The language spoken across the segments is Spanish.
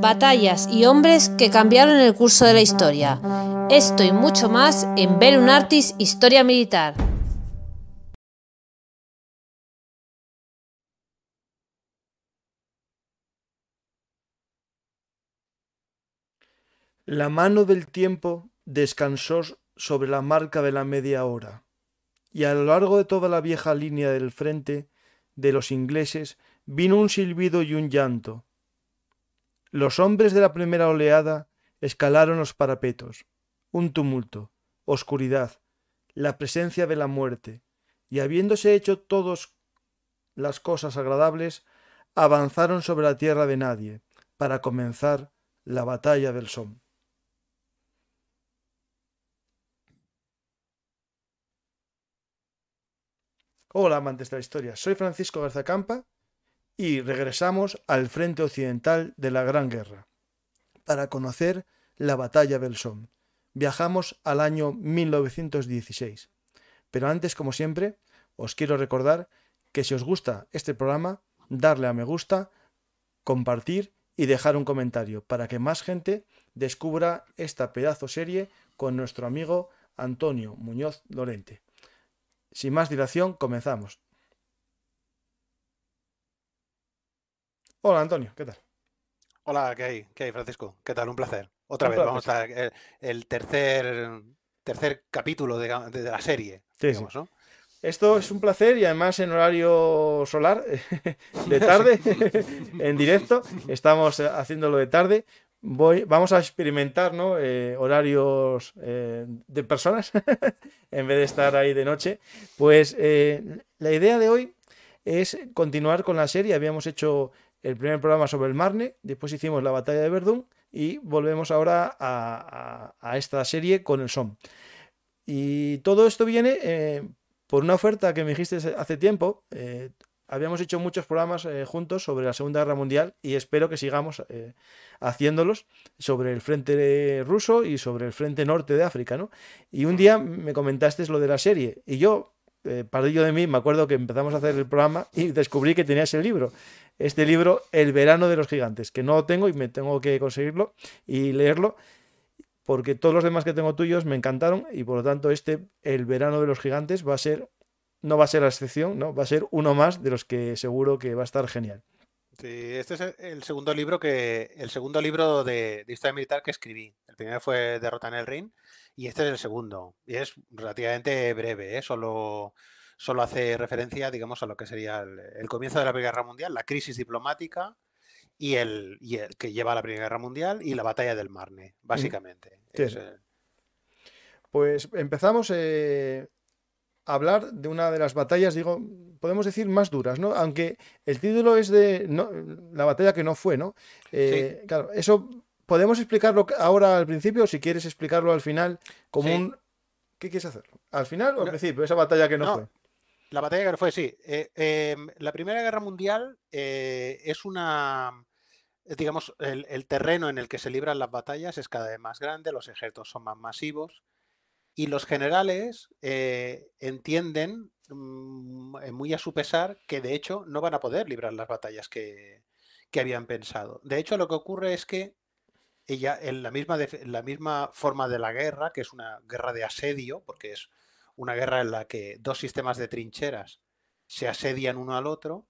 batallas y hombres que cambiaron el curso de la historia. Esto y mucho más en un Artis Historia Militar. La mano del tiempo descansó sobre la marca de la media hora, y a lo largo de toda la vieja línea del frente de los ingleses vino un silbido y un llanto, los hombres de la primera oleada escalaron los parapetos. Un tumulto, oscuridad, la presencia de la muerte, y habiéndose hecho todas las cosas agradables, avanzaron sobre la tierra de nadie, para comenzar la batalla del som. Hola amantes de la historia, soy Francisco Garzacampa y regresamos al frente occidental de la Gran Guerra para conocer la batalla del Somme. Viajamos al año 1916. Pero antes, como siempre, os quiero recordar que si os gusta este programa, darle a me gusta, compartir y dejar un comentario para que más gente descubra esta pedazo serie con nuestro amigo Antonio Muñoz Lorente. Sin más dilación, comenzamos. Hola, Antonio, ¿qué tal? Hola, ¿qué hay? ¿Qué hay, Francisco? ¿Qué tal? Un placer. Otra vez, vamos a el, tercer tercer capítulo de, la serie. ¿no? Esto es un placer y además en horario solar, de tarde, en directo, estamos haciéndolo de tarde. Voy, vamos a experimentar eh, horarios eh, de personas en vez de estar ahí de noche. Pues eh, la idea de hoy es continuar con la serie. Habíamos hecho el primer programa sobre el Marne, después hicimos la batalla de Verdún y volvemos ahora a, esta serie con el SOM. Y todo esto viene eh, por una oferta que me dijiste hace tiempo. Eh, habíamos hecho muchos programas eh, juntos sobre la Segunda Guerra Mundial y espero que sigamos haciéndolos sobre el frente ruso y sobre el frente norte de África. Y un día me comentaste lo de la serie y yo para pardillo de mí, me acuerdo que empezamos a hacer el programa y descubrí que tenías el libro este libro, El verano de los gigantes, que no lo tengo y me tengo que conseguirlo y leerlo, porque todos los demás que tengo tuyos me encantaron y por lo tanto este, El verano de los gigantes, va a ser, no va a ser la excepción, ¿no? va a ser uno más de los que seguro que va a estar genial. este es el segundo libro que el segundo libro de, historia militar que escribí. El primero fue Derrota en el Rin y este es el segundo. Y es relativamente breve, ¿eh? solo solo hace referencia, digamos, a lo que sería el, comienzo de la Primera Guerra Mundial, la crisis diplomática y el, que lleva a la Primera Guerra Mundial y la batalla del Marne, básicamente. Pues empezamos eh, a hablar de una de las batallas, digo, podemos decir más duras, ¿no? Aunque el título es de la batalla que no fue, ¿no? Eh, claro, eso podemos explicarlo ahora al principio, o si quieres explicarlo al final, como un ¿Qué quieres hacer? ¿Al final o al principio? Esa batalla que no, fue. La batalla que fue, sí. Eh, em, la Primera Guerra Mundial eh, es una. Digamos, el, terreno en el que se libran las batallas es cada vez más grande, los ejércitos son más masivos y los generales eh, entienden mm, muy a su pesar que de hecho no van a poder librar las batallas que, habían pensado. De hecho, lo que ocurre es que ella, en la misma, la misma forma de la guerra, que es una guerra de asedio, porque es una guerra en la que dos sistemas de trincheras se asedian uno al otro,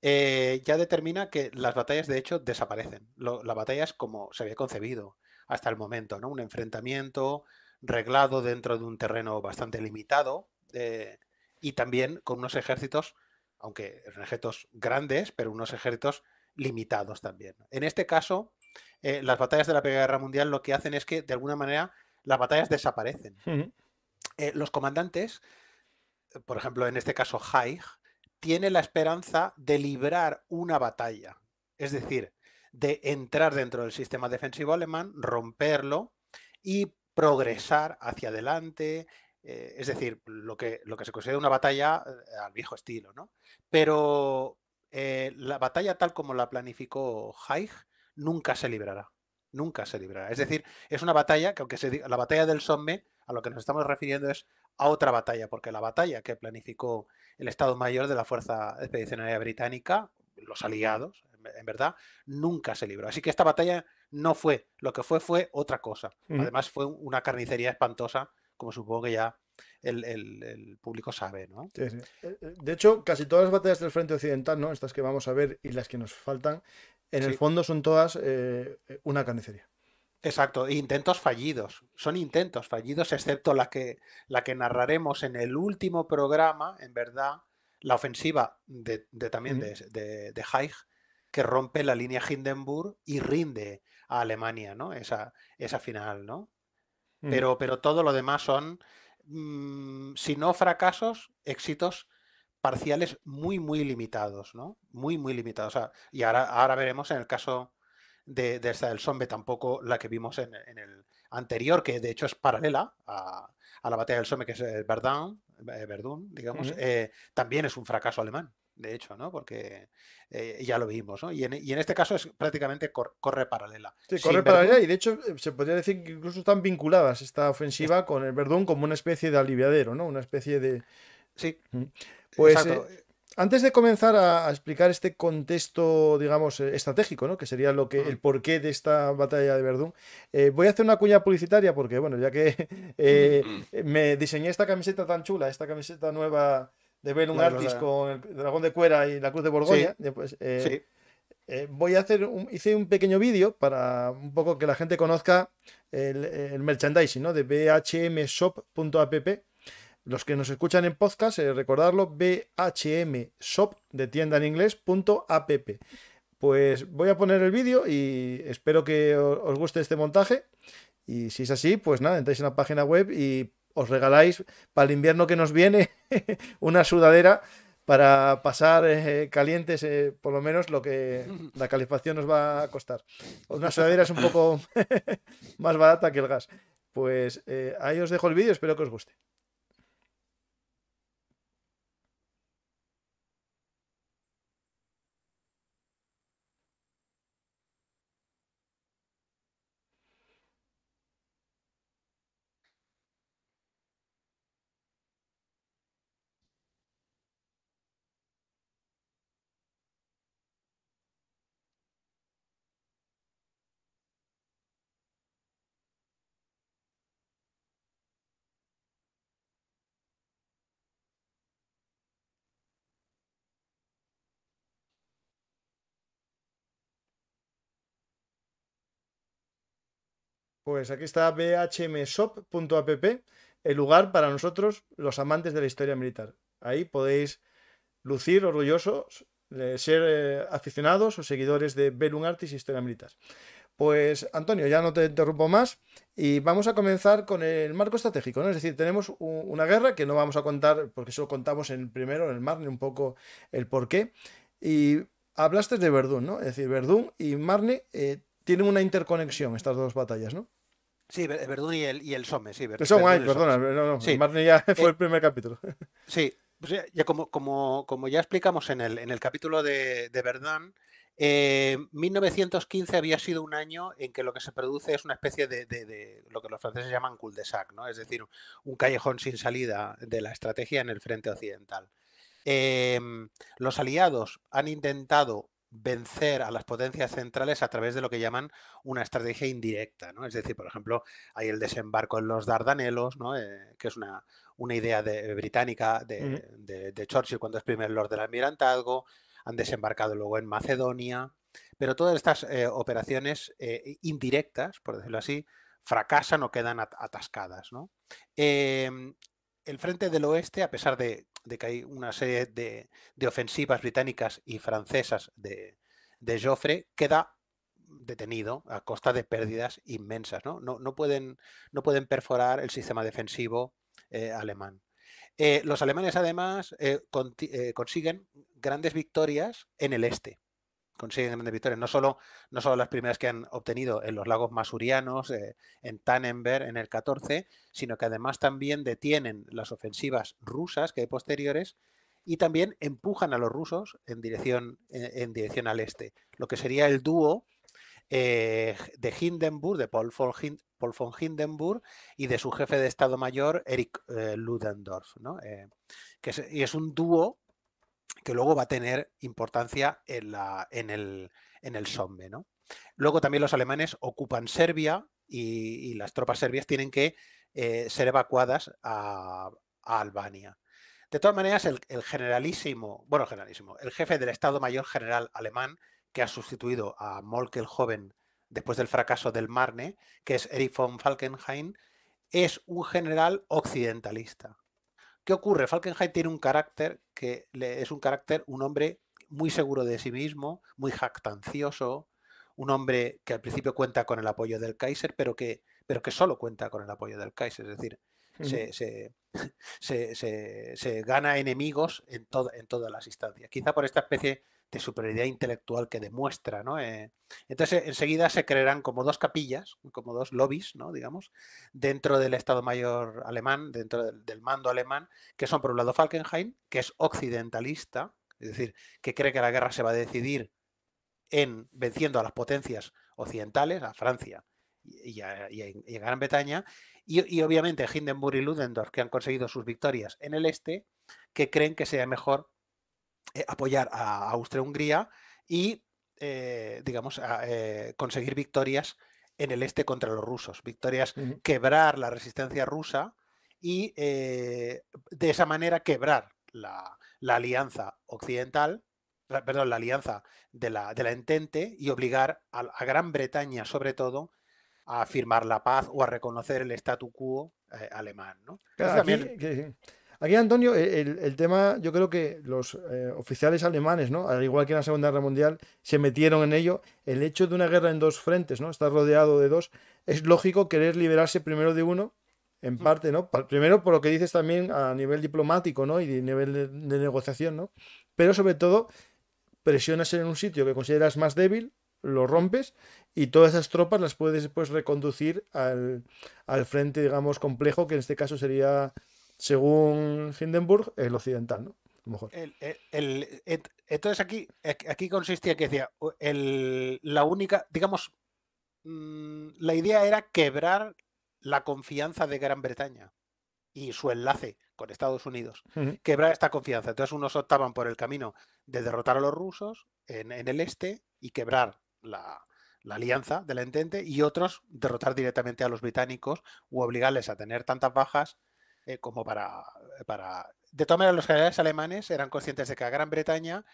eh, ya determina que las batallas de hecho desaparecen. la batalla es como se había concebido hasta el momento, ¿no? Un enfrentamiento reglado dentro de un terreno bastante limitado eh, y también con unos ejércitos, aunque ejércitos grandes, pero unos ejércitos limitados también. En este caso, eh, las batallas de la Primera Guerra Mundial lo que hacen es que, de alguna manera, las batallas desaparecen. Eh, los comandantes, por ejemplo, en este caso Haig, tiene la esperanza de librar una batalla. Es decir, de entrar dentro del sistema defensivo alemán, romperlo y progresar hacia adelante. Eh, es decir, lo que, lo que se considera una batalla eh, al viejo estilo, ¿no? Pero la batalla tal como la planificó Haig nunca se librará. Nunca se librará. Es decir, es una batalla que, aunque se diga, la batalla del Somme a lo que nos estamos refiriendo es a otra batalla, porque la batalla que planificó el Estado Mayor de la Fuerza Expedicionaria Británica, los aliados, en verdad, nunca se libró. Así que esta batalla no fue, lo que fue fue otra cosa. Además fue una carnicería espantosa, como supongo que ya el, público sabe, ¿no? Eh, eh, de hecho, casi todas las batallas del Frente Occidental, ¿no? Estas que vamos a ver y las que nos faltan, en el fondo son todas eh, una carnicería. Exacto, intentos fallidos. Son intentos fallidos, excepto la que, la que narraremos en el último programa, en verdad, la ofensiva de, también de, Haig, que rompe la línea Hindenburg y rinde a Alemania, ¿no? Esa, esa final, ¿no? Pero, pero todo lo demás son, mm, si no fracasos, éxitos parciales muy, muy limitados, ¿no? Muy, muy limitados. y ahora, ahora veremos en el caso de, esta del Somme, tampoco la que vimos en, el anterior, que de hecho es paralela a, la batalla del Somme, que es eh, Verdun, eh, Verdun digamos, eh, también es un fracaso alemán, de hecho, ¿no? Porque ya lo vimos, Y en, este caso es prácticamente corre paralela. corre paralela y de hecho se podría decir que incluso están vinculadas esta ofensiva con el Verdun como una especie de aliviadero, ¿no? Una especie de... Sí. Pues, antes de comenzar a, explicar este contexto, digamos, eh, estratégico, ¿no? que sería lo que, el porqué de esta batalla de Verdún, eh, voy a hacer una cuña publicitaria porque, bueno, ya que eh, me diseñé esta camiseta tan chula, esta camiseta nueva de Belum Artis con el dragón de cuera y la cruz de Borgoña, pues, voy a hacer un, hice un pequeño vídeo para un poco que la gente conozca el, el merchandising ¿no? de bhmshop.app los que nos escuchan en podcast, recordadlo eh, recordarlo, shop de tienda en inglés, Pues voy a poner el vídeo y espero que os guste este montaje. Y si es así, pues nada, entráis en la página web y os regaláis para el invierno que nos viene una sudadera para pasar eh, calientes, eh, por lo menos lo que la calefacción nos va a costar. Una sudadera es un poco más barata que el gas. Pues ahí os dejo el vídeo, espero que os guste. Pues aquí está bhmshop.app, el lugar para nosotros, los amantes de la historia militar. Ahí podéis lucir orgullosos, eh, ser eh, aficionados o seguidores de Belum Artis y Historia Militar. Pues Antonio, ya no te interrumpo más y vamos a comenzar con el marco estratégico, ¿no? Es decir, tenemos una guerra que no vamos a contar porque solo contamos en el primero, en el Marne, un poco el porqué. Y hablaste de Verdún, ¿no? Es decir, Verdún y Marne eh, tienen una interconexión estas dos batallas, ¿no? Sí, Verdun y el, y el Somme, sí. Verdun, Somme, perdona, no, no, ya fue el eh, primer capítulo. Sí, pues ya, como, ya explicamos en el, en el capítulo de, de Verdun, 1915 eh, había sido un año en que lo que se produce es una especie de, lo que los franceses llaman cul-de-sac, ¿no? es decir, un callejón sin salida de la estrategia en el frente occidental. Em, los aliados han intentado vencer a las potencias centrales a través de lo que llaman una estrategia indirecta, ¿no? Es decir, por ejemplo, hay el desembarco en los Dardanelos, eh, que es una, una idea eh, británica de, Churchill cuando es primer lord del almirantazgo, han desembarcado luego en Macedonia, pero todas estas eh, operaciones indirectas, por decirlo así, fracasan o quedan atascadas, em, el frente del oeste, a pesar de de que hay una serie de, ofensivas británicas y francesas de, Joffre, queda detenido a costa de pérdidas inmensas. No, pueden, no pueden perforar el sistema defensivo eh, alemán. Eh, los alemanes además eh, consiguen grandes victorias en el este consiguen grandes victorias, no solo, no solo las primeras que han obtenido en los lagos masurianos, eh, en Tannenberg en el 14, sino que además también detienen las ofensivas rusas que hay posteriores y también empujan a los rusos en dirección, eh, en, dirección al este, lo que sería el dúo eh, de Hindenburg, de Paul von, Hindenburg y de su jefe de Estado Mayor, eric Ludendorff, que es, y es un dúo que luego va a tener importancia en, la, en, el, en Somme. Luego también los alemanes ocupan Serbia y, las tropas serbias tienen que eh, ser evacuadas a, Albania. De todas maneras, el, generalísimo, bueno, generalísimo, el jefe del Estado Mayor General alemán, que ha sustituido a Molke el Joven después del fracaso del Marne, que es Erich von Falkenhayn, es un general occidentalista. ¿Qué ocurre? Falkenhayn tiene un carácter que es un carácter, un hombre muy seguro de sí mismo, muy jactancioso, un hombre que al principio cuenta con el apoyo del Kaiser, pero que, pero que solo cuenta con el apoyo del Kaiser. Es decir, se, se, se, gana enemigos en, en todas las instancias. Quizá por esta especie de superioridad intelectual que demuestra, eh, entonces, enseguida se creerán como dos capillas, como dos lobbies, ¿no? Digamos, dentro del Estado Mayor alemán, dentro del, mando alemán, que son por un lado Falkenhayn, que es occidentalista, es decir, que cree que la guerra se va a decidir en venciendo a las potencias occidentales, a Francia y a, Gran Bretaña, y, y, obviamente Hindenburg y Ludendorff, que han conseguido sus victorias en el este, que creen que sea mejor eh, apoyar a Austria-Hungría y, eh, digamos, eh, conseguir victorias en el este contra los rusos, victorias, quebrar la resistencia rusa y de esa manera quebrar la, alianza occidental perdón, la alianza de la, de la Entente y obligar a, Gran Bretaña, sobre todo, a firmar la paz o a reconocer el statu quo alemán. ¿no? Claro, Aquí, Antonio, el, tema, yo creo que los eh, oficiales alemanes, ¿no? Al igual que en la Segunda Guerra Mundial, se metieron en ello. El hecho de una guerra en dos frentes, ¿no? Estar rodeado de dos. Es lógico querer liberarse primero de uno, en mm. parte, ¿no? Primero por lo que dices también a nivel diplomático, ¿no? Y de nivel de, negociación, ¿no? Pero sobre todo, presionas en un sitio que consideras más débil, lo rompes y todas esas tropas las puedes después reconducir al, al, frente, digamos, complejo, que en este caso sería según Hindenburg, el occidental, ¿no? entonces aquí, aquí consistía que decía, la única, digamos, mm, la idea era quebrar la confianza de Gran Bretaña y su enlace con Estados Unidos, quebrar esta confianza. Entonces unos optaban por el camino de derrotar a los rusos en, el este y quebrar la, la alianza de la entente y otros derrotar directamente a los británicos u obligarles a tener tantas bajas eh, como para, para... De todas maneras, los generales alemanes eran conscientes de que a Gran Bretaña,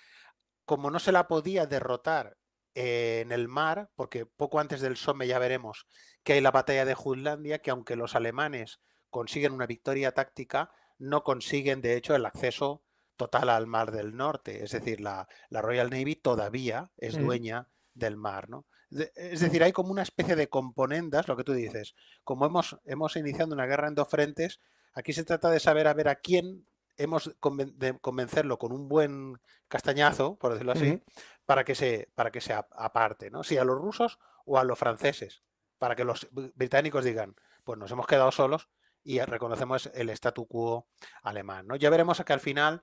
como no se la podía derrotar eh, en el mar, porque poco antes del Somme ya veremos que hay la batalla de Jutlandia, que aunque los alemanes consiguen una victoria táctica, no consiguen de hecho el acceso total al mar del norte. Es decir, la, Royal Navy todavía es mm. dueña del mar. es mm. decir, hay como una especie de componendas, lo que tú dices, como hemos, hemos iniciado una guerra en dos frentes, Aquí se trata de saber a ver a quién hemos de convencerlo con un buen castañazo, por decirlo así, para que se, para que aparte, ¿no? Si a los rusos o a los franceses, para que los británicos digan, pues nos hemos quedado solos y reconocemos el statu quo alemán, ¿no? Ya veremos que al final,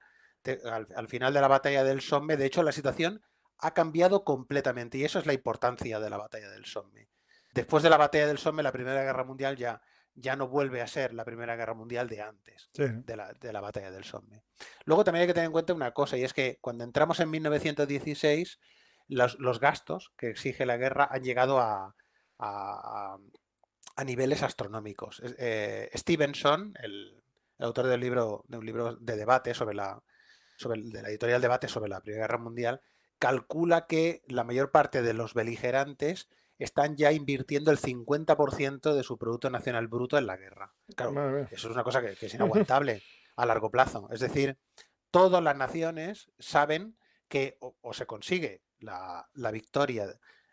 al, final de la batalla del Somme, de hecho la situación ha cambiado completamente y eso es la importancia de la batalla del Somme. Después de la batalla del Somme, la Primera Guerra Mundial ya ya no vuelve a ser la Primera Guerra Mundial de antes, de, la, batalla del Somme. Luego también hay que tener en cuenta una cosa, y es que cuando entramos en 1916, los, gastos que exige la guerra han llegado a, a, niveles astronómicos. Eh, Stevenson, el, autor del libro, de un libro de debate sobre la, sobre, de la editorial Debate sobre la Primera Guerra Mundial, calcula que la mayor parte de los beligerantes están ya invirtiendo el 50% de su Producto Nacional Bruto en la guerra. eso es una cosa que, es inaguantable a largo plazo. Es decir, todas las naciones saben que o, se consigue la, victoria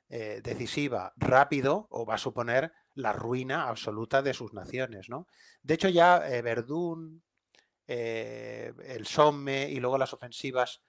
eh, decisiva rápido o va a suponer la ruina absoluta de sus naciones. De hecho, ya eh, Verdún, eh, el Somme y luego las ofensivas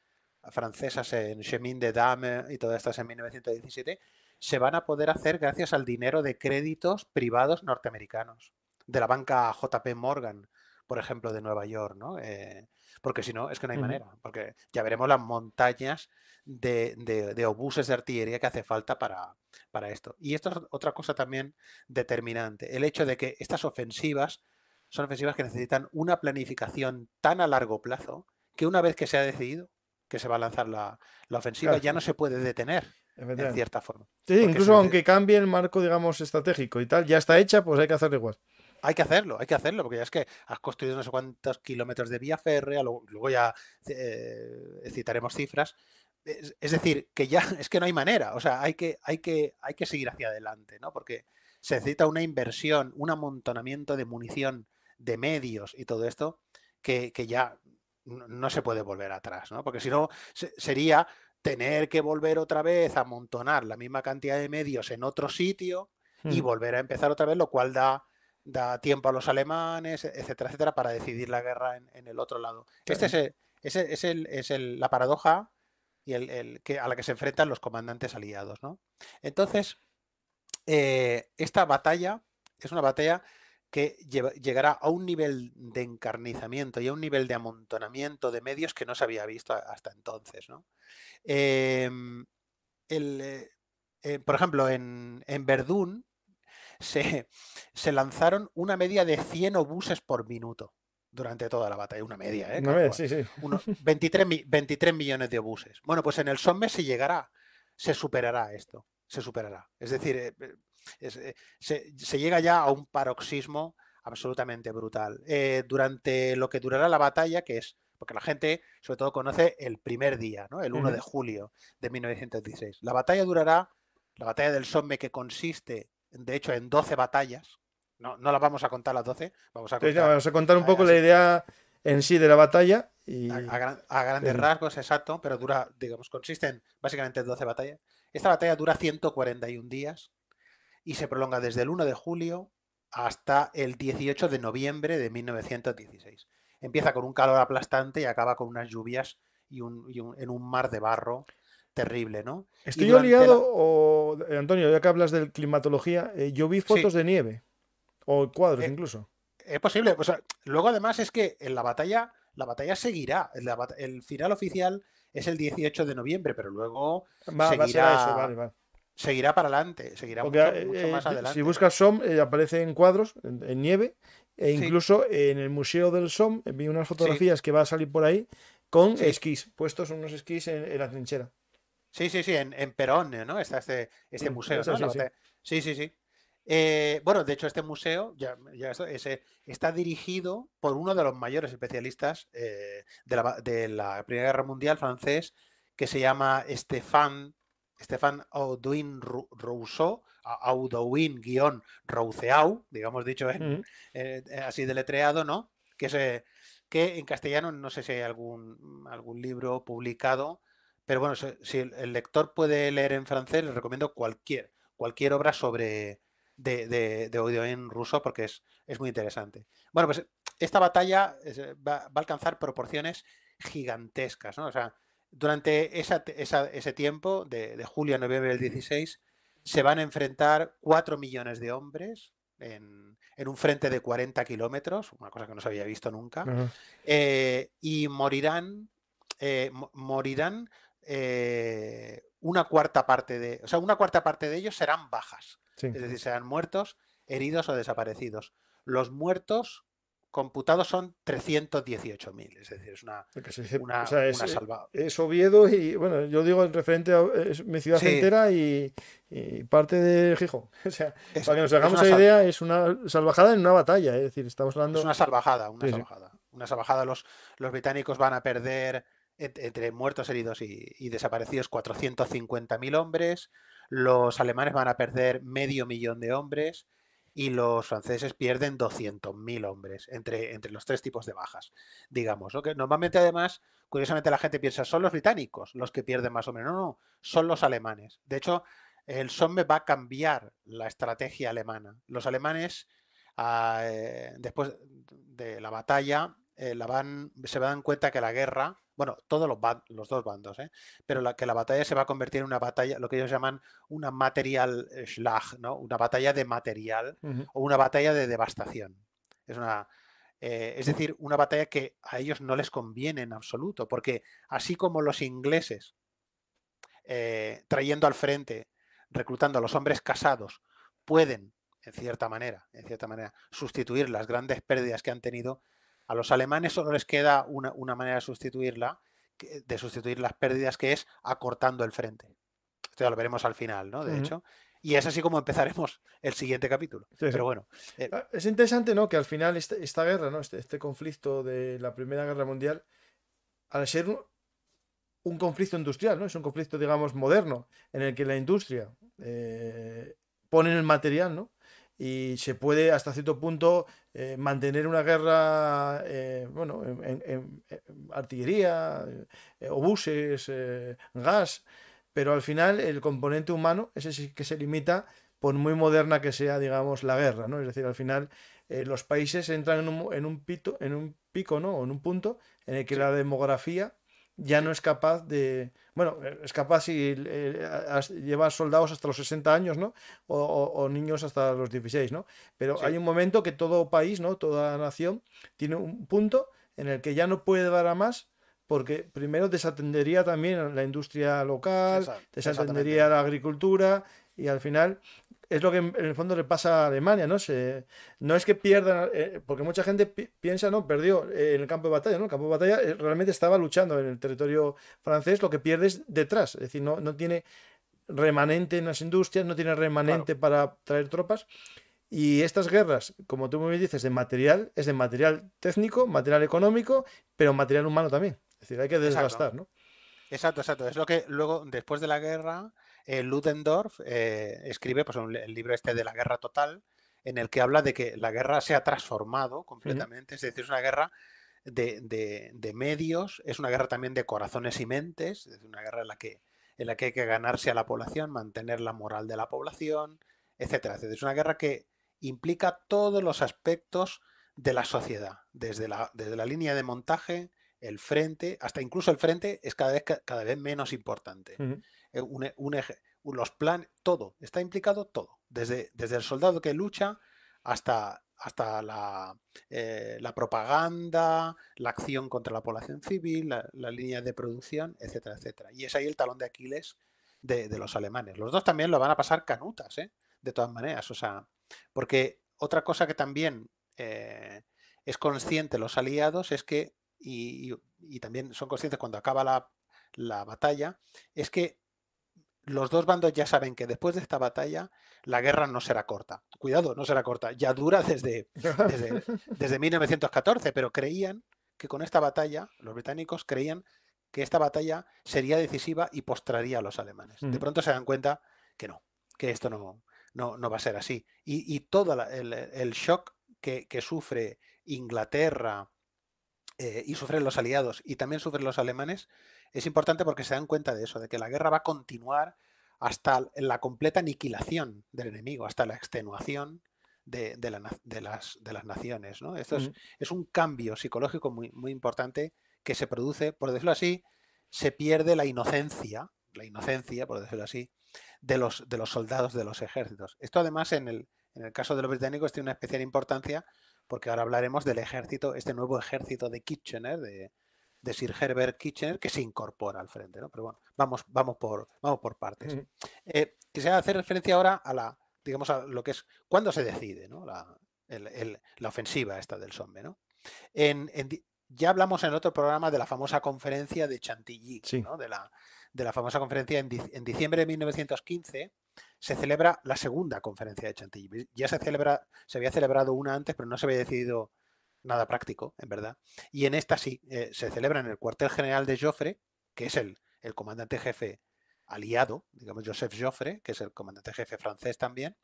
francesas en Chemin de Dame y todas estas en 1917 se van a poder hacer gracias al dinero de créditos privados norteamericanos, de la banca JP Morgan, por ejemplo, de Nueva York, ¿no? Eh, porque si no, es que no hay manera, porque ya veremos las montañas de, de, obuses de artillería que hace falta para, para esto. Y esto es otra cosa también determinante, el hecho de que estas ofensivas son ofensivas que necesitan una planificación tan a largo plazo que una vez que se ha decidido que se va a lanzar la, ofensiva ya no se puede detener en cierta forma. Sí, incluso aunque cambie el marco, digamos, estratégico y tal, ya está hecha, pues hay que hacerlo igual. Hay que hacerlo, hay que hacerlo, porque ya es que has construido no sé cuántos kilómetros de vía férrea, luego, ya eh, citaremos cifras. Es, decir, que ya es que no hay manera, o sea, hay que, hay que, hay que seguir hacia adelante, ¿no? Porque se necesita una inversión, un amontonamiento de munición, de medios y todo esto, que, ya no se puede volver atrás, ¿no? Porque si no, sería tener que volver otra vez a amontonar la misma cantidad de medios en otro sitio y hmm. volver a empezar otra vez, lo cual da, da tiempo a los alemanes, etcétera, etcétera, para decidir la guerra en, el otro lado. Este es, la paradoja y el, que, a la que se enfrentan los comandantes aliados. ¿no? Entonces, eh, esta batalla es una batalla que llegará a un nivel de encarnizamiento y a un nivel de amontonamiento de medios que no se había visto hasta entonces. Em, eh, eh, por ejemplo, en, en Verdún se, se, lanzaron una media de 100 obuses por minuto durante toda la batalla, una media, ¿eh? Una media, sí, sí. Unos 23, 23 millones de obuses. Bueno, pues en el Somme se llegará, se superará esto, se superará. Es decir, eh, eh, se, llega ya a un paroxismo absolutamente brutal. Eh, durante lo que durará la batalla, que es, porque la gente sobre todo conoce el primer día, el 1 de julio de 1916. La batalla durará, la batalla del Somme, que consiste, de hecho, en 12 batallas. No, no las vamos a contar las 12, vamos a contar, a contar un poco la idea en sí de la batalla. Y... A, grandes rasgos, exacto, pero dura, digamos, consiste en básicamente 12 batallas. Esta batalla dura 141 días, y se prolonga desde el 1 de julio hasta el 18 de noviembre de 1916. Empieza con un calor aplastante y acaba con unas lluvias y, un, en un mar de barro terrible, ¿no? ¿Estoy yo liado o, eh, Antonio, ya que hablas de climatología, eh, yo vi fotos de nieve o cuadros eh, incluso. Es posible. luego además es que en la batalla, la batalla seguirá. el final oficial es el 18 de noviembre, pero luego seguirá... eso, vale, vale seguirá para adelante, seguirá mucho, eh, más eh, adelante. Si buscas SOM, eh, aparece en cuadros, en, nieve, e incluso en el Museo del SOM vi unas fotografías que va a salir por ahí con esquís, puestos unos esquís en, la trinchera. Sí, sí, sí, en, Perón, ¿no? Está este, este mm, museo, sí, sí, sí. bueno, de hecho, este museo ya, ya ese, está dirigido por uno de los mayores especialistas de la, de la Primera Guerra Mundial francés, que se llama Stéphane Stefan Audouin Rousseau, Audouin guion Rousseau, digamos dicho en, mm. eh, eh, así deletreado, ¿no? Que, se, que en castellano no sé si hay algún, algún libro publicado, pero bueno, si, el lector puede leer en francés, le recomiendo cualquier, cualquier obra sobre de, de, Audouin Rousseau porque es, es muy interesante. Bueno, pues esta batalla eh, va, va a alcanzar proporciones gigantescas, ¿no? O sea, durante ese tiempo, de, julio a noviembre del 16, se van a enfrentar 4 millones de hombres en, un frente de 40 kilómetros, una cosa que no se había visto nunca, eh, y morirán, eh, morirán eh, una cuarta parte de, o sea, una cuarta parte de ellos serán bajas, es decir, serán muertos, heridos o desaparecidos. Los muertos computados son 318.000, es decir, es una, es, salvada. Eh, es Oviedo y, bueno, yo digo en referente a mi ciudad entera y, parte de Gijón. O sea, para que nos hagamos la idea, es una salvajada en una batalla, es decir, estamos hablando... Es una salvajada, una salvajada. Una salvajada, los, británicos van a perder entre muertos, heridos y, y desaparecidos 450.000 hombres, los alemanes van a perder medio millón de hombres, y los franceses pierden 200.000 hombres entre, entre los tres tipos de bajas, digamos. Que normalmente, además, curiosamente la gente piensa, son los británicos los que pierden más o menos. No, no, son los alemanes. De hecho, el Somme va a cambiar la estrategia alemana. Los alemanes, ah, eh, después de la batalla, se eh, van, se dar cuenta que la guerra bueno, todos los, dos bandos, ¿eh? pero la, que la batalla se va a convertir en una batalla, lo que ellos llaman una material schlag, ¿no? una batalla de material o una batalla de devastación. Es una, eh, es decir, una batalla que a ellos no les conviene en absoluto, porque así como los ingleses, eh, trayendo al frente, reclutando a los hombres casados, pueden, en cierta manera, en cierta manera, sustituir las grandes pérdidas que han tenido, a los alemanes solo les queda una, manera de sustituirla, de sustituir las pérdidas, que es acortando el frente. Esto ya lo veremos al final, ¿no? De hecho. Y es así como empezaremos el siguiente capítulo. Pero bueno. Eh, ah, es interesante, ¿no? Que al final este, esta, guerra, ¿no? Este, este, conflicto de la Primera Guerra Mundial, al ser un, conflicto industrial, ¿no? Es un conflicto, digamos, moderno, en el que la industria eh, pone el material, ¿no? Y se puede hasta cierto punto eh, mantener una guerra, eh, bueno, en, artillería, eh, obuses, gas, pero al final el componente humano es el que se limita por muy moderna que sea, digamos, la guerra, ¿no? Es decir, al final los países entran en un, en un, pito, en un pico, ¿no? en un punto en el que la demografía ya no es capaz de. Bueno, eh, es capaz eh, si lleva soldados hasta los 60 años, ¿no? O, niños hasta los 16, ¿no? Pero hay un momento que todo país, ¿no? Toda nación tiene un punto en el que ya no puede dar a más porque primero desatendería también la industria local, desatendería la agricultura, y al final es lo que en el fondo le pasa a Alemania, ¿no? Se, no es que pierdan, eh, porque mucha gente piensa, no, perdió eh, en el campo de batalla, ¿no? El campo de batalla eh, realmente estaba luchando en el territorio francés, lo que pierde es detrás, es decir, no, no tiene remanente en las industrias, no tiene remanente para traer tropas. Y estas guerras, como tú me dices, de material, es de material técnico, material económico, pero material humano también. Es decir, hay que desgastar, ¿no? Exacto, exacto. Es lo que luego, después de la guerra, eh, Ludendorff eh, escribe pues, el libro este de la guerra total, en el que habla de que la guerra se ha transformado completamente, es decir, es una guerra de, medios, es una guerra también de corazones y mentes, es una guerra en la que, en la que hay que ganarse a la población, mantener la moral de la población, etcétera. Es una guerra que implica todos los aspectos de la sociedad, desde la, desde la línea de montaje, el frente, hasta incluso el frente es cada vez, cada vez menos importante. Eh, eh, un, eje, los planes, todo, está implicado todo, desde, desde el soldado que lucha hasta, hasta la, eh, propaganda, la acción contra la población civil, la, línea de producción, etcétera, etcétera. Y es ahí el talón de Aquiles de, los alemanes. Los dos también lo van a pasar canutas, de todas maneras, o sea, porque otra cosa que también es consciente los aliados es que, y, también son conscientes cuando acaba la, la batalla, es que los dos bandos ya saben que después de esta batalla la guerra no será corta. Cuidado, no será corta. Ya dura desde, desde, 1914, pero creían que con esta batalla, los británicos creían que esta batalla sería decisiva y postraría a los alemanes. De pronto se dan cuenta que no, que esto no, no, va a ser así. Y, todo el, shock que, sufre Inglaterra, eh, y sufren los aliados y también sufren los alemanes, es importante porque se dan cuenta de eso, de que la guerra va a continuar hasta la completa aniquilación del enemigo, hasta la extenuación de, las, naciones. Esto mm. es, un cambio psicológico muy, muy importante que se produce, por decirlo así, se pierde la inocencia, la inocencia, por decirlo así, de los, de los soldados de los ejércitos. Esto además en el, en el caso de los británicos tiene una especial importancia porque ahora hablaremos del ejército, este nuevo ejército de Kitchener, de, Sir Herbert Kitchener, que se incorpora al frente, ¿no? Pero bueno, vamos, vamos, por, vamos por partes. Eh, quisiera hacer referencia ahora a la, digamos, a lo que es, ¿cuándo se decide, ¿no? La, la ofensiva esta del Somme, ¿no? En, ya hablamos en otro programa de la famosa conferencia de Chantilly, ¿no? de, la, de, la, famosa conferencia en, en, diciembre de 1915, se celebra la segunda conferencia de Chantilly. Ya se celebra, se había celebrado una antes, pero no se había decidido nada práctico, en verdad. Y en esta sí, eh, se celebra en el cuartel general de Joffre, que es el, el comandante jefe aliado, digamos Joseph Joffre, que es el comandante jefe francés también.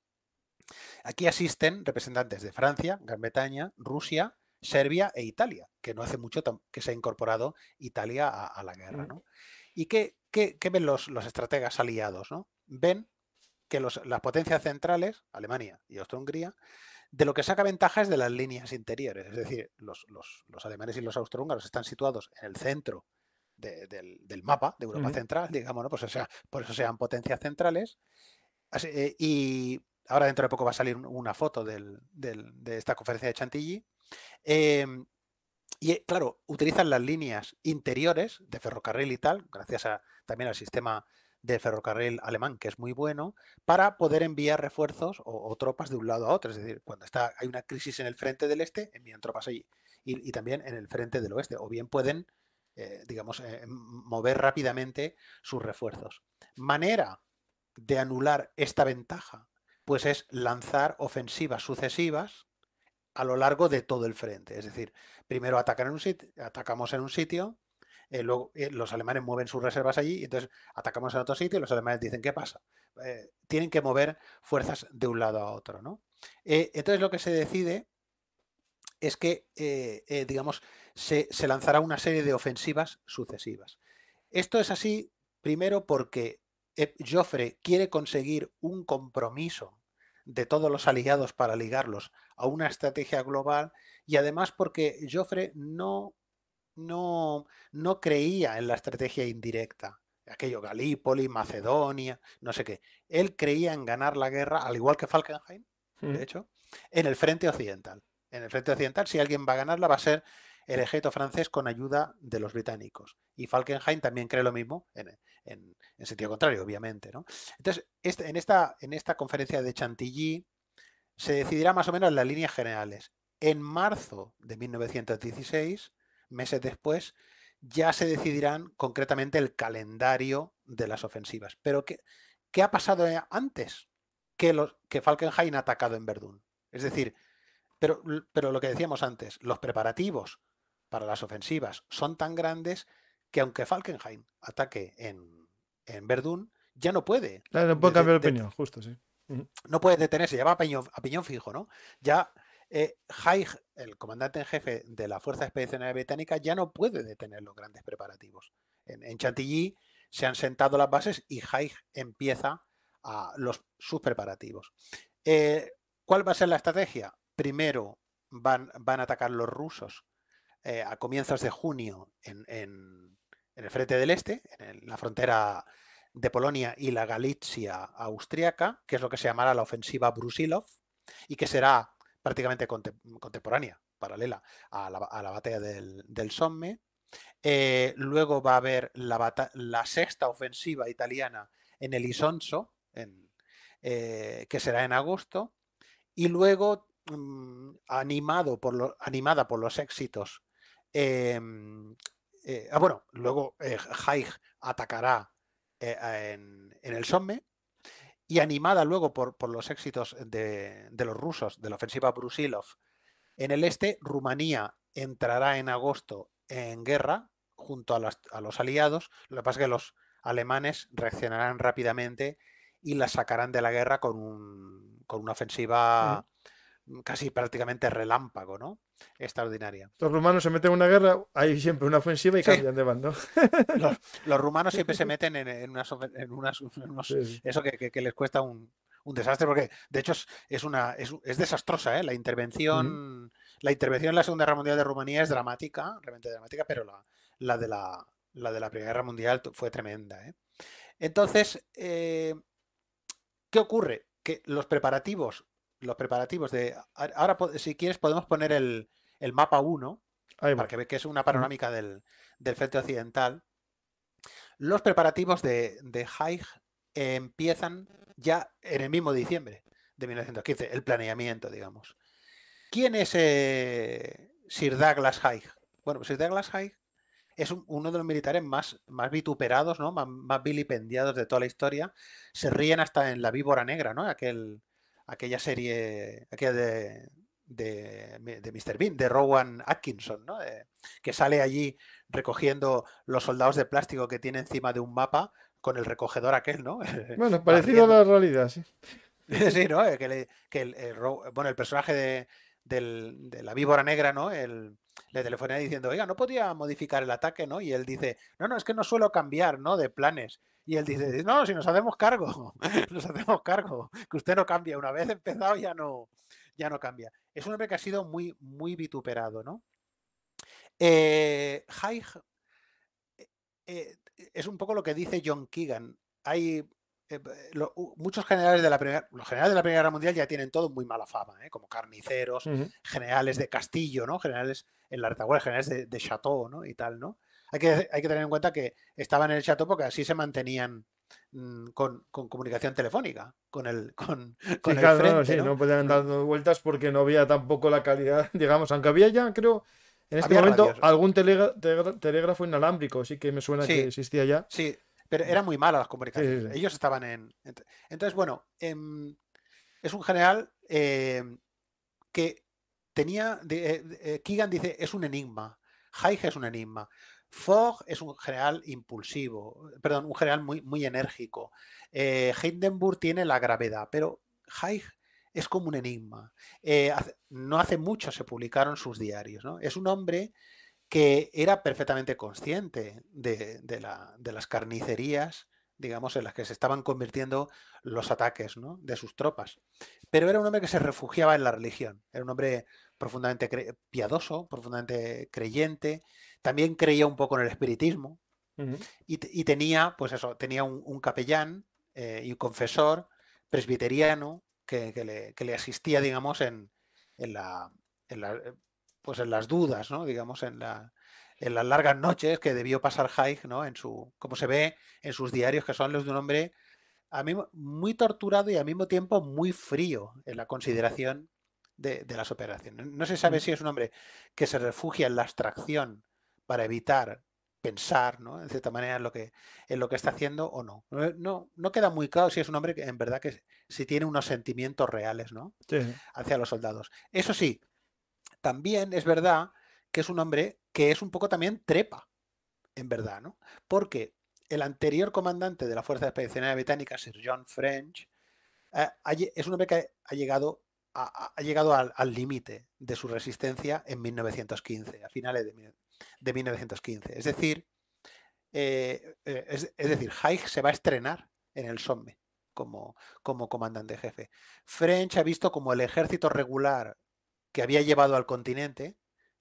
Aquí asisten representantes de Francia, Gran Bretaña, Rusia, Serbia e Italia, que no hace mucho que se ha incorporado Italia a, la guerra. Mm. ¿Y qué, ven los, los, estrategas aliados? ¿no? Ven que las potencias centrales, Alemania y Austro-Hungría, de lo que saca ventaja es de las líneas interiores. Es decir, los, alemanes y los austrohúngaros están situados en el centro del, mapa de Europa Central, digamos, pues sea, por eso sean potencias centrales. Eh, y ahora dentro de poco va a salir una foto de esta conferencia de Chantilly. Em, y eh, claro, utilizan las líneas interiores de ferrocarril y tal, gracias a, también al sistema de ferrocarril alemán, que es muy bueno, para poder enviar refuerzos o, tropas de un lado a otro. Es decir, cuando está, hay una crisis en el frente del este, envían tropas allí y, también en el frente del oeste. O bien pueden, eh, digamos, eh, mover rápidamente sus refuerzos. Manera de anular esta ventaja, pues es lanzar ofensivas sucesivas a lo largo de todo el frente. Es decir, primero un atacamos en un sitio, eh, luego, eh, los alemanes mueven sus reservas allí, y entonces atacamos en otro sitio y los alemanes dicen, ¿qué pasa? Eh, tienen que mover fuerzas de un lado a otro, ¿no? entonces lo que se decide es que, digamos, se lanzará una serie de ofensivas sucesivas. Esto es así, primero, porque Joffre quiere conseguir un compromiso de todos los aliados para ligarlos a una estrategia global y además porque Joffre no no, no creía en la estrategia indirecta. Aquello Galípoli, Macedonia, no sé qué. Él creía en ganar la guerra, al igual que Falkenhayn, de hecho, en el frente occidental. En el frente occidental, si alguien va a ganarla, va a ser el ejército francés con ayuda de los británicos. Y Falkenhayn también cree lo mismo, en, sentido contrario, obviamente. Entonces, este, en, esta, en esta conferencia de Chantilly se decidirá más o menos las líneas generales. En marzo de 1916, meses después, ya se decidirán concretamente el calendario de las ofensivas. Pero ¿qué, ha pasado eh, antes que, los, que Falkenhayn ha atacado en Verdún? Es decir, pero, pero lo que decíamos antes, los preparativos para las ofensivas son tan grandes que aunque Falkenhayn ataque en, Verdún, ya no puede. no puede cambiar de, opinión, justo, sí. No puede detenerse, ya va a a fijo, ¿no? Ya eh, Haig, el comandante en jefe de la Fuerza Expedicionaria Británica, ya no puede detener los grandes preparativos. En, Chantilly se han sentado las bases y Haig empieza a los, sus preparativos. Eh, ¿Cuál va a ser la estrategia? Primero van, van a atacar los rusos eh, a comienzos de junio en, el frente del este, en la frontera de Polonia y la Galicia austriaca, que es lo que se llamará la ofensiva Brusilov, y que será prácticamente contemporánea, paralela a la, batalla del, Somme. Eh, luego va a haber la, sexta ofensiva italiana en el Isonzo, eh, que será en agosto. Y luego, mm, animado por animada por los éxitos, em, eh, ah, bueno, luego Haig atacará en, en el Somme y animada luego por, por los éxitos de, de, los rusos, de la ofensiva Brusilov en el este, Rumanía entrará en agosto en guerra junto a, los aliados. Lo que pasa es que los alemanes reaccionarán rápidamente y la sacarán de la guerra con, con una ofensiva casi prácticamente relámpago, ¿no? Extraordinaria. Los rumanos se meten en una guerra, hay siempre una ofensiva y cambian de bando. Los, rumanos siempre se meten en, una, Eso que, les cuesta un, desastre, porque de hecho es, una, es, desastrosa, ¿eh? La intervención... La intervención en la Segunda Guerra Mundial de Rumanía es dramática, realmente dramática, pero la, de, la, de la Primera Guerra Mundial fue tremenda. ¿eh? Entonces, eh, ¿qué ocurre? Que los preparativos los preparativos de. Ahora, si quieres, podemos poner el, mapa 1, para que veas que es una panorámica del, frente occidental. Los preparativos de, Haig empiezan ya en el mismo diciembre de 1915, el planeamiento, digamos. ¿Quién es eh, Sir Douglas Haig? Bueno, Sir Douglas Haig es uno de los militares más, más vituperados, ¿no? Más, más, vilipendiados de toda la historia. Se ríen hasta en La Víbora Negra, ¿no? Aquel, aquella serie, aquella de, de, de Mr. Bean, de Rowan Atkinson, ¿no? Eh, que sale allí recogiendo los soldados de plástico que tiene encima de un mapa con el recogedor aquel, ¿no? Bueno, parecido a la realidad, sí. sí, ¿no? Eh, que, bueno, el personaje de, de la víbora negra, ¿no? El, le telefonea diciendo, oiga, ¿no podía modificar el ataque, no? Y él dice, no, no, es que no suelo cambiar, ¿no? De planes. Y él dice, no, si nos hacemos cargo, nos hacemos cargo, que usted no cambia. Una vez empezado ya no, ya no cambia. Es un hombre que ha sido muy, muy vituperado, ¿no? Eh, eh, eh es un poco lo que dice John Keegan. Hay eh, muchos generales de la primera, los generales de la Primera Guerra Mundial ya tienen todo muy mala fama, ¿eh? como carniceros, generales de castillo, ¿no? Generales en la retaguardia, generales de, chateau, ¿no? Y tal, ¿no? Hay que, hay que tener en cuenta que estaban en el chateau porque así se mantenían mm, con, comunicación telefónica, con el, con, con el frente, no, podían dar vueltas porque no había tampoco la calidad, digamos, aunque había ya, creo, en este momento algún telégrafo inalámbrico, sí que me suena que existía ya. Sí, pero eran muy malas las comunicaciones. Ellos estaban en. Entonces, bueno, em, es un general eh, que tenía. Eh, eh, Keegan dice: es un enigma. Haig es un enigma. Fogg es un general impulsivo, perdón, un general muy, muy enérgico. Hindenburg tiene la gravedad, pero Haig es como un enigma. no hace mucho se publicaron sus diarios. ¿no? Es un hombre que era perfectamente consciente de, las carnicerías, digamos, en las que se estaban convirtiendo los ataques de sus tropas. Pero era un hombre que se refugiaba en la religión, era un hombre profundamente piadoso, profundamente creyente, también creía un poco en el espiritismo y, tenía, pues eso, tenía un, capellán eh, y un confesor presbiteriano que, le, asistía, digamos, en la pues en las dudas, ¿no? Digamos, en, las largas noches que debió pasar Haig, ¿no? En su, como se ve en sus diarios, que son los de un hombre a mí, muy torturado y al mismo tiempo muy frío en la consideración de, las operaciones. No se sabe si es un hombre que se refugia en la abstracción para evitar pensar, ¿no? En cierta manera en lo que, en lo que está haciendo o no. No, no queda muy claro si es un hombre que en verdad que si tiene unos sentimientos reales, ¿no? Hacia los soldados. Eso sí, también es verdad que es un hombre que es un poco también trepa, en mm. verdad, ¿no? Porque el anterior comandante de la Fuerza Expedicionaria Británica, Sir John French, eh, es un hombre que ha llegado, ha, llegado al límite de su resistencia en 1915, a finales de, 1915. Es decir, eh, eh, es, decir, Haig se va a estrenar en el Somme como, como comandante jefe. French ha visto como el ejército regular que había llevado al continente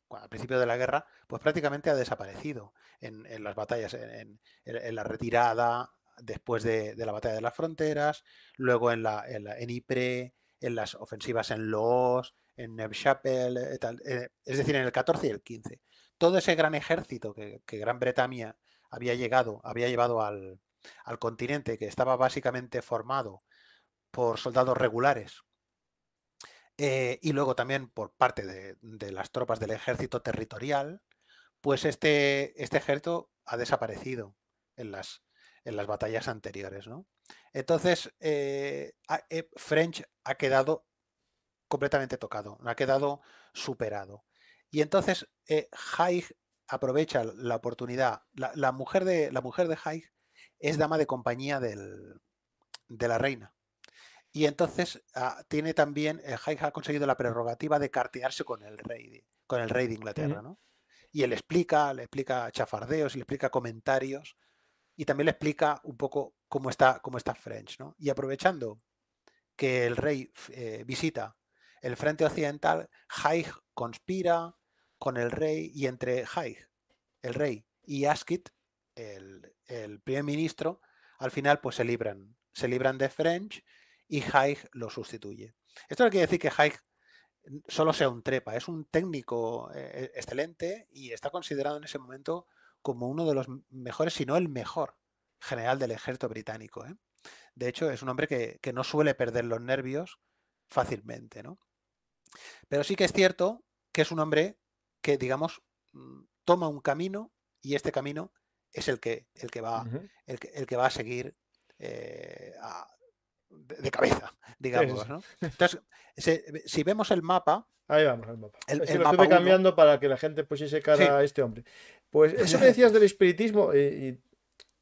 al principio de la guerra, pues prácticamente ha desaparecido en, las batallas, en, la retirada después de, la batalla de las fronteras, luego en, la, Ypres, en las ofensivas en Loos, en Neuchâtel, eh, eh, es decir, en el 14 y el 15. Todo ese gran ejército que, Gran Bretaña había llegado, había llevado al, al continente, que estaba básicamente formado por soldados regulares, eh, y luego también por parte de, las tropas del ejército territorial, pues este, este ejército ha desaparecido en las, en las batallas anteriores. Entonces, eh, eh, French ha quedado completamente tocado, ha quedado superado. Y entonces Haig aprovecha la oportunidad. La, mujer de, la mujer de Haig es dama de compañía del, de la reina. Y entonces ah, tiene también, eh, ha conseguido la prerrogativa de cartearse con el rey, con el rey de Inglaterra, Y él explica, le explica chafardeos, le explica comentarios y también le explica un poco cómo está, cómo está French, Y aprovechando que el rey eh, visita el frente occidental, Haig conspira con el rey y entre Haig, el rey, y Askit, el, primer ministro, al final pues se libran, se libran de French y Haig lo sustituye. Esto no quiere decir que Haig mm, solo sea un trepa, es un técnico eh, e-, excelente y está considerado en ese momento como uno de los mejores, si no el mejor general del ejército británico. ¿eh? De hecho, es un hombre que, no suele perder los nervios fácilmente. ¿no? Pero sí que es cierto que es un hombre que, digamos, mm, toma un camino y este camino es el que, el que, va, va a seguir eh, a, de, cabeza, digamos. ¿no? Entonces, si, vemos el mapa, Ahí vamos, el mapa. El, lo estuve cambiando para que la gente pusiese cara a este hombre. Pues eso que decías del espiritismo,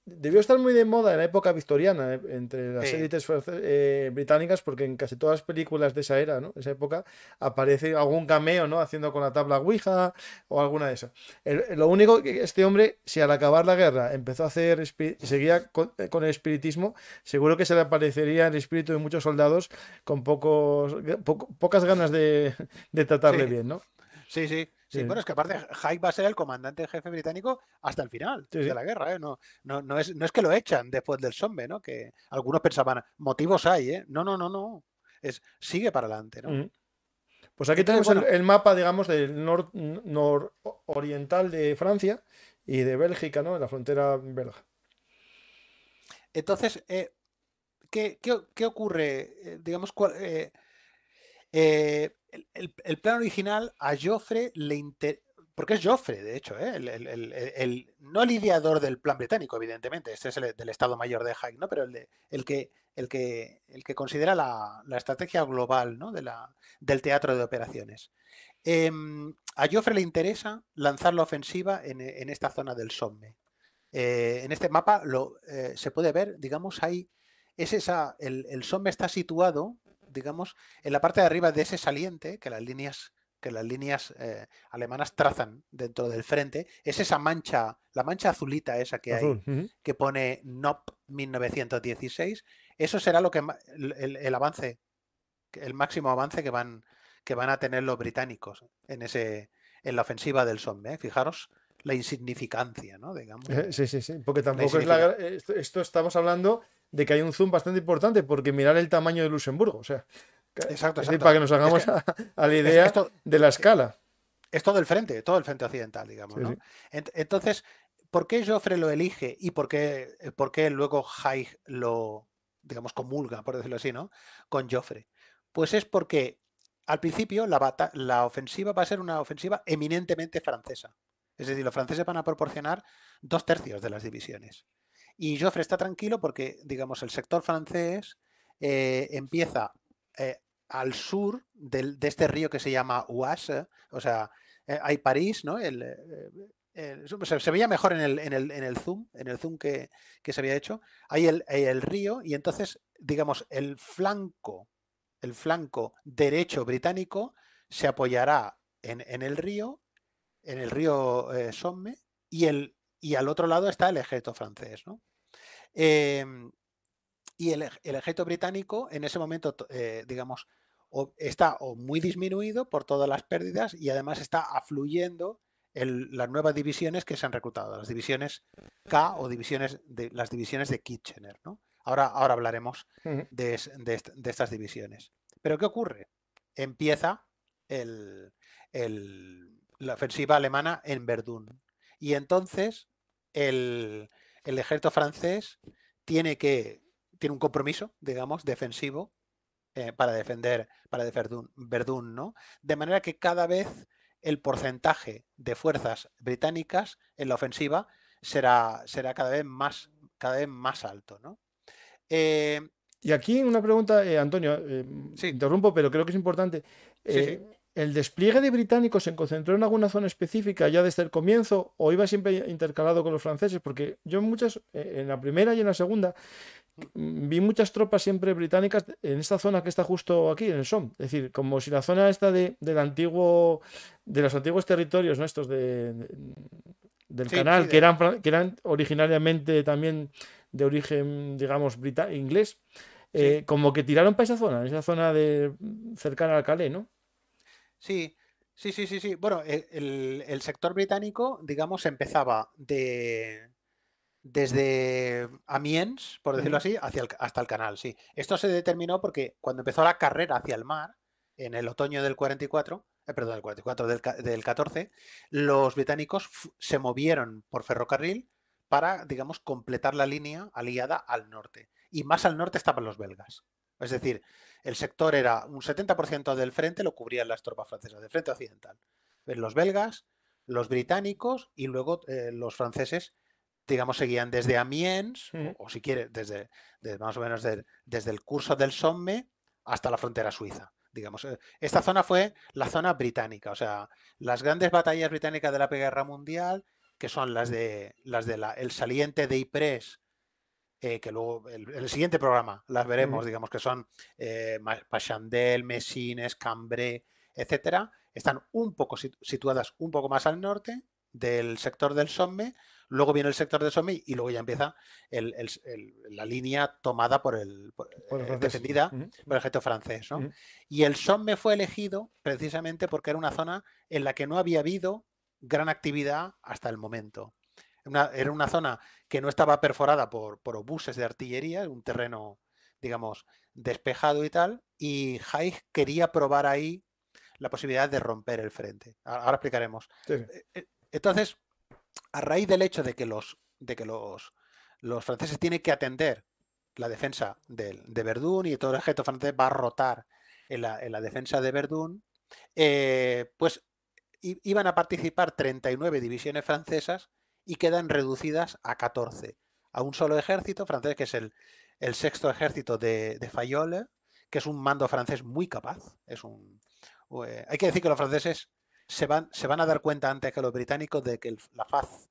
debió estar muy de moda en la época victoriana, eh, entre las élites eh, británicas, porque en casi todas las películas de esa era, ¿no? esa época, aparece algún cameo, ¿no? Haciendo con la tabla Ouija o alguna de esas. lo único que este hombre, si al acabar la guerra empezó a hacer seguía eh, con, el espiritismo, seguro que se le aparecería el espíritu de muchos soldados con pocos, pocas ganas de, tratarle bien, ¿no? Sí, sí. Sí, bueno, es que aparte Hyde va a ser el comandante jefe británico hasta el final de la guerra, ¿eh? No, no, es, no es que lo echan después del zombie ¿no? Que algunos pensaban, motivos hay, ¿eh? No, no, no, no. Es, sigue para adelante, ¿no? Pues aquí tenemos el, mapa, digamos, del nororiental de Francia y de Bélgica, ¿no? En la frontera belga. Entonces, eh, ¿qué, ocurre? Eh, digamos, cuál, el, plan original a Joffre le interesa. Porque es Joffre, de hecho, ¿eh? el, no el ideador del plan británico, evidentemente, este es el del Estado Mayor de Haig ¿no? pero el, de, el, que, el, que, el que considera la, estrategia global ¿no? de la, del teatro de operaciones. Em, a Joffre le interesa lanzar la ofensiva en, esta zona del Somme. Eh, en este mapa eh, se puede ver, digamos, ahí es esa, el, el Somme está situado digamos, en la parte de arriba de ese saliente que las líneas que las líneas eh, alemanas trazan dentro del frente, es esa mancha, la mancha azulita esa que hay, que pone NOP 1916. Eso será lo que el, avance, el máximo avance que van, que van a tener los británicos en ese, en la ofensiva del Somme. ¿eh? Fijaros la insignificancia, ¿no? Digamos. Eh, sí, sí, sí, porque tampoco es la... esto, estamos hablando de que hay un zoom bastante importante, porque mirar el tamaño de Luxemburgo, o sea. Exacto, para que nos hagamos a, la idea de la escala. Es todo el frente, todo el frente occidental, digamos. ¿no? Entonces, ¿por qué Joffre lo elige y por qué, por luego Haig lo, digamos, comulga, por decirlo así, ¿no? Con Joffre. Pues es porque al principio la, la ofensiva va a ser una ofensiva eminentemente francesa. Es decir, los franceses van a proporcionar dos tercios de las divisiones. Y Joffre está tranquilo porque, digamos, el sector francés eh, empieza eh, al sur de este río que se llama Oise, o sea, eh, hay París, ¿no? se, veía mejor en el, en el, zoom, en el zoom que, se había hecho. Hay el, río y entonces, digamos, el flanco, el flanco derecho británico se apoyará en, el río, en el río Somme, y el y al otro lado está el ejército francés. Em, y el, ejército británico en ese momento, eh, digamos, está muy disminuido por todas las pérdidas y además está afluyendo las nuevas divisiones que se han reclutado, las divisiones K o divisiones las divisiones de Kitchener. Ahora, ahora hablaremos de, estas divisiones. Pero ¿qué ocurre? Empieza la ofensiva alemana en Verdún. Y entonces el, ejército francés tiene que tiene un compromiso, digamos, defensivo eh, para defender para defender Verdún, ¿no? De manera que cada vez el porcentaje de fuerzas británicas en la ofensiva será, será cada vez más cada vez más alto, ¿no? Eh, y aquí una pregunta, eh, Antonio, sí. interrumpo, pero creo que es importante. sí. ¿El despliegue de británicos se concentró en alguna zona específica ya desde el comienzo o iba siempre intercalado con los franceses? Porque yo en muchas, eh, en la primera y en la segunda, mm, vi muchas tropas siempre británicas en esta zona que está justo aquí, en el Somme. Es decir, como si la zona esta de, del antiguo, de los antiguos territorios nuestros de, del canal, que, eran, que eran originariamente también de origen, digamos, inglés, eh, como que tiraron para esa zona, esa zona de cercana al Calais, ¿no? Sí, sí, sí, sí, sí. Bueno, e, el, sector británico, digamos, empezaba de desde Amiens, por decirlo así, hacia hasta el canal, sí. Esto se determinó porque cuando empezó la carrera hacia el mar, en el otoño del 44, eh, perdón, del 44, del, del 14, los británicos se movieron por ferrocarril para, digamos, completar la línea aliada al norte. Y más al norte estaban los belgas. Es decir, el sector era un 70% del frente lo cubrían las tropas francesas, del frente occidental. Los belgas, los británicos y luego eh, los franceses, digamos, seguían desde Amiens, o, mm. si quiere, desde, más o menos desde el curso del Somme hasta la frontera suiza. Digamos, eh, esta zona fue la zona británica, o sea, las grandes batallas británicas de la Guerra Mundial, que son las de las de el saliente de Ypres eh, que luego el, siguiente programa las veremos, digamos que son eh, Pachandel, Messines, Cambre, etcétera, están un poco situadas un poco más al norte del sector del Somme, luego viene el sector del Somme y luego ya empieza la línea tomada por el, eh, defendida por el ejército francés. Y el Somme fue elegido precisamente porque era una zona en la que no había habido gran actividad hasta el momento era una zona que no estaba perforada por, por obuses de artillería, un terreno, digamos, despejado y tal, y Haig quería probar ahí la posibilidad de romper el frente. Ahora explicaremos. Eh, eh, entonces, a raíz del hecho de que los, de que los, franceses tienen que atender la defensa de, Verdún y todo el ejército francés va a rotar en la, defensa de Verdún, eh, pues iban a participar 39 divisiones francesas y quedan reducidas a 14, a un solo ejército francés, que es el, sexto ejército de, de que es un mando francés muy capaz. Es un, eh, hay que decir que los franceses se van, se van a dar cuenta antes que los británicos de que la faz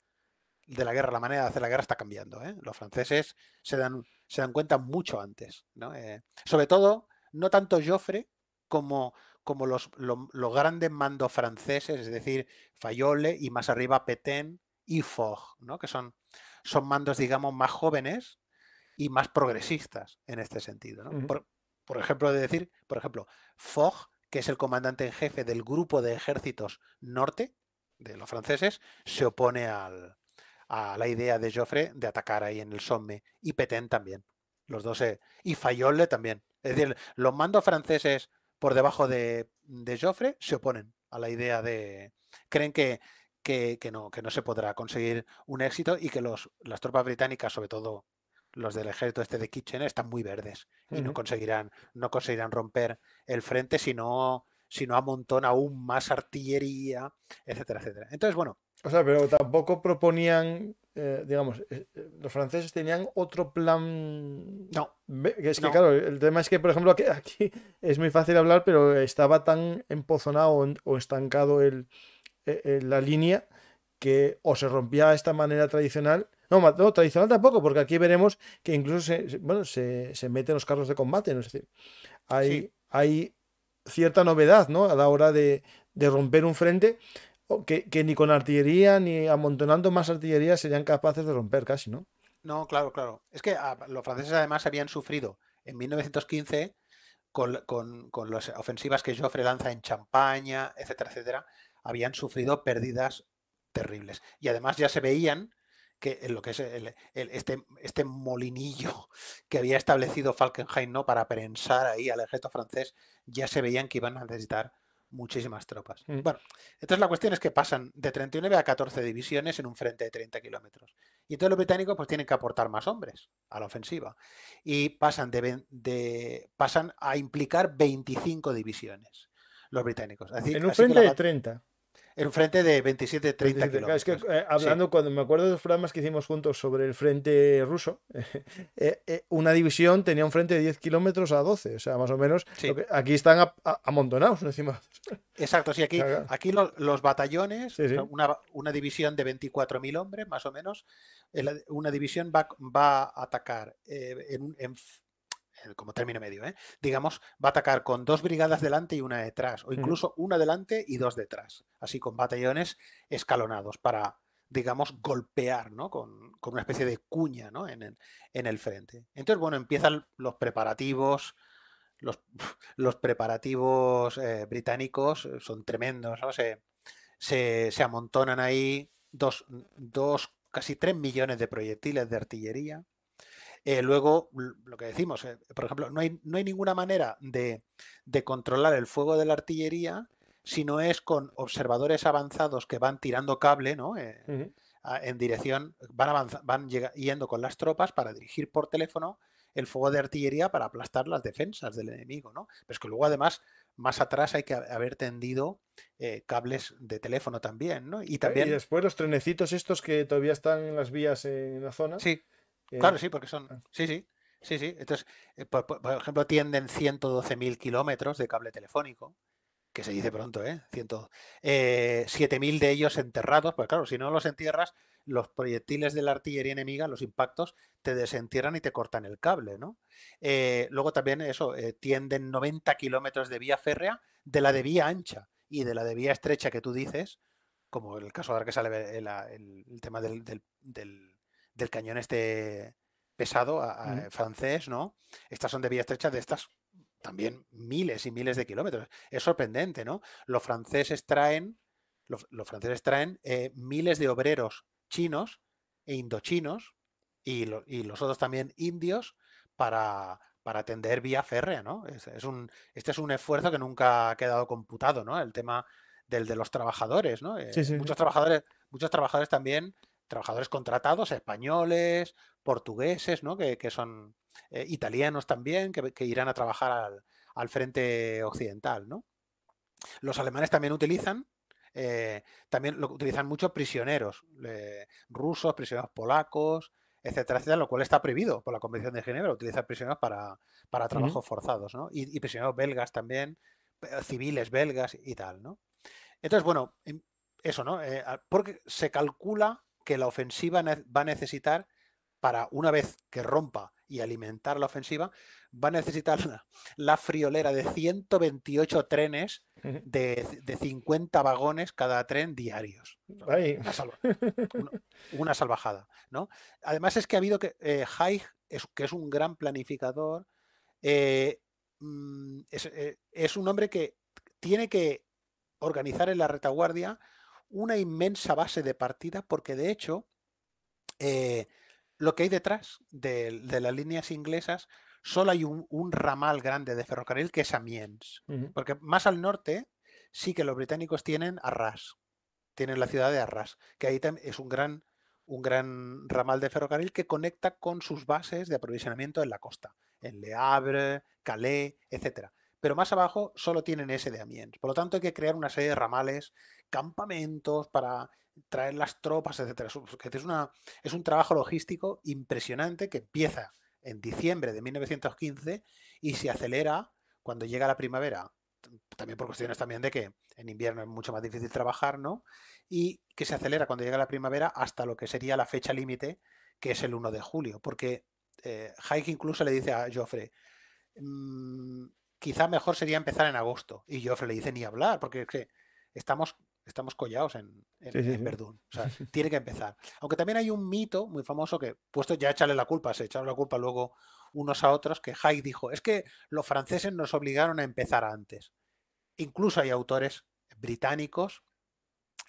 de la guerra, la manera de hacer la guerra está cambiando. ¿eh? Los franceses se dan, se dan cuenta mucho antes. Eh, sobre todo, no tanto Joffre como, como los, los, grandes mandos franceses, es decir, Fayolle y más arriba Petén, y Foch, ¿no? que son, son mandos, digamos, más jóvenes y más progresistas en este sentido. por, ejemplo, de decir, por ejemplo, FOG, que es el comandante en jefe del grupo de ejércitos norte de los franceses, se opone al, a la idea de Joffre de atacar ahí en el Somme y Petén también. Los dos, y Fayolle también. Es decir, los mandos franceses por debajo de, de Joffre se oponen a la idea de. Creen que, que, no, que no se podrá conseguir un éxito y que las tropas británicas, sobre todo los del ejército este de Kitchener, están muy verdes y no conseguirán, no conseguirán romper el frente si no, si amontona aún más artillería, etcétera, etcétera. Entonces, bueno. O sea, pero tampoco proponían eh, digamos, eh, eh, los franceses tenían otro plan. No. Es que, claro, el tema es que, por ejemplo, aquí, es muy fácil hablar, pero estaba tan empozonado o estancado el, eh, eh, la línea que o se rompía de esta manera tradicional. No, tradicional tampoco, porque aquí veremos que incluso se, bueno, se, meten los carros de combate. ¿no? Es decir, hay, hay cierta novedad ¿no? a la hora de, romper un frente que, que, ni con artillería ni amontonando más artillería serían capaces de romper casi, ¿no? No, claro, claro. Es que ah, los franceses además habían sufrido en 1915 con, con las ofensivas que Joffre lanza en Champaña, etcétera, etcétera, habían sufrido pérdidas terribles. Y además ya se veían que en lo que es este, este, molinillo que había establecido Falkenhayn ¿no? para prensar ahí al ejército francés, ya se veían que iban a necesitar muchísimas tropas. Mm. Bueno, entonces la cuestión es que pasan de 39 a 14 divisiones en un frente de 30 kilómetros. Y entonces los británicos pues tienen que aportar más hombres a la ofensiva. Y pasan, de, de pasan a implicar 25 divisiones los británicos. en un frente de 30 frente de 27, 30 kilómetros. Eh, hablando, cuando me acuerdo de los programas que hicimos juntos sobre el frente ruso, eh, eh, una división tenía un frente de 10 kilómetros a 12, o sea, más o menos. aquí están amontonados encima. Exacto, sí, aquí, aquí los, batallones, una, división de 24.000 hombres, más o menos, una división va, a atacar en, en como término medio, ¿eh? digamos, va a atacar con dos brigadas delante y una detrás, o mm. incluso una delante y dos detrás, así con batallones escalonados para, digamos, golpear ¿no? con, una especie de cuña en, el, frente. Entonces, bueno, empiezan los preparativos. Los, preparativos eh, británicos eh, son tremendos, ¿no? Se, amontonan ahí dos, dos, casi tres millones de proyectiles de artillería eh, luego, lo que decimos, eh, por ejemplo, no hay, no hay ninguna manera de, controlar el fuego de la artillería si no es con observadores avanzados que van tirando cable, ¿no? Eh, en dirección, van, van yendo con las tropas para dirigir por teléfono el fuego de artillería para aplastar las defensas del enemigo, ¿no? Pero es que luego además más atrás hay que haber tendido cables de teléfono también, ¿no? Y también y después los trenecitos estos que todavía están en las vías en la zona. Sí. Claro, sí, porque son. Ah. Sí, sí. Sí, sí. Entonces, eh, por, ejemplo, tienden 112.000 kilómetros de cable telefónico, que se dice pronto, ¿eh? eh 7.000 de ellos enterrados, pues claro, si no los entierras, los proyectiles de la artillería enemiga, los impactos, te desentierran y te cortan el cable, ¿no? Eh, luego también eso, eh, tienden 90 kilómetros de vía férrea de la de vía ancha y de la de vía estrecha que tú dices, como el caso ahora que sale el, tema del, del del cañón este pesado eh, francés, ¿no? Estas son de vía estrecha de estas también miles y miles de kilómetros. Es sorprendente, ¿no? Los franceses traen, los, franceses traen eh, miles de obreros chinos e indochinos y, los otros también indios para, atender vía férrea, ¿no? este es un esfuerzo que nunca ha quedado computado, ¿no? El tema del de los trabajadores, ¿no? Eh, muchos trabajadores, muchos trabajadores también trabajadores contratados, españoles, portugueses, ¿no? que, son eh, italianos también, que, irán a trabajar al, frente occidental. ¿no? Los alemanes también utilizan, eh, también lo utilizan muchos prisioneros eh, rusos, prisioneros polacos, etcétera, etcétera, lo cual está prohibido por la Convención de Ginebra, utilizar prisioneros para, para trabajos forzados, ¿no? Y, prisioneros belgas también, civiles belgas y tal, ¿no? Entonces, bueno, em, eso, ¿no? porque se calcula que la ofensiva va a necesitar para una vez que rompa y alimentar la ofensiva, va a necesitar la, friolera de 128 trenes de, 50 vagones cada tren diarios. Una, salvajada. ¿no? Además es que ha habido que eh, Haig, es, que es un gran planificador, eh, mm, es, eh, es un hombre que tiene que organizar en la retaguardia una inmensa base de partida porque de hecho eh, lo que hay detrás de, las líneas inglesas solo hay un, ramal grande de ferrocarril que es Amiens, porque más al norte sí que los británicos tienen Arras, tienen la ciudad de Arras, que ahí es un gran, un gran ramal de ferrocarril que conecta con sus bases de aprovisionamiento en la costa, en Le Havre, Calais, etcétera pero más abajo solo tienen ese de Amiens. Por lo tanto, hay que crear una serie de ramales, campamentos para traer las tropas, etcétera. Es, una, es un trabajo logístico impresionante que empieza en diciembre de 1915 y se acelera cuando llega la primavera. También por cuestiones también de que en invierno es mucho más difícil trabajar, ¿no? Y que se acelera cuando llega la primavera hasta lo que sería la fecha límite, que es el 1 de julio. Porque eh, incluso le dice a Joffre, mm, quizá mejor sería empezar en agosto. Y Joffre le dice ni hablar, porque estamos, estamos collados en, en, O sea, tiene que empezar. Aunque también hay un mito muy famoso que, puesto ya echarle la culpa, se echaron la culpa luego unos a otros, que Haig dijo, es que los franceses nos obligaron a empezar antes. Incluso hay autores británicos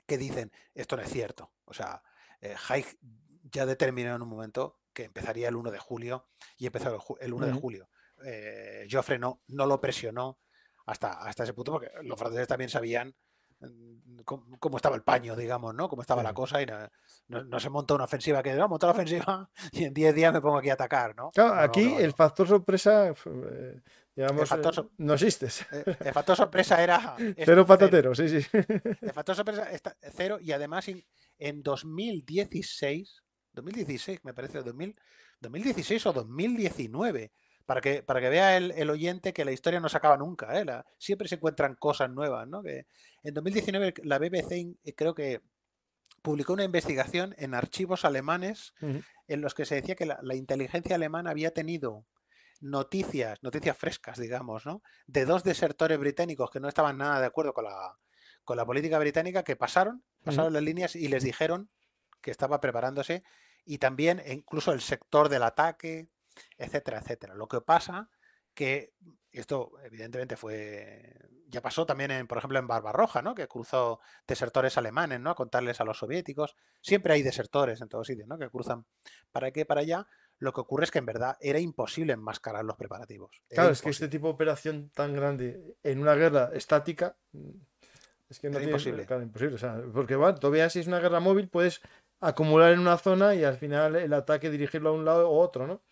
que dicen, esto no es cierto. O sea, eh, Haig ya determinó en un momento que empezaría el 1 de julio y empezó el 1 de julio eh, Joffre no, lo presionó hasta, hasta ese punto, porque los franceses también sabían mm, cómo, estaba el paño, digamos, ¿no? Cómo estaba la cosa y no, se monta una ofensiva que no, la ofensiva y en 10 días me pongo aquí a atacar, ¿no? aquí el factor eh, sorpresa, no existes eh, El, factor sorpresa era... Cero patatero, sí, sí. El factor sorpresa cero y además en 2016, 2016 me parece, 2000, 2016 o 2019 para que, para que vea el, oyente que la historia no se acaba nunca, ¿eh? la, siempre se encuentran cosas nuevas. ¿no? en 2019 la BBC eh, creo que publicó una investigación en archivos alemanes en los que se decía que la, inteligencia alemana había tenido noticias, noticias frescas, digamos, ¿no? de dos desertores británicos que no estaban nada de acuerdo con la, con la política británica, que pasaron, pasaron las líneas y les dijeron que estaba preparándose y también e incluso el sector del ataque, etcétera, etcétera. Lo que pasa que esto evidentemente fue ya pasó también en por ejemplo en Barbarroja, ¿no? Que cruzó desertores alemanes, ¿no? A contarles a los soviéticos. Siempre hay desertores en todos sitios, ¿no? Que cruzan para aquí para allá. Lo que ocurre es que en verdad era imposible enmascarar los preparativos. claro, es que este tipo de operación tan grande en una guerra estática mm, es que no imposible. imposible. porque bueno, todavía si es una guerra móvil puedes acumular en una zona y al final el ataque dirigirlo a un lado u otro, ¿no?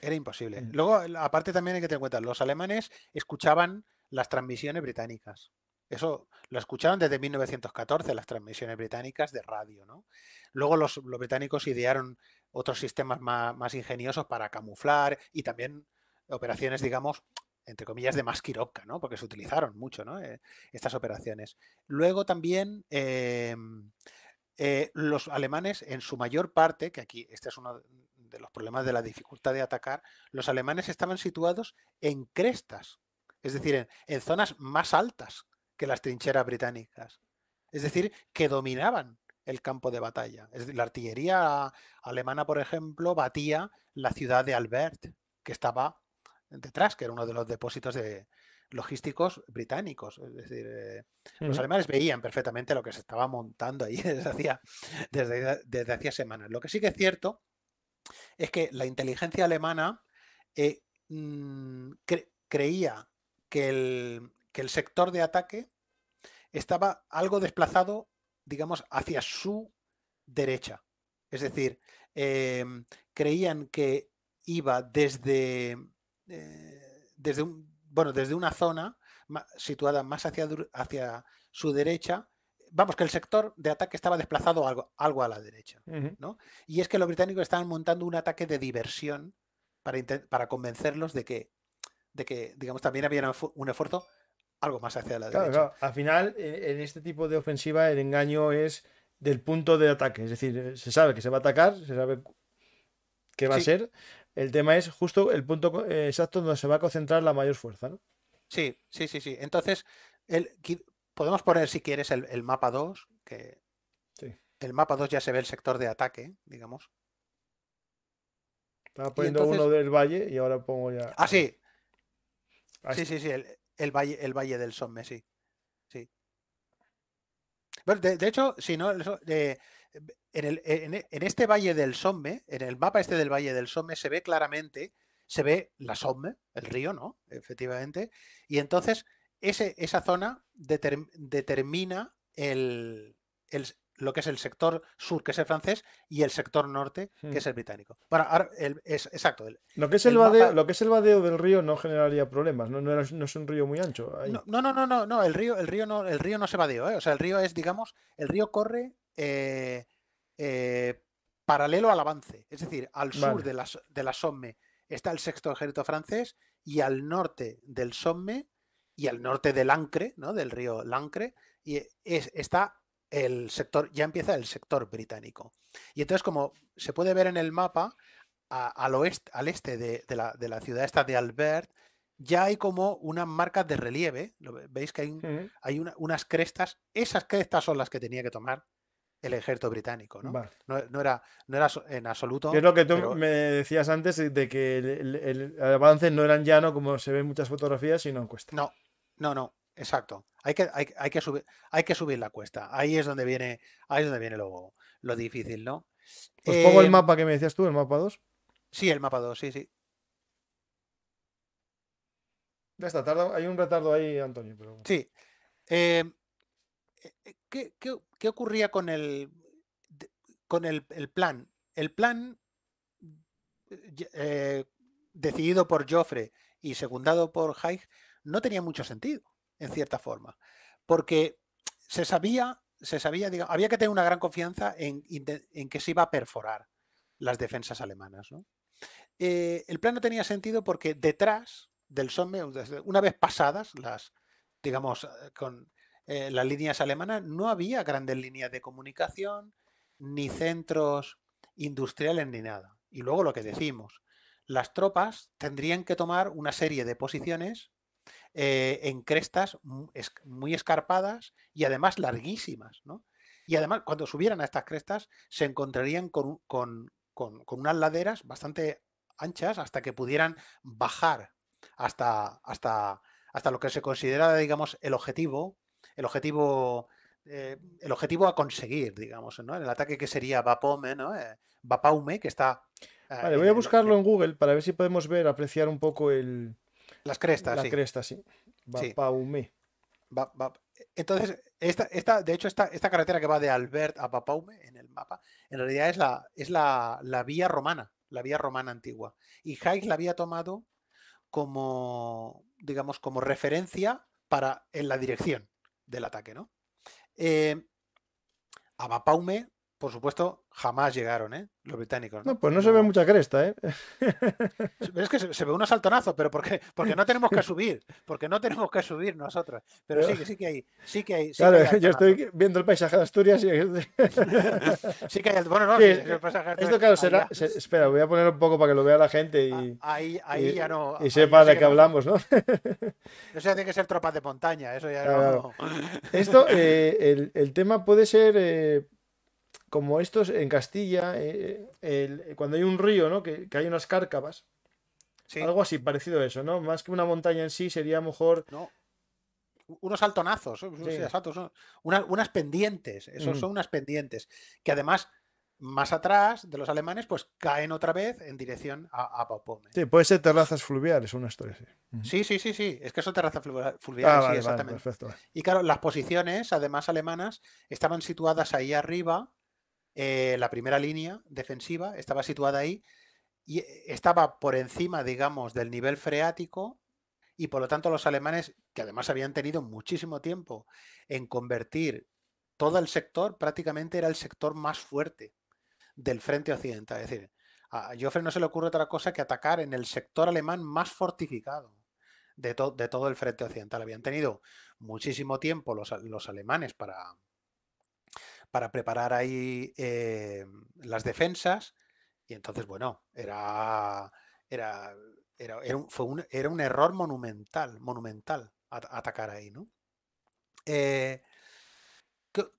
Era imposible. Luego, aparte también hay que tener en cuenta, los alemanes escuchaban las transmisiones británicas. Eso lo escucharon desde 1914, las transmisiones británicas de radio, ¿no? Luego los, británicos idearon otros sistemas más, ingeniosos para camuflar y también operaciones, digamos, entre comillas, de más ¿no? Porque se utilizaron mucho, ¿no? Eh, estas operaciones. Luego también em, eh, los alemanes, en su mayor parte, que aquí este es uno de los problemas de la dificultad de atacar, los alemanes estaban situados en crestas, es decir, en, zonas más altas que las trincheras británicas. Es decir, que dominaban el campo de batalla. Es la artillería alemana, por ejemplo, batía la ciudad de Albert, que estaba detrás, que era uno de los depósitos de logísticos británicos. Es decir, eh, los alemanes veían perfectamente lo que se estaba montando ahí desde hacía, desde hacía semanas. Lo que sí que es cierto es que la inteligencia alemana eh, mm, creía que el, sector de ataque estaba algo desplazado, digamos, hacia su derecha. Es decir, em, creían que iba desde, eh, una zona situada más hacia su derecha vamos, que el sector de ataque estaba desplazado algo, algo a la derecha. ¿no? Y es que los británicos estaban montando un ataque de diversión para, para convencerlos de que, de que, digamos, también había un esfuerzo algo más hacia la derecha. Claro. Al final, e, en este tipo de ofensiva, el engaño es del punto de ataque. Es decir, eh, se sabe que se va a atacar, se sabe qué va a ser. El tema es justo el punto eh, exacto donde se va a concentrar la mayor fuerza. Sí, sí, sí, sí. Entonces, el, Podemos poner, si quieres, el, mapa 2, que el mapa 2 ya se ve el sector de ataque, digamos. Estaba poniendo uno del valle y ahora pongo ya. Ah, sí. Ah, sí, sí, sí, el, valle, el valle del Somme, sí. sí. de, hecho, si no, en, en, este valle del Somme, en el mapa este del valle del Somme, se ve claramente, se ve la Somme, el río, ¿no? Efectivamente. Y entonces esa zona determina el, lo que es el sector sur, que es el francés, y el sector norte, que es hmm. el británico. Bueno, exacto. lo, que es el vadeo lo que es el del río no generaría problemas, no, no, es un río muy ancho. No, no, no, no, no, el río, el río no, el río no se vadeó ¿eh? o sea, el río es, digamos, el río corre eh, eh, paralelo al avance, es decir, al sur de de la Somme está el sexto ejército francés y al norte del Somme y al norte del Ancre, ¿no? del río Lancre, y es, está el sector, ya empieza el sector británico. Y entonces, como se puede ver en el mapa, al oeste, al este de, la, de, la, ciudad esta de Albert, ya hay como unas marcas de relieve. Veis que hay, unas crestas. Esas crestas son las que tenía que tomar el ejército británico, ¿no? No, era, no era en absoluto. Es lo que tú me decías antes de que el, avance no en llano como se ve en muchas fotografías, sino en cuesta. No, no, no, exacto. Hay que, hay, que, subir, hay que subir la cuesta. Ahí es donde viene, ahí es donde viene lo, lo difícil, ¿no? Pues pongo el em mapa que me decías tú, el mapa 2. Sí, el mapa 2, sí, sí. Ya está, hay un retardo ahí, Antonio. Sí. Em, eh, eh, ¿qué, ocurría con el, con el, plan? El plan eh, decidido por Joffre y secundado por Haig no tenía mucho sentido, en cierta forma, porque se sabía, se sabía, digamos, había que tener una gran confianza en, que se iba a perforar las defensas alemanas. Eh, el plan no tenía sentido porque detrás del Somme, una vez pasadas las, digamos, eh, con eh, las líneas alemanas, no había grandes líneas de comunicación, ni centros industriales, ni nada. Y luego lo que decimos, las tropas tendrían que tomar una serie de posiciones eh, en crestas muy escarpadas y además larguísimas, ¿no? Y además, cuando subieran a estas crestas, se encontrarían con, unas laderas bastante anchas hasta que pudieran bajar hasta, hasta, hasta lo que se considera, digamos, el objetivo, el objetivo, eh, el objetivo a conseguir, digamos, ¿no? El ataque que sería Vapome, ¿no? Eh, que está. vale, voy a buscarlo en Google para ver si podemos ver, apreciar un poco el, las crestas, La sí. sí. Entonces, de hecho, esta, esta carretera que va de Albert a Papaume en el mapa, en realidad es la, es la, vía romana, la vía romana antigua. Y Haig la había tomado como, digamos, como referencia para en la dirección del ataque, ¿no? Eh, a por supuesto, jamás llegaron, ¿eh? Los británicos. No, pues no, se ve mucha cresta, ¿eh? Es que se, ve un asaltonazo, pero ¿por qué? Porque no tenemos que subir, porque no tenemos que subir nosotros. Pero, sí que sí que hay, sí que hay. claro, yo estoy viendo el paisaje de Asturias sí que hay bueno, no, el paisaje Esto claro será. espera, voy a poner un poco para que lo vea la gente y. Ahí, ahí ya no. Y sepa de qué hablamos, ¿no? Eso ya tiene que ser tropas de montaña, eso ya Esto, eh, el, tema puede ser. Eh, como estos en Castilla, eh, eh, cuando hay un río, ¿no? Que, hay unas cárcavas. Algo así, parecido a eso, ¿no? Más que una montaña en sí, sería mejor. No. Unos altonazos. unas, pendientes, esos mm. son unas pendientes. Que además, más atrás de los alemanes, pues caen otra vez en dirección a, a Sí, puede ser terrazas fluviales, una historia Sí, sí, sí, sí. Es que son terrazas fluviales, ah, sí, exactamente. y claro, las posiciones, además alemanas, estaban situadas ahí arriba eh, la primera línea defensiva estaba situada ahí y eh, estaba por encima, digamos, del nivel freático y por lo tanto los alemanes, que además habían tenido muchísimo tiempo en convertir todo el sector, prácticamente era el sector más fuerte del frente occidental. Es decir, a Joffre no se le ocurre otra cosa que atacar en el sector alemán más fortificado de, de todo el frente occidental. Habían tenido muchísimo tiempo los alemanes para, para preparar ahí eh, las defensas. Y entonces, bueno, era, era, era, un, fue era un error monumental, monumental atacar ahí, ¿no? Eh,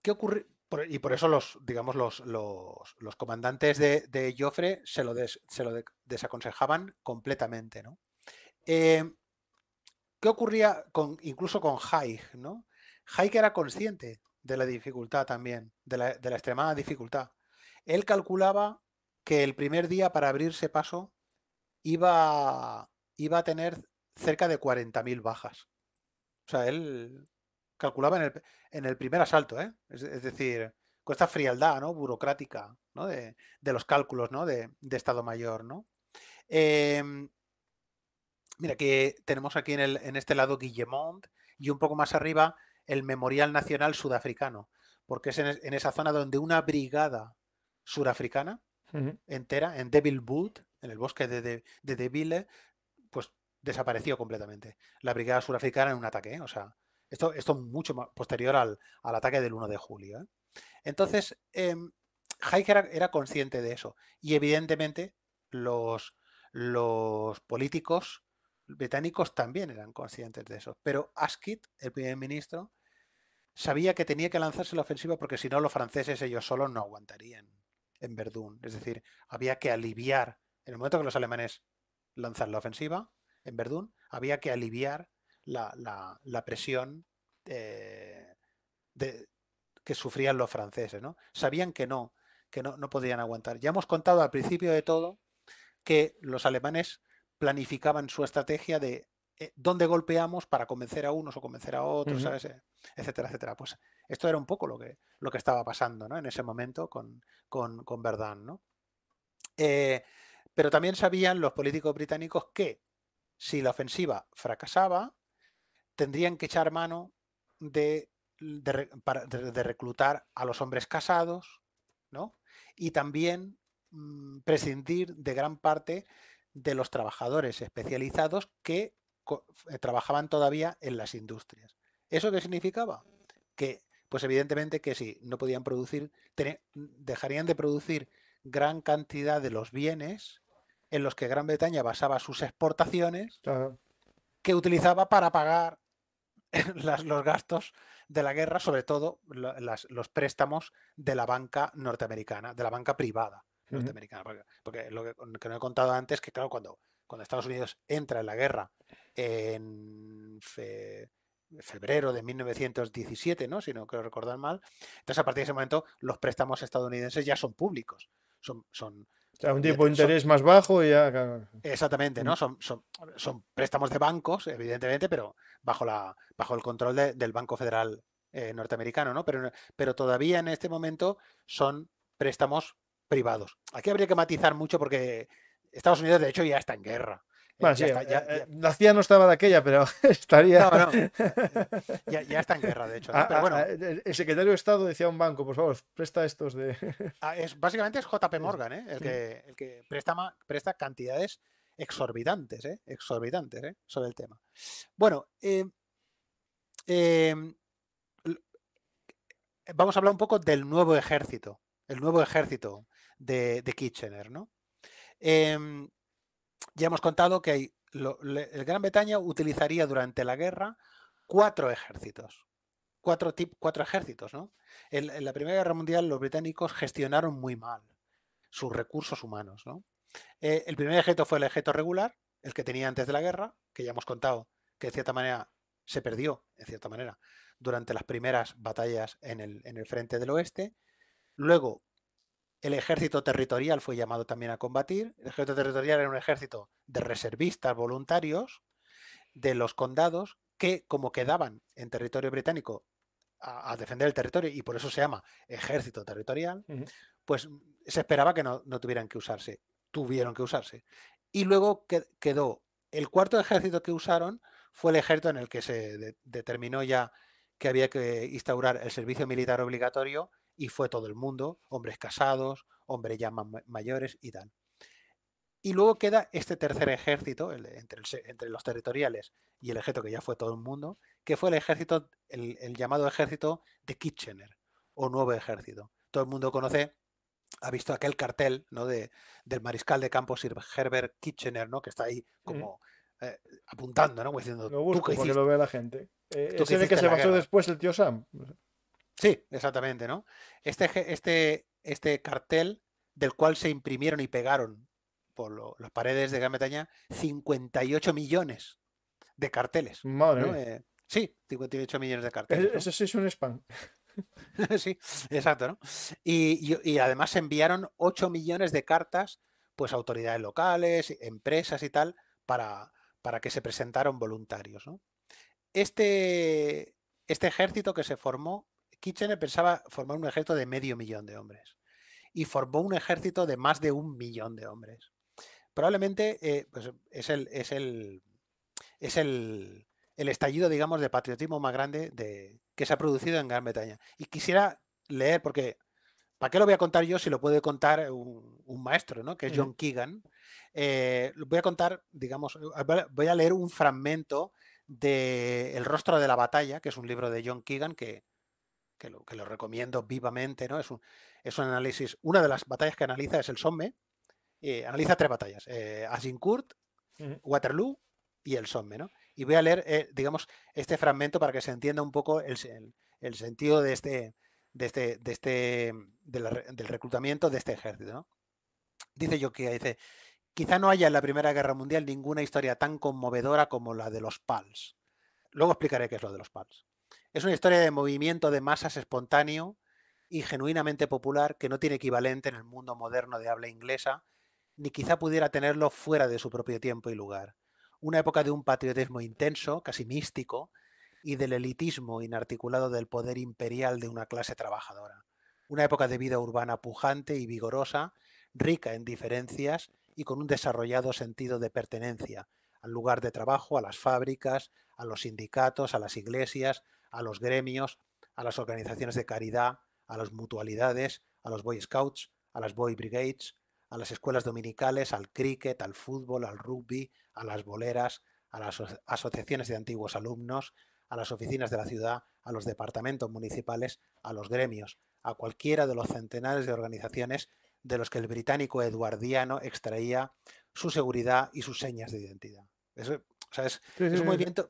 ¿Qué, ocurrió? y por eso los, digamos, los, los, comandantes de, de, Joffre se lo, se lo desaconsejaban completamente, ¿no? Eh, ¿Qué ocurría con, incluso con Haig, ¿no? Haig era consciente de la dificultad también, de la, de extremada dificultad. Él calculaba que el primer día para abrirse paso iba, iba a tener cerca de 40.000 bajas. O sea, él calculaba en el, primer asalto, ¿eh? es, decir, con esta frialdad ¿no? burocrática ¿no? De, los cálculos ¿no? de, Estado Mayor. ¿no? Em, mira, que tenemos aquí en, en este lado Guillemont y un poco más arriba el Memorial Nacional Sudafricano, porque es en, esa zona donde una brigada sudafricana entera, en Devil Boot, en el bosque de, de, pues desapareció completamente. La brigada sudafricana en un ataque, ¿eh? o sea, esto, esto mucho más posterior al, ataque del 1 de julio. ¿eh? Entonces, eh, era, consciente de eso y evidentemente los, los políticos británicos también eran conscientes de eso, pero Asquith, el primer ministro, sabía que tenía que lanzarse la ofensiva porque si no los franceses ellos solos no aguantarían en Verdún. Es decir, había que aliviar, en el momento que los alemanes lanzan la ofensiva en Verdún, había que aliviar la, presión eh, que sufrían los franceses. ¿no? Sabían que no, que no, no podían aguantar. Ya hemos contado al principio de todo que los alemanes planificaban su estrategia de eh, dónde golpeamos para convencer a unos o convencer a otros, Etcétera, etcétera. Pues esto era un poco lo que, lo que estaba pasando en ese momento con, con, Verdán, ¿no? Eh, pero también sabían los políticos británicos que si la ofensiva fracasaba, tendrían que echar mano de, de, reclutar a los hombres casados, Y también mm, prescindir de gran parte de los trabajadores especializados que eh, trabajaban todavía en las industrias. ¿Eso qué significaba? Que, pues evidentemente que si no podían producir, dejarían de producir gran cantidad de los bienes en los que Gran Bretaña basaba sus exportaciones que utilizaba para pagar los gastos de la guerra, sobre todo los préstamos de la banca norteamericana, de la banca privada norteamericana. Porque, lo que, no he contado antes, que claro, cuando cuando Estados Unidos entra en la guerra en febrero de 1917, ¿no? si no creo recordar mal, entonces a partir de ese momento los préstamos estadounidenses ya son públicos. Son, son, o sea, un tipo de interés más bajo y ya. Exactamente, ¿no? Mm. Son, son, préstamos de bancos, evidentemente, pero bajo, la, bajo el control del Banco Federal eh, norteamericano, ¿no? Pero, pero todavía en este momento son préstamos privados. Aquí habría que matizar mucho porque Estados Unidos, de hecho, ya está en guerra. Eh, eh, eh, la CIA no estaba de aquella, pero estaría. Ya, está en guerra, de hecho. Ah, ah, ah, el secretario de Estado decía a un banco, por favor, presta estos de. básicamente es JP Morgan, ¿eh? el, que, el presta, cantidades exorbitantes, exorbitantes sobre el tema. Bueno, em, vamos a hablar un poco del nuevo ejército, el nuevo ejército de, de Kitchener, ¿no? Em, ya hemos contado que el Gran Bretaña utilizaría durante la guerra cuatro ejércitos. Cuatro, cuatro ejércitos, ¿no? En, la Primera Guerra Mundial los británicos gestionaron muy mal sus recursos humanos, eh, el primer ejército fue el ejército regular, el que tenía antes de la guerra, que ya hemos contado que de cierta manera se perdió, en cierta manera, durante las primeras batallas en el, en el frente del oeste. Luego, el ejército territorial fue llamado también a combatir. El ejército territorial era un ejército de reservistas voluntarios de los condados que, como quedaban en territorio británico a, defender el territorio, y por eso se llama ejército territorial, pues mm, se esperaba que no, tuvieran que usarse. Tuvieron que usarse. Y luego que, quedó el cuarto ejército que usaron fue el ejército en el que se determinó ya que había que instaurar el servicio militar obligatorio y fue todo el mundo, hombres casados, hombres ya mayores y tal. Y luego queda este tercer ejército, entre, los territoriales y el ejército que ya fue todo el mundo, que fue el ejército, el, llamado ejército de Kitchener, o nuevo ejército. Todo el mundo conoce, ha visto aquel cartel ¿no? de, del mariscal de campo Sir Herbert Kitchener, ¿no? que está ahí como eh, apuntando, ¿no? diciendo, ¿tú lo ve la gente. Eh, ¿tú que se basó después el tío Sam. Sí, exactamente, ¿no? Este, este, este cartel del cual se imprimieron y pegaron por las paredes de Gran Bretaña 58 millones de carteles. Madre eh, sí, 58 millones de carteles. Eso sí es un spam. sí, exacto, ¿no? Y, además se enviaron 8 millones de cartas, pues a autoridades locales, empresas y tal, para, para que se presentaron voluntarios, ¿no? Este, este ejército que se formó Kitchener pensaba formar un ejército de medio millón de hombres y formó un ejército de más de un millón de hombres. Probablemente eh, pues, es el, es el, es el, estallido, digamos, de patriotismo más grande de, que se ha producido en Gran Bretaña. Y quisiera leer, porque ¿para qué lo voy a contar yo si lo puede contar un, maestro, ¿no? que es John Keegan? Eh, voy a contar, digamos, eh, voy a leer un fragmento de El rostro de la batalla, que es un libro de John Keegan que que lo, que lo recomiendo vivamente, ¿no? Es un, es un, análisis, una de las batallas que analiza es el Somme, eh, analiza tres batallas, eh, Agincourt, Waterloo y el Somme, ¿no? Y voy a leer, eh, digamos, este fragmento para que se entienda un poco el, sentido de este, de este, de este del reclutamiento de este ejército, Dice yo que dice, quizá no haya en la Primera Guerra Mundial ninguna historia tan conmovedora como la de los PALs. Luego explicaré qué es lo de los PALs. Es una historia de movimiento de masas espontáneo y genuinamente popular que no tiene equivalente en el mundo moderno de habla inglesa, ni quizá pudiera tenerlo fuera de su propio tiempo y lugar. Una época de un patriotismo intenso, casi místico, y del elitismo inarticulado del poder imperial de una clase trabajadora. Una época de vida urbana pujante y vigorosa, rica en diferencias y con un desarrollado sentido de pertenencia al lugar de trabajo, a las fábricas, a los sindicatos, a las iglesias, a los gremios, a las organizaciones de caridad, a las mutualidades, a los Boy Scouts, a las Boy Brigades, a las escuelas dominicales, al cricket, al fútbol, al rugby, a las boleras, a las asociaciones de antiguos alumnos, a las oficinas de la ciudad, a los departamentos municipales, a los gremios, a cualquiera de los centenares de organizaciones de los que el británico eduardiano extraía su seguridad y sus señas de identidad. Es, un movimiento,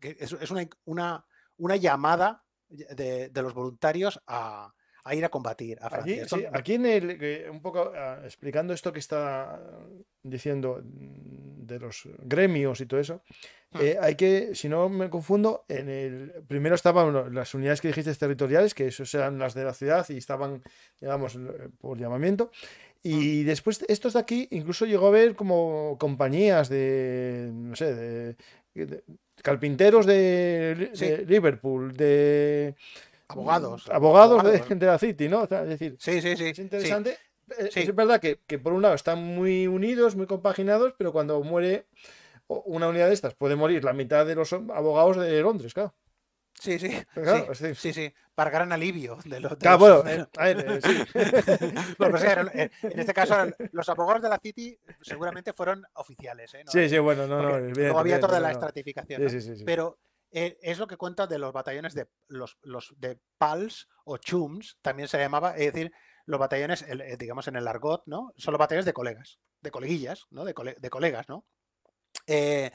es, una, una llamada de, los voluntarios a, ir a combatir a Francia. aquí en el, eh, un poco ah, explicando esto que está diciendo mm, de los gremios y todo eso, hmm. eh, hay que, si no me confundo, en el primero estaban las unidades que dijiste territoriales, que eso eran las de la ciudad y estaban, digamos, eh, por llamamiento. Hmm. Y después estos de aquí incluso llegó a ver como compañías de, no sé, de carpinteros de, Liverpool, de abogados, abogados, De, la City, ¿no? es decir, Es interesante. Eh, es verdad que, que, por un lado están muy unidos, muy compaginados, pero cuando muere una unidad de estas puede morir la mitad de los abogados de Londres, claro. Pues sí, sí. sí, sí. Para gran alivio de los. Ah, bueno, en, este caso, los abogados de la City seguramente fueron oficiales. ¿eh? Sí, sí, bueno, no, no. no había toda la estratificación. Sí, Pero eh, es lo que cuenta de los batallones de los, de PALS o CHUMS, también se llamaba, es decir, los batallones, eh, digamos en el argot, ¿no? Son los batallones de colegas, de coleguillas, ¿no? De, de colegas, ¿no? Eh,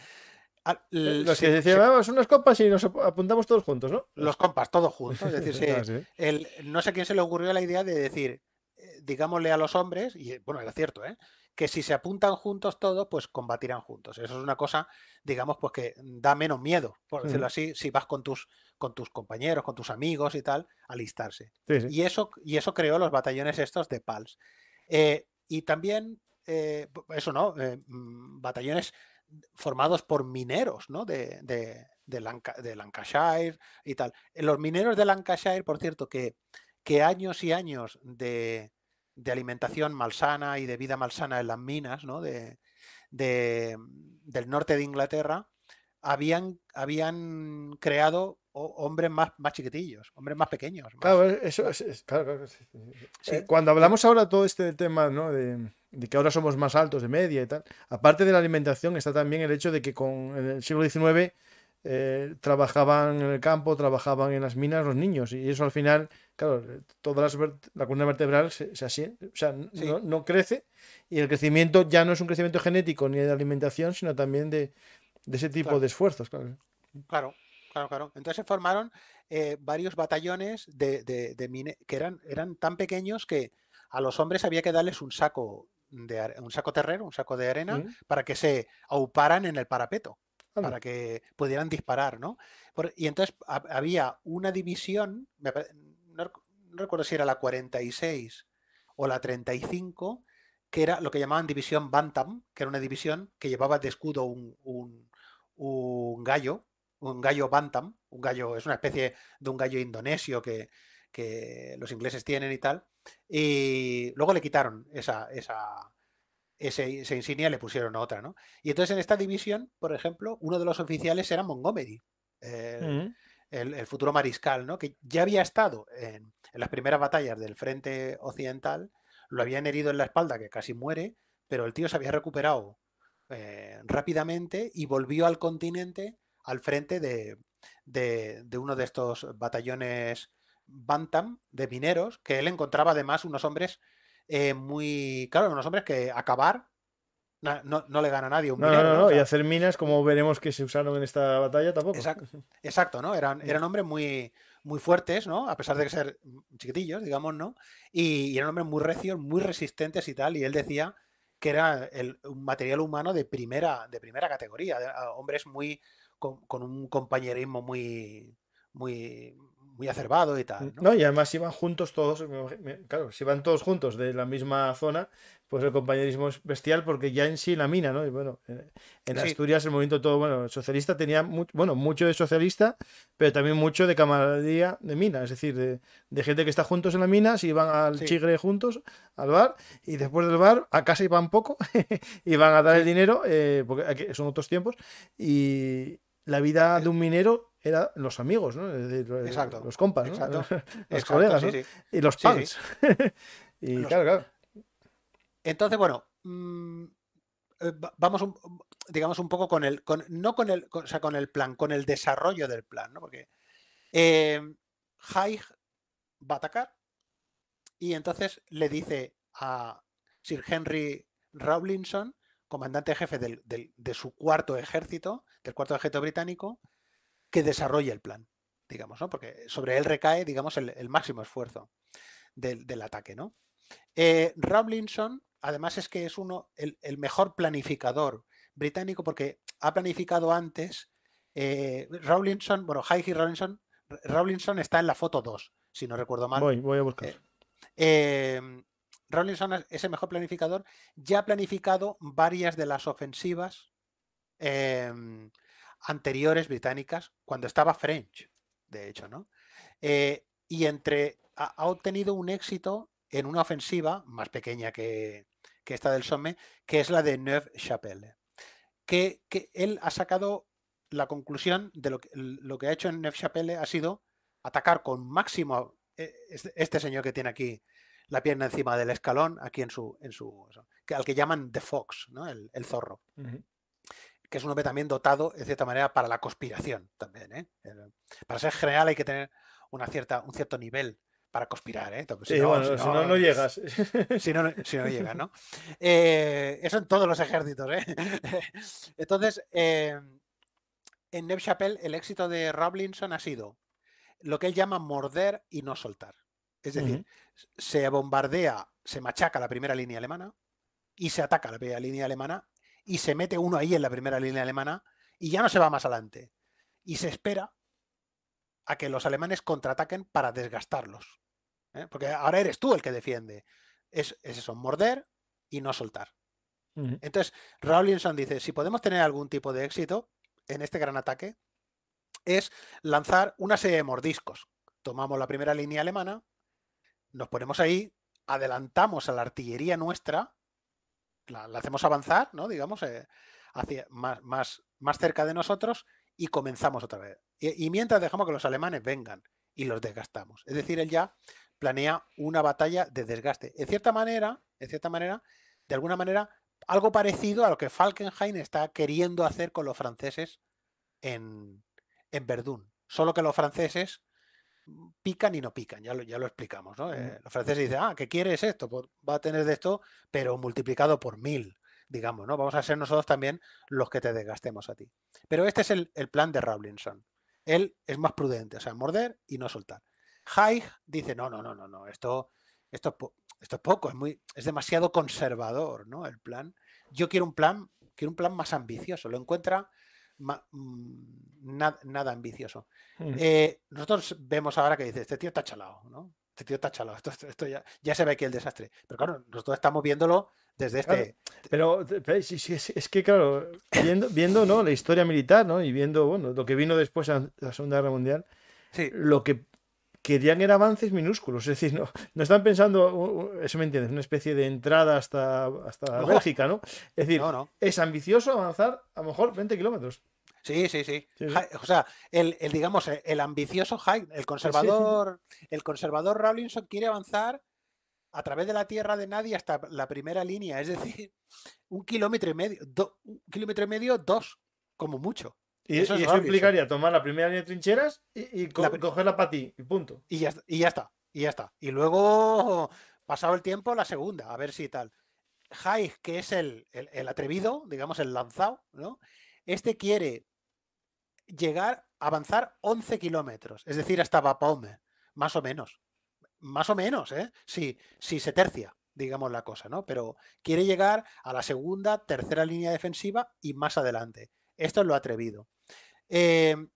Ah, eh, los que decíamos vamos, unas compas y nos apuntamos todos juntos, ¿no? Los compas, todos juntos. Es decir, ah, no sé quién se le ocurrió la idea de decir, eh, digámosle a los hombres, y bueno, era cierto, ¿eh? que si se apuntan juntos todos, pues combatirán juntos. Eso es una cosa, digamos, pues que da menos miedo, por decirlo así, si vas con tus, con tus compañeros, con tus amigos y tal, alistarse. Y, eso, y eso creó los batallones estos de PALS. y también, eso no, mm, batallones formados por mineros ¿no? de, de, de, Lancashire y tal. Eh, los mineros de Lancashire, por cierto, que, que años y años de, alimentación malsana y de vida malsana en las minas ¿no? del norte de Inglaterra, habían, habían creado hombres más, más chiquitillos, hombres más pequeños. Claro, eso eh, cuando hablamos ahora todo este tema, De, que ahora somos más altos de media y tal, aparte de la alimentación está también el hecho de que con en el siglo XIX eh, trabajaban en el campo, trabajaban en las minas los niños y eso al final, claro, eh, toda la columna vertebral se, se o sea, no, crece y el crecimiento ya no es un crecimiento genético ni de alimentación, sino también de, ese tipo de esfuerzos. claro. Claro, claro. Entonces se formaron eh, varios batallones de, que eran, eran tan pequeños que a los hombres había que darles un saco de un saco terrero, un saco de arena, para que se auparan en el parapeto, para que pudieran disparar, ¿no? y entonces había una división, no, recuerdo si era la 46 o la 35, que era lo que llamaban división Bantam, que era una división que llevaba de escudo un gallo, un gallo bantam, un gallo, es una especie de un gallo indonesio que, los ingleses tienen y tal. Y luego le quitaron esa, esa, ese, insignia y le pusieron otra, ¿no? Y entonces en esta división, por ejemplo, uno de los oficiales era Montgomery, el, mm. futuro mariscal, ¿no? Que ya había estado en, las primeras batallas del frente occidental, lo habían herido en la espalda, que casi muere, pero el tío se había recuperado eh, rápidamente y volvió al continente al frente de, uno de estos batallones Bantam de mineros, que él encontraba además unos hombres eh, muy. Claro, unos hombres que acabar no, le gana a nadie. Un minero, no, no, y hacer minas, como veremos que se usaron en esta batalla tampoco. Exacto, ¿no? Eran, mm. eran hombres muy, muy fuertes, ¿no? A pesar de que ser chiquitillos, digamos, ¿no? Y, eran hombres muy recios, muy resistentes y tal. Y él decía que era el, un material humano de primera, de primera categoría, hombres muy con, un compañerismo muy, muy, muy acervado y tal. ¿no? y además iban juntos todos, claro, si van todos juntos de la misma zona, pues el compañerismo es bestial porque ya en sí la mina, ¿no? Y bueno, en Asturias el movimiento todo, bueno, socialista tenía, mucho, bueno, mucho de socialista, pero también mucho de camaradería de mina, es decir, de, gente que está juntos en la mina, si van al chigre juntos, al bar, y después del bar a casa iban poco, iban a dar el dinero, eh, porque son otros tiempos, y, la vida de un minero era los amigos, ¿no? Eh, Exacto. Los compas, Los colegas, Y los pants. y claro, claro. Entonces, bueno, mm, eh, vamos, un, digamos, un poco con el, con, no con el, con el plan, con el desarrollo del plan, ¿no? Porque em, Haig va a atacar y entonces le dice a Sir Henry Rawlinson, comandante jefe de su cuarto ejército, del cuarto objeto británico que desarrolle el plan, digamos, Porque sobre él recae, digamos, el, máximo esfuerzo del, ataque, ¿no? Eh, Rawlinson, además, es que es uno, el, mejor planificador británico porque ha planificado antes. Eh, Rawlinson, bueno, Haig Rawlinson, Rawlinson está en la foto 2, si no recuerdo mal. Voy, voy a buscar. Eh, eh, Rawlinson es el mejor planificador, ya ha planificado varias de las ofensivas Em, anteriores británicas, cuando estaba French, de hecho, ¿no? Eh, y entre ha, obtenido un éxito en una ofensiva más pequeña que, que esta del Somme, que es la de Neuve-Chapelle, que, él ha sacado la conclusión de lo que, lo que ha hecho en Neuve-Chapelle ha sido atacar con máximo eh, este señor que tiene aquí la pierna encima del escalón, aquí en su, en su al que llaman The Fox, ¿no? el, zorro que es un hombre también dotado, de cierta manera, para la conspiración también. ¿eh? Para ser general hay que tener una cierta, un cierto nivel para conspirar, ¿eh? si, no, no, llegas. Si no, no llegas, ¿no? Eh, eso en todos los ejércitos, Entonces, en Neve el éxito de Roblinson ha sido lo que él llama morder y no soltar. Es decir, se bombardea, se machaca la primera línea alemana y se ataca la primera línea alemana y se mete uno ahí en la primera línea alemana y ya no se va más adelante. Y se espera a que los alemanes contraataquen para desgastarlos. ¿eh? Porque ahora eres tú el que defiende. Es, es eso, morder y no soltar. Entonces, Rawlinson dice, si podemos tener algún tipo de éxito en este gran ataque, es lanzar una serie de mordiscos. Tomamos la primera línea alemana, nos ponemos ahí, adelantamos a la artillería nuestra la, hacemos avanzar, ¿no? Digamos, eh, hacia, más, más, más cerca de nosotros y comenzamos otra vez. Y, mientras dejamos que los alemanes vengan y los desgastamos. Es decir, él ya planea una batalla de desgaste. En cierta manera, en cierta manera, de alguna manera, algo parecido a lo que Falkenhayn está queriendo hacer con los franceses en, en Verdún. Solo que los franceses pican y no pican, ya lo, ya lo explicamos. Mm, eh, los franceses pues dicen, ah, ¿qué quieres esto? va a tener de esto, pero multiplicado por mil, digamos, ¿no? Vamos a ser nosotros también los que te desgastemos a ti. Pero este es el, plan de Rawlinson. Él es más prudente, o sea, morder y no soltar. Haig dice, no, no, no, no, no, esto, esto, esto es poco, es, muy, es demasiado conservador, ¿no? El plan. Yo quiero un plan, quiero un plan más ambicioso. Lo encuentra ma, mm, nada ambicioso. Eh, nosotros vemos ahora que dice, este tío está chalado, ¿no? Este tío está chalado, esto, ya, ya, se ve aquí el desastre. Pero claro, nosotros estamos viéndolo desde este... pero, es, que claro, viendo, viendo ¿no? la historia militar ¿no? y viendo bueno, lo que vino después a la Segunda Guerra Mundial, sí. lo que querían eran avances minúsculos, es decir, no, no están pensando, eso me entiendes, una especie de entrada hasta, hasta ¿no? Es decir, es ambicioso avanzar a lo mejor 20 kilómetros. Sí, sí, sí. O sea, el, digamos, eh, el ambicioso Hyde, el conservador, el conservador Rawlinson quiere avanzar a través de la tierra de nadie hasta la primera línea, es decir, un kilómetro y medio, un kilómetro y medio, dos, como mucho. Y eso, implicaría tomar la primera línea de trincheras y, y cogerla para ti, y punto. Y ya, y ya está, y ya está. Y luego, pasado el tiempo, la segunda, a ver si tal. Hyde, que es el, el atrevido, digamos, el lanzado, ¿no? Este quiere llegar, avanzar 11 kilómetros, es decir, hasta Bapaume más o menos. Más o menos, ¿eh? Si, se tercia, digamos la cosa, ¿no? Pero quiere llegar a la segunda, tercera línea defensiva y más adelante. Esto es lo atrevido. Em,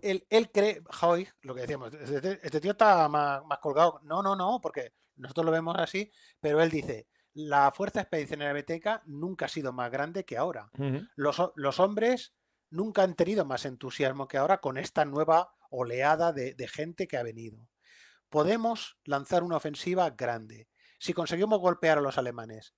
él, cree, Hoy, lo que decíamos, este, este, este tío está más, colgado. No, no, no, porque nosotros lo vemos así, pero él dice, la fuerza expedicionaria beteca nunca ha sido más grande que ahora. los, los, hombres nunca han tenido más entusiasmo que ahora con esta nueva oleada de, gente que ha venido. Podemos lanzar una ofensiva grande. Si conseguimos golpear a los alemanes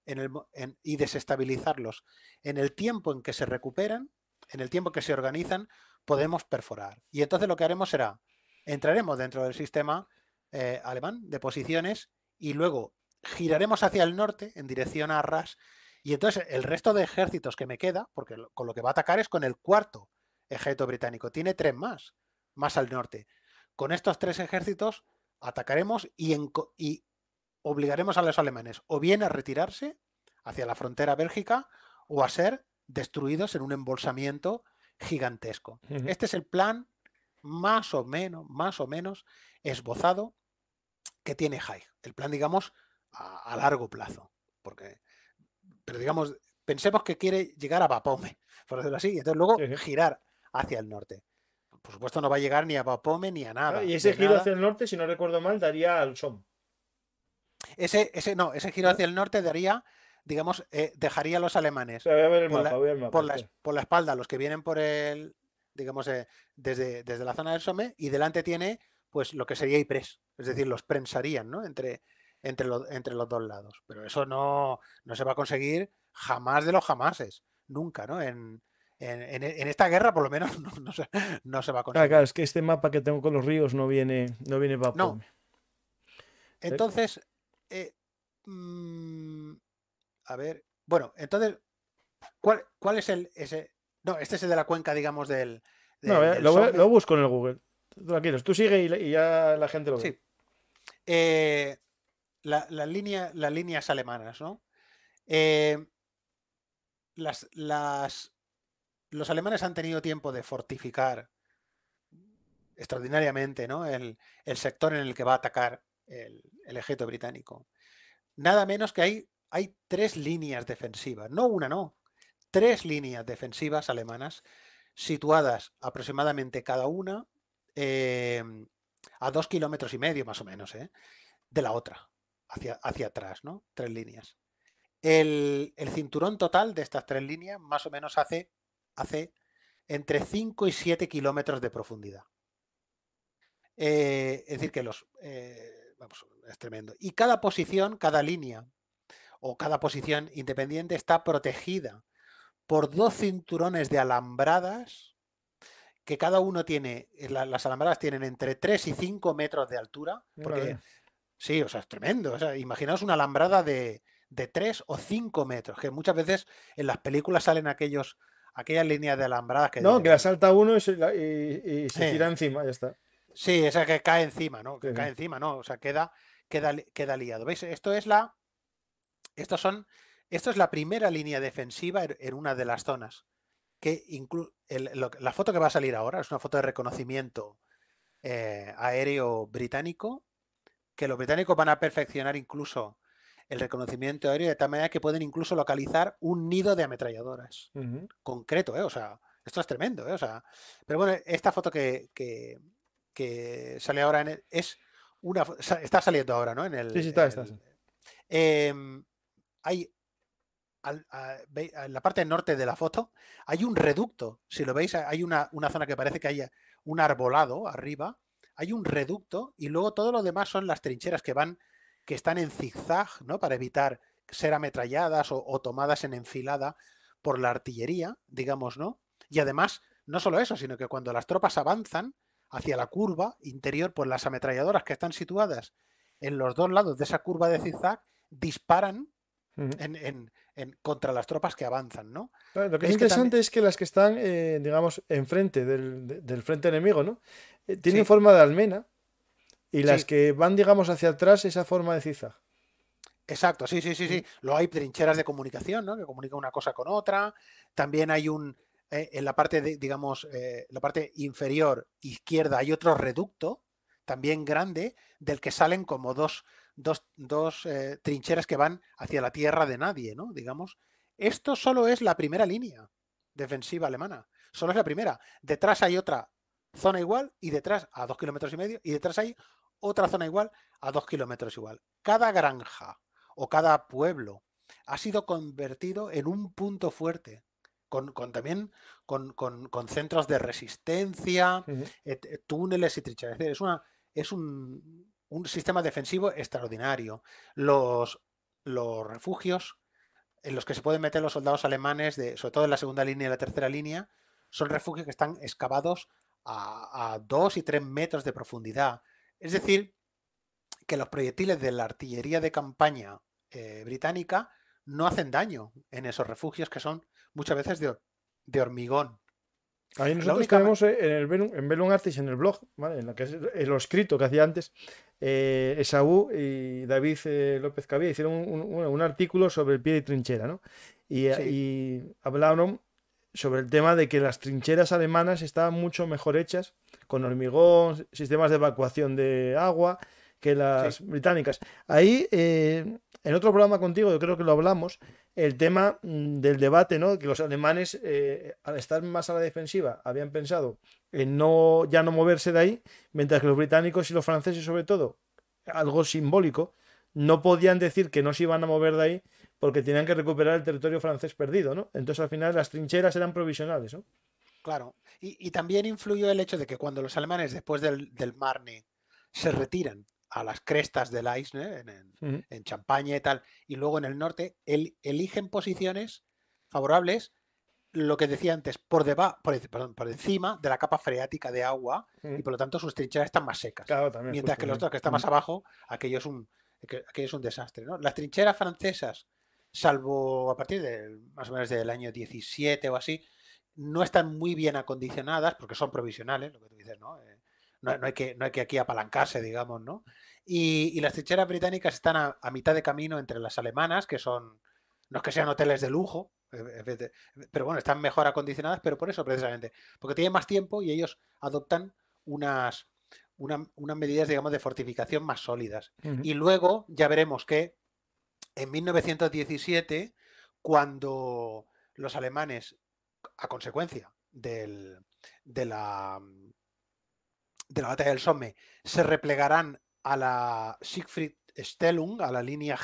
y desestabilizarlos en el tiempo en que se recuperan, en el tiempo que se organizan, podemos perforar. Y entonces lo que haremos será, entraremos dentro del sistema eh, alemán de posiciones y luego giraremos hacia el norte en dirección a Arras y entonces el resto de ejércitos que me queda, porque con lo que va a atacar es con el cuarto ejército británico, tiene tres más, más al norte. Con estos tres ejércitos atacaremos y, obligaremos a los alemanes o bien a retirarse hacia la frontera bélgica o a ser destruidos en un embolsamiento gigantesco. Este es el plan más o menos, más o menos esbozado que tiene Haig, el plan digamos a largo plazo, porque pero digamos, pensemos que quiere llegar a Bapome, por decirlo así, y entonces luego girar hacia el norte. Por supuesto, no va a llegar ni a Bapome ni a nada. Y ese giro hacia el norte, si no recuerdo mal, daría al Som. Ese, ese, no, ese giro hacia el norte daría, digamos, eh, dejaría a los alemanes por la espalda, los que vienen por el, digamos, eh, desde, desde la zona del Somme, y delante tiene, pues, lo que sería Ypres, es decir, los prensarían, ¿no? Entre, entre, los dos lados. Pero eso no, se va a conseguir jamás de los jamases, nunca, ¿no? En, e, esta guerra, por lo menos, no, se, va a conseguir. Claro, es que este mapa que tengo con los ríos no viene, no viene para eh, Entonces, eh, mm, a ver, bueno, entonces, ¿cuál, es el, ese, no, este es el de la cuenca, digamos, del. no, lo, lo, busco en el Google. Tranquilos, tú sigue y, y, ya la gente lo ve. Sí. Eh, las líneas alemanas, ¿no? Eh, las, las, los alemanes han tenido tiempo de fortificar extraordinariamente el, sector en el que va a atacar el, ejército británico. Nada menos que hay, hay tres líneas defensivas, no una, no, tres líneas defensivas alemanas situadas aproximadamente cada una eh, a dos kilómetros y medio más o menos ¿eh? de la otra hacia, atrás, ¿no? Tres líneas. El, cinturón total de estas tres líneas más o menos hace, hace entre 5 y 7 kilómetros de profundidad. Eh, es decir, que los... Eh, es tremendo. Y cada posición, cada línea o cada posición independiente está protegida por dos cinturones de alambradas que cada uno tiene, eh, las alambradas tienen entre 3 y 5 metros de altura, porque Sí, o sea, es tremendo. O sea, imaginaos una alambrada de, de 3 o 5 metros, que muchas veces en las películas salen aquellos, aquellas líneas de alambradas que... No, que la salta uno y se, tira encima, ya está. Sí, esa que cae encima, ¿no? Que cae encima, ¿no? O sea, queda, queda, queda liado. ¿Veis? Esto es la... Estos son... Esto es la primera línea defensiva en una de las zonas. Que la foto que va a salir ahora es una foto de reconocimiento eh, aéreo británico que los británicos van a perfeccionar incluso el reconocimiento aéreo de tal manera que pueden incluso localizar un nido de ametralladoras. Concreto, ¿eh? O sea, esto es tremendo, ¿eh? O sea, pero bueno, esta foto que, sale ahora en es una... Está saliendo ahora, ¿no? En el, sí, sí, está, em, hay... en la parte norte de la foto hay un reducto, si lo veis, hay una, una zona que parece que hay un arbolado arriba hay un reducto y luego todo lo demás son las trincheras que van, que están en zigzag, ¿no? Para evitar ser ametralladas o, o tomadas en enfilada por la artillería, digamos, ¿no? Y además, no solo eso, sino que cuando las tropas avanzan hacia la curva interior, pues las ametralladoras que están situadas en los dos lados de esa curva de zigzag disparan en, contra las tropas que avanzan, ¿no? lo que es, interesante es que las que están, eh, digamos, enfrente del, del, frente enemigo, ¿no? Eh, tienen forma de almena y las que van, digamos, hacia atrás, esa forma de ciza Exacto, sí, sí, sí, sí. Mm. Lo hay trincheras de comunicación, ¿no? Que comunican una cosa con otra. También hay un, eh, en la parte, de, digamos, la parte inferior izquierda hay otro reducto, también grande, del que salen como dos, dos, dos eh, trincheras que van hacia la tierra de nadie, ¿no? Digamos. Esto solo es la primera línea defensiva alemana. Solo es la primera. Detrás hay otra zona igual y detrás a dos kilómetros y medio y detrás hay otra zona igual a dos kilómetros igual. Cada granja o cada pueblo ha sido convertido en un punto fuerte. Con, también con, centros de resistencia, eh, eh, túneles y trincheras. Es, una, es un un sistema defensivo extraordinario. Los, los refugios en los que se pueden meter los soldados alemanes, sobre todo en la segunda línea y la tercera línea, son refugios que están excavados a, dos y tres metros de profundidad. Es decir, que los proyectiles de la artillería de campaña eh, británica no hacen daño en esos refugios que son muchas veces de, de hormigón. Ahí nosotros tenemos eh, en, el en Artis, en el blog, ¿vale? en, lo que escrito que hacía antes, eh, Esaú y David eh, López Cabía hicieron un, artículo sobre el pie de trinchera, ¿no? Y, y, hablaron sobre el tema de que las trincheras alemanas estaban mucho mejor hechas, con hormigón, sistemas de evacuación de agua, que las británicas. Ahí, eh, en otro programa contigo, yo creo que lo hablamos, el tema mm, del debate, ¿no? Que los alemanes, eh, al estar más a la defensiva, habían pensado en no, ya no moverse de ahí, mientras que los británicos y los franceses, sobre todo, algo simbólico, no podían decir que no se iban a mover de ahí porque tenían que recuperar el territorio francés perdido, ¿no? Entonces al final las trincheras eran provisionales, ¿no? Claro. Y, y también influyó el hecho de que cuando los alemanes después del, del Marne se retiran a las crestas del Ice en, en, Champaña y tal, y luego en el norte, el, eligen posiciones favorables, lo que decía antes, por, por, por encima de la capa freática de agua, y por lo tanto sus trincheras están más secas. mientras que los otros, que están más abajo, aquello es un, aquello es un desastre. Las trincheras francesas, salvo a partir de más o menos del año 17 o así, no están muy bien acondicionadas porque son provisionales, lo que tú dices, ¿no? Eh, no, hay que, no que aquí apalancarse, digamos, ¿no? Y, las trincheras británicas están a, mitad de camino entre las alemanas, que son, no es que sean hoteles de lujo, eh, eh, pero bueno, están mejor acondicionadas, pero por eso precisamente, porque tienen más tiempo y ellos adoptan unas, unas medidas, digamos, de fortificación más sólidas. Y luego ya veremos que en 1917, cuando los alemanes, a consecuencia del, de la de la batalla del Somme se replegarán a la Siegfried Stellung, a la línea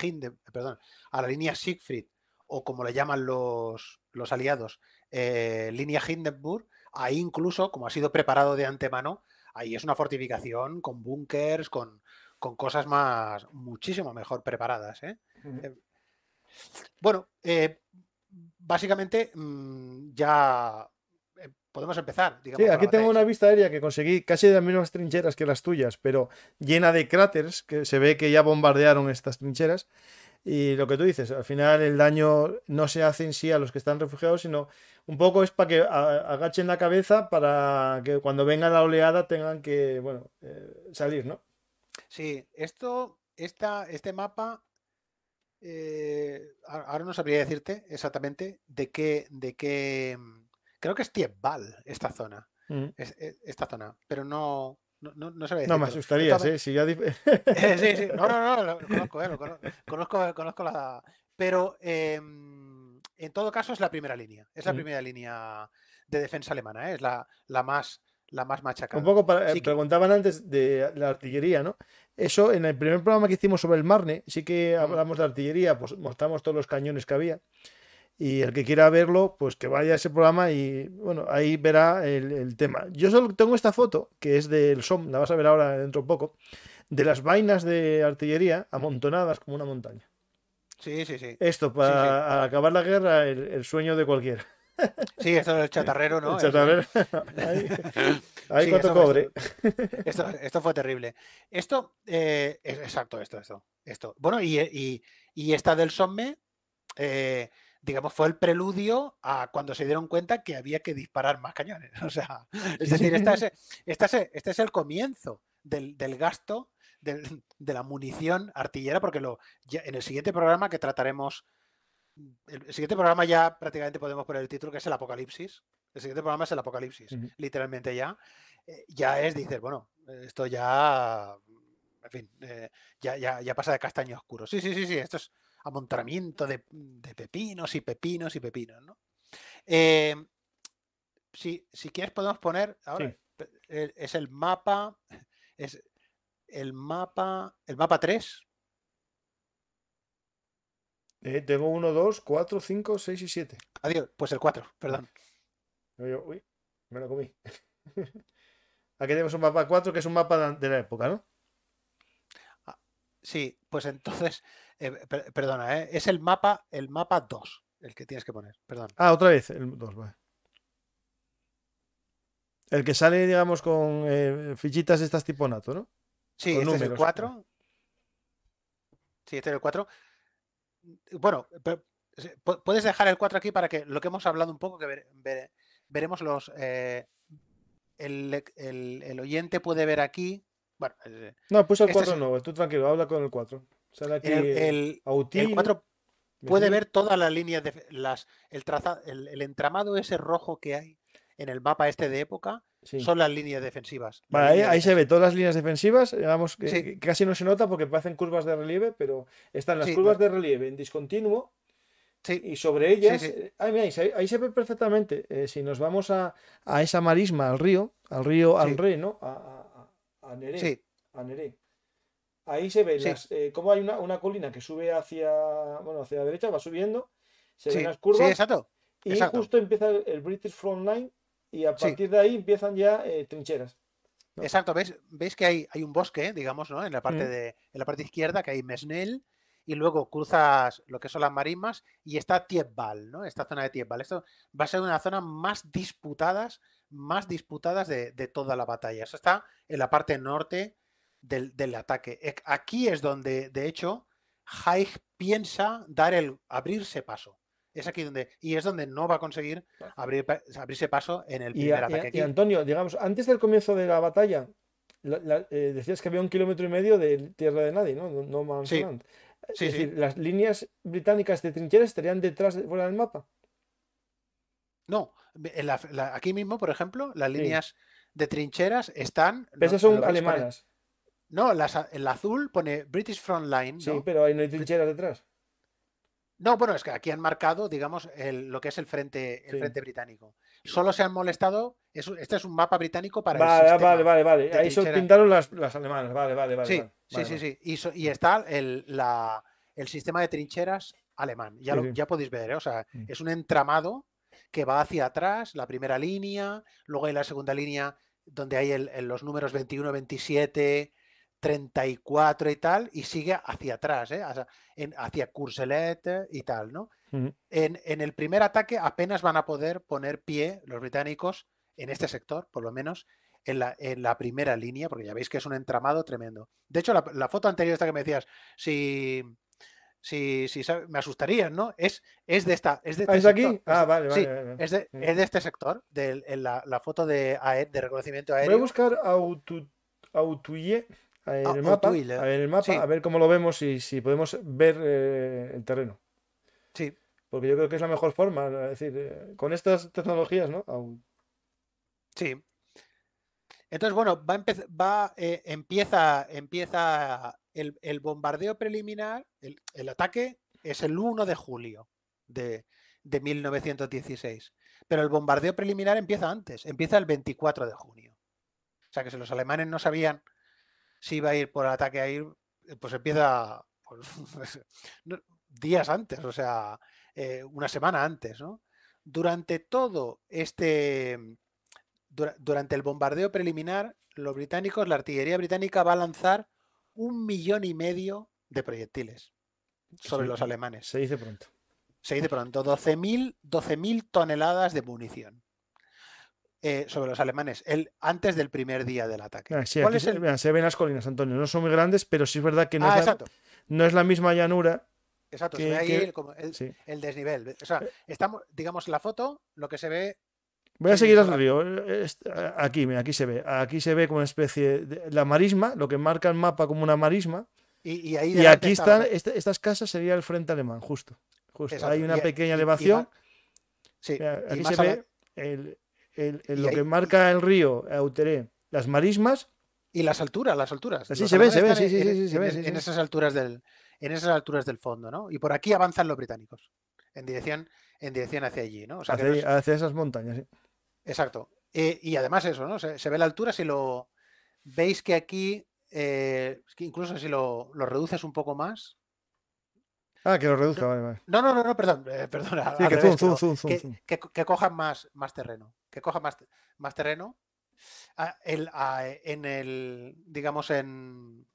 perdón, a la línea Siegfried, o como le llaman los, los aliados, eh, línea Hindenburg, ahí incluso, como ha sido preparado de antemano, ahí es una fortificación con búnkers, con, cosas más, muchísimo mejor preparadas. ¿eh? Eh, bueno, básicamente mm, ya podemos empezar. sí, aquí tengo una vista aérea que conseguí casi de las mismas trincheras que las tuyas, pero llena de cráteres, que se ve que ya bombardearon estas trincheras. Y lo que tú dices, al final el daño no se hace en sí a los que están refugiados, sino un poco es para que agachen la cabeza para que cuando venga la oleada tengan que, bueno, eh, salir, ¿no? Sí, esto, esta, este mapa, eh, ahora no sabría decirte exactamente de qué, de qué, Creo que es Tiepval esta zona. Mm. Es, e, esta zona. Pero no, no, no, no me asustarías, ¿eh? sí, sí. No, no, no, lo conozco, eh, conozco, conozco, la... Pero em, en todo caso es la primera línea, es la mm. primera línea de defensa alemana, eh, es la, la, más la más machacada. Un poco para, eh, preguntaban antes de la artillería, ¿no? Eso, en el primer programa que hicimos sobre el Marne, sí que mm. hablamos de artillería, pues mostramos todos los cañones que había. Y el que quiera verlo, pues que vaya a ese programa y bueno, ahí verá el, tema. Yo solo tengo esta foto, que es del SOM, la vas a ver ahora dentro de poco, de las vainas de artillería amontonadas como una montaña. Sí, sí, sí. Esto, para acabar la guerra, el, sueño de cualquiera. Sí, esto es el chatarrero, ¿no? El chatarrero. ahí, ahí cobre. Esto, fue terrible. Esto, eh, exacto, esto, esto, esto. Bueno, y, y, esta del Somme, eh, digamos, fue el preludio a cuando se dieron cuenta que había que disparar más cañones. O sea, es decir, este es, este es el comienzo del, del gasto de, de, la munición artillera, porque lo, en el siguiente programa que trataremos, el siguiente programa ya prácticamente podemos poner el título que es el apocalipsis. El siguiente programa es el apocalipsis, literalmente ya. Eh, ya es, dices, bueno, esto ya, en fin, eh, ya, ya, ya pasa de castaño oscuro. Sí, sí, sí, sí, esto es, amontonamiento de, pepinos y pepinos y pepinos, ¿no? Eh, si, quieres podemos poner, ahora, es el mapa, es el mapa, el mapa 3. Eh, tengo 1, 2, 4, 5, 6 y 7. Adiós, pues el 4, perdón. Uy, me lo comí. Aquí tenemos un mapa 4, que es un mapa de la época, ¿no? Ah, sí, pues entonces eh, perdona, eh, es el mapa, el mapa 2, el que tienes que poner. Perdón. Ah, otra vez, el 2, El que sale, digamos, con eh, fichitas estas tipo nato, ¿no? Sí, este es el 4. Sí, este es el 4. Bueno, puedes dejar el 4 aquí para que lo que hemos hablado un poco, que veremos los... Eh, el, oyente puede ver aquí. Bueno, no, puso el 4 este no, tú tranquilo, habla con el 4 el, el, 4 puede ver toda las línea de las el, el, entramado ese rojo que hay en el mapa este de época son las líneas defensivas. ahí, se ve todas las líneas defensivas, digamos casi no se nota porque parecen curvas de relieve, pero están las curvas de relieve en discontinuo. Y sobre ellas, eh, ahí, se ve perfectamente. Eh, si nos vamos a, esa marisma, al río, al río, al ¿no? a, a, a Ahí se ve las, eh, cómo hay una, colina que sube hacia, bueno, hacia la derecha, va subiendo, se ven las curvas. Sí, exacto. Y justo empieza el British Front Line y a partir de ahí empiezan ya eh, trincheras. Exacto, ¿Veis? veis que hay, un bosque, digamos, ¿no? En la parte mm. de, la parte izquierda que hay Mesnel y luego cruzas lo que son las marimas y está Tiepval, ¿no? Esta zona de Tiepval. Esto va a ser una zona más disputadas, más disputadas de, de toda la batalla. Eso está en la parte norte del, ataque. E, aquí es donde, de hecho, Haig piensa dar el abrirse paso. Es aquí donde, y es donde no va a conseguir abrirse paso en el primer ataque. Y, Antonio, digamos, antes del comienzo de la batalla, eh, decías que había un kilómetro y medio de tierra de nadie, ¿no? No más sí. Eh, sí, es decir, las líneas británicas de trincheras estarían detrás, del mapa. No, aquí mismo, por ejemplo, las líneas de trincheras están. esas son alemanas. No, el azul pone British Frontline. Sí, pero ahí no hay trincheras detrás. No, bueno, es que aquí han marcado, digamos, lo que es el frente, el frente británico. Solo se han molestado. este es un mapa británico para vale, Vale, vale, vale. Ahí se pintaron las, las, alemanas. Vale, vale, vale. Sí, sí, sí, Y, está el, sistema de trincheras alemán. Ya, ya podéis ver, ¿eh? O sea, mm. es un entramado que va hacia atrás, la primera línea, luego hay la segunda línea donde hay los números 21, 27, 34 y tal, y sigue hacia atrás, ¿eh? hacia, en, hacia y tal, ¿no? en, el primer ataque apenas van a poder poner pie los británicos en este sector, por lo menos en la, primera línea, porque ya veis que es un entramado tremendo. De hecho, la, foto anterior esta que me decías, si... Si, me asustaría ¿no? Es, es de esta. ¿Es de este aquí? ah, vale, vale, sí, Es, de, este sector, de, la, foto de, de reconocimiento aéreo. Voy a buscar Autuye en ah, el mapa, a ver cómo lo vemos y si podemos ver eh, el terreno. Sí. Porque yo creo que es la mejor forma, es decir, eh, con estas tecnologías, ¿no? Sí. Entonces, bueno, va, eh, empieza, empieza el, bombardeo preliminar, el, ataque es el 1 de julio de, de 1916, pero el bombardeo preliminar empieza antes, empieza el 24 de junio. O sea que si los alemanes no sabían si va a ir por ataque a ir, eh, pues empieza pues, días antes, o sea, eh, una semana antes, Durante todo este, mm, durante el bombardeo preliminar, los británicos, la artillería británica va a lanzar un millón y medio de proyectiles sobre los alemanes. Se dice pronto. Se dice pronto, 12.000 toneladas de munición. Eh, sobre los alemanes, el, antes del primer día del ataque. Ah, ¿Cuál es se, ven las colinas, Antonio, no son muy grandes, pero sí es verdad que no, ah, es, la, misma llanura. Exacto, ahí el, desnivel. O sea, eh. estamos, digamos, la foto, lo que se ve. Voy a seguir al río. Eh, aquí, mira, aquí se ve. Aquí se ve como una especie de la marisma, lo que marca el mapa como una marisma. Y, aquí están, estas casas sería el frente alemán, justo. Hay una pequeña elevación. sí, aquí se ve el, el, lo que marca el río Auteré, las marismas. Y las alturas, las alturas. Sí, se ve, se ve, sí, sí, sí, se ve. En esas alturas del, en esas alturas del fondo, ¿no? Y por aquí avanzan los británicos, en dirección, en dirección hacia allí, ¿no? O sea, hacia, esas montañas, sí. Exacto. Eh, y además eso, ¿no? Se, ve la altura si lo... Veis que aquí, eh, incluso si lo, reduces un poco más, Ah, que lo reduzca, vale, vale. No, no, no, perdón, eh, perdona. que, zoom, zoom, zoom, que, cojan más, más terreno que coja más, terreno. en el, digamos, en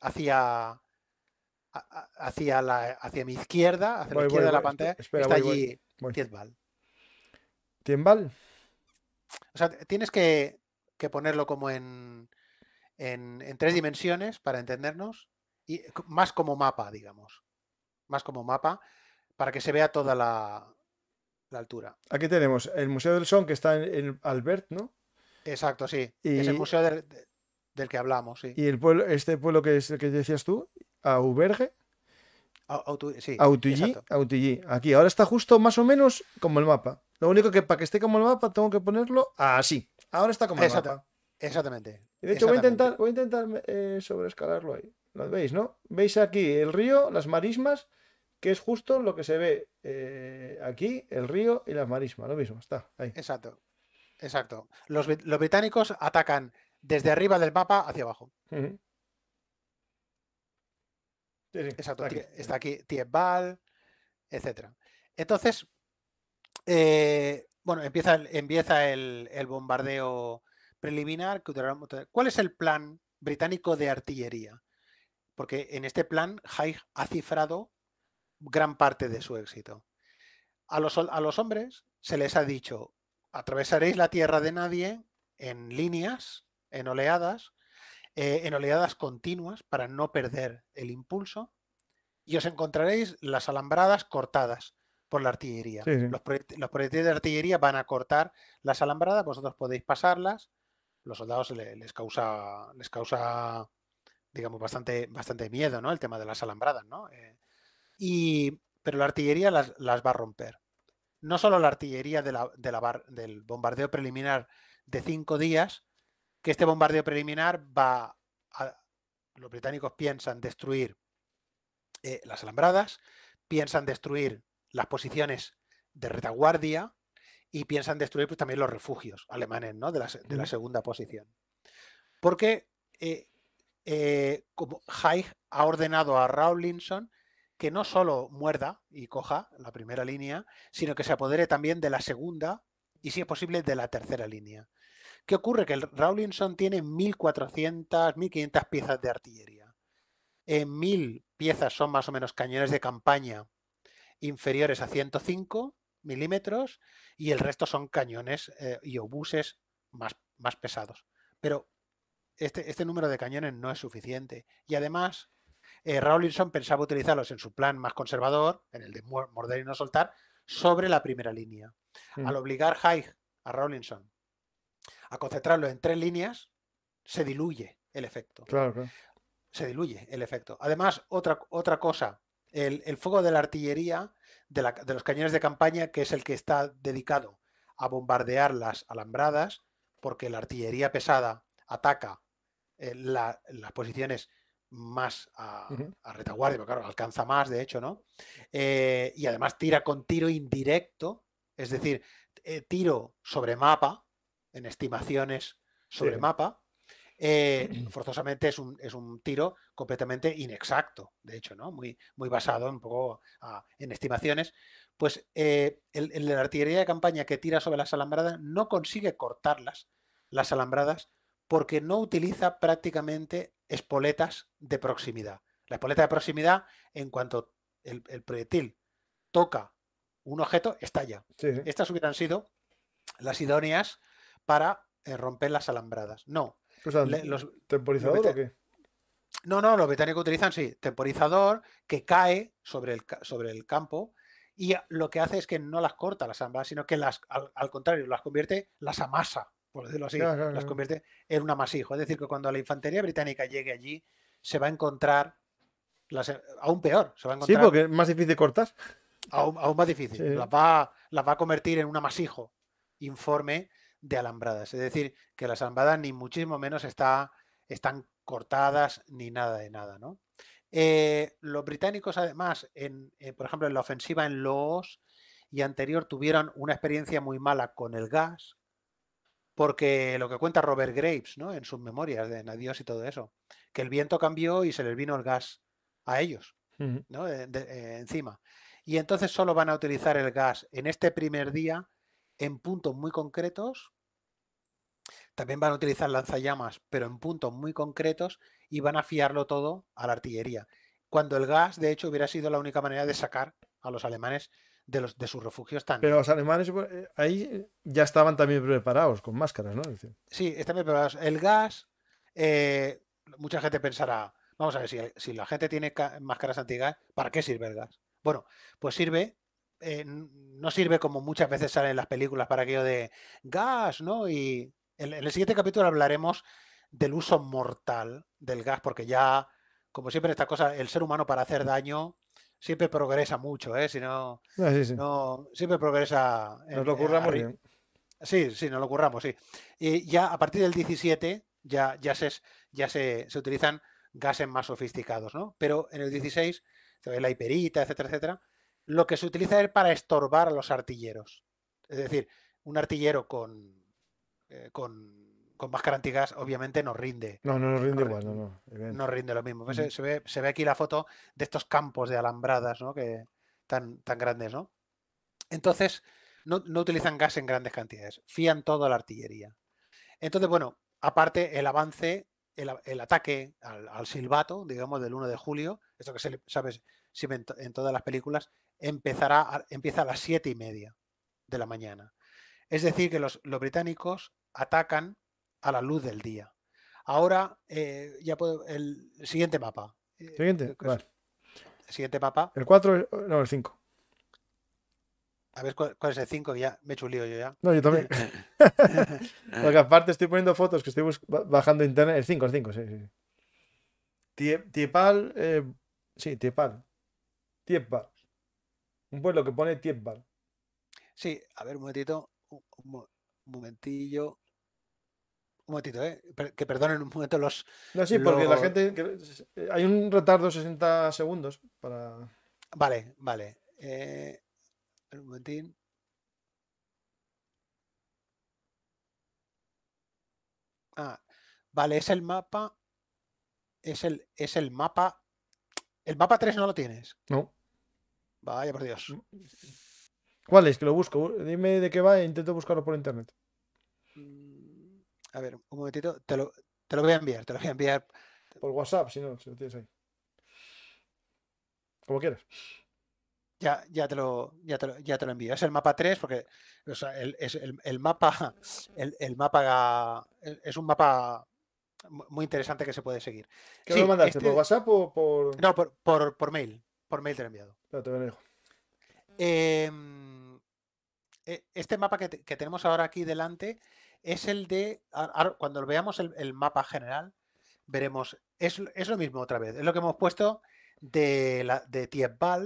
hacia hacia la hacia mi izquierda, hacia la izquierda de la pantalla, está allí Tienval Tienval O sea, tienes que, ponerlo como en, en, en, tres dimensiones para entendernos, y más como mapa, digamos. Más como mapa, para que se vea toda la, altura. Aquí tenemos el Museo del Son que está en, Albert, ¿no? Exacto, sí. Y... Es el museo del, que hablamos, sí. Y el pueblo, este pueblo que es el que decías tú, Auberge. uberge sí, Aquí, ahora está justo más o menos como el mapa. Lo único que para que esté como el mapa tengo que ponerlo así. Ahora está como el mapa. Exactamente. De hecho, voy a intentar, voy a intentar eh, sobreescalarlo ahí. ¿Lo veis, no? ¿Veis aquí el río, las marismas? que es justo lo que se ve eh, aquí, el río y las marismas, lo mismo, está ahí. Exacto, exacto. Los, británicos atacan desde arriba del mapa hacia abajo. exacto, está aquí Tiebal, etc. Entonces, eh, bueno, empieza, el, empieza el, bombardeo preliminar. ¿Cuál es el plan británico de artillería? Porque en este plan Haig ha cifrado gran parte de su éxito. A los, hombres se les ha dicho, atravesaréis la tierra de nadie en líneas, en oleadas, eh, en oleadas continuas para no perder el impulso y os encontraréis las alambradas cortadas por la artillería. Los, proyectiles de artillería van a cortar las alambradas, vosotros podéis pasarlas, los soldados les causa, les causa digamos, bastante, bastante miedo, ¿no? El tema de las alambradas, ¿no? Eh, y, pero la artillería las, va a romper. No solo la artillería de la, del bombardeo preliminar de cinco días, que este bombardeo preliminar va a, los británicos piensan destruir eh, las alambradas, piensan destruir las posiciones de retaguardia y piensan destruir pues, también los refugios alemanes ¿no? de, la, de, la, segunda posición. Porque eh, eh, como Haig ha ordenado a Rawlinson que no solo muerda y coja la primera línea, sino que se apodere también de la segunda y, si es posible, de la tercera línea. ¿Qué ocurre? Que el Rawlinson tiene 1.400, 1.500 piezas de artillería. En 1.000 piezas son más o menos cañones de campaña inferiores a 105 milímetros y el resto son cañones eh, y obuses más, más pesados. Pero este, este número de cañones no es suficiente. Y además, eh, Rawlinson pensaba utilizarlos en su plan más conservador, en el de morder y no soltar, sobre la primera línea. Al obligar Haig a Rawlinson a concentrarlo en tres líneas, se diluye el efecto. Se diluye el efecto. Además, otra, otra cosa, el, fuego de la artillería, de, los cañones de campaña, que es el que está dedicado a bombardear las alambradas, porque la artillería pesada ataca eh, las posiciones más a, retaguardia, pero claro, alcanza más, de hecho, ¿no? Eh, y además tira con tiro indirecto, es decir, eh, tiro sobre mapa, en estimaciones sobre mapa. Eh, forzosamente es un, tiro completamente inexacto, de hecho, ¿no? Muy, muy basado un poco en estimaciones. Pues el, el, la artillería de campaña que tira sobre las alambradas no consigue cortarlas, las alambradas, porque no utiliza prácticamente espoletas de proximidad. La espoleta de proximidad, en cuanto el, proyectil toca un objeto, estalla. Estas hubieran sido las idóneas para eh, romper las alambradas. No. los, ¿Temporizador o qué? No, no, los británicos utilizan, sí, temporizador que cae sobre el, sobre el campo y lo que hace es que no las corta las alambradas, sino que las, al contrario, las convierte, las amasa por decirlo así, las convierte en un amasijo. Es decir, que cuando la infantería británica llegue allí, se va a encontrar eh, aún peor. Se sí, porque es más difícil de cortar. Aún, aún, más difícil. Las, va, a convertir en un amasijo informe de alambradas. Es decir, que las alambradas ni muchísimo menos está, están cortadas ni nada de nada. Eh, los británicos, además, en, eh, por ejemplo, en la ofensiva en los y anterior tuvieron una experiencia muy mala con el gas, porque lo que cuenta Robert Graves, ¿no? En sus memorias de Adiós y todo eso, que el viento cambió y se les vino el gas a ellos, ¿no? Eh, encima. Y entonces solo van a utilizar el gas en este primer día en puntos muy concretos. También van a utilizar lanzallamas, pero en puntos muy concretos y van a fiarlo todo a la artillería. Cuando el gas, de hecho, hubiera sido la única manera de sacar a los alemanes de, los, de sus refugios tan. Pero los alemanes eh, ahí eh, ya estaban también preparados con máscaras, ¿no? Sí, están preparados. El gas, eh, mucha gente pensará, vamos a ver, si, la gente tiene máscaras antigas, ¿para qué sirve el gas? Bueno, pues sirve no sirve como muchas veces sale en las películas para aquello de gas, ¿no? Y en, el siguiente capítulo hablaremos del uso mortal del gas, porque ya, como siempre esta cosa, el ser humano para hacer daño siempre progresa mucho, ¿eh? Si no, ah, siempre progresa. Nos lo eh, curramos bien. Sí, sí, nos lo ocurramos sí. Y ya a partir del 17 ya, ya, se, ya se, utilizan gases más sofisticados, ¿no? Pero en el 16 la hiperita, etcétera, etcétera. Lo que se utiliza es para estorbar a los artilleros. Es decir, un artillero con, eh, con con más antigas obviamente nos rinde. No, no nos rinde no, rinde lo mismo. Pues, eh, se, ve, aquí la foto de estos campos de alambradas, ¿no? Que, tan, tan grandes, ¿no? Entonces, no, utilizan gas en grandes cantidades, fían todo a la artillería. Entonces, bueno, aparte el avance, el, ataque al, silbato, digamos, del 1 de julio, esto que se, sabes si en, todas las películas, empezará empieza a las 7 y media de la mañana. Es decir, que los, los británicos atacan a la luz del día. Ahora eh, ya puedo. El siguiente mapa. Eh, siguiente, El siguiente mapa. El 4, eh, no, el 5. A ver cuál, es el 5, ya me he lío yo ya. No, yo también. Porque aparte estoy poniendo fotos que estoy bajando internet. El 5, el 5, sí, sí. tiepal, eh, sí, Tiepal. Tiepal. Un pueblo que pone Tiepal. Sí, a ver un momentito. un momentillo un momentito, ¿eh? que perdonen un momento los. No, sí, porque la gente. Eh, hay un retardo de 60 segundos para. Vale, vale. Eh, un momentín. Ah, vale, es el mapa. Es el, es el mapa. El mapa 3 no lo tienes. No. Vaya por Dios. Mm. ¿Cuál es? Que lo busco. Dime de qué va e intento buscarlo por internet. A ver, un momentito, te lo, voy a enviar, te lo voy a enviar. Por WhatsApp, si no, si lo tienes ahí. Como quieres Ya, ya, te lo, ya, te lo, ya envío. Es el mapa 3 porque el, es el, mapa, el, mapa es un mapa muy interesante que se puede seguir. ¿Qué lo mandaste? Este ¿Por WhatsApp o por.? No, por, mail. Por mail te lo he enviado. te lo eh, este mapa que, que, tenemos ahora aquí delante es el de, cuando veamos el, mapa general, veremos, es, lo mismo otra vez, es lo que hemos puesto de, de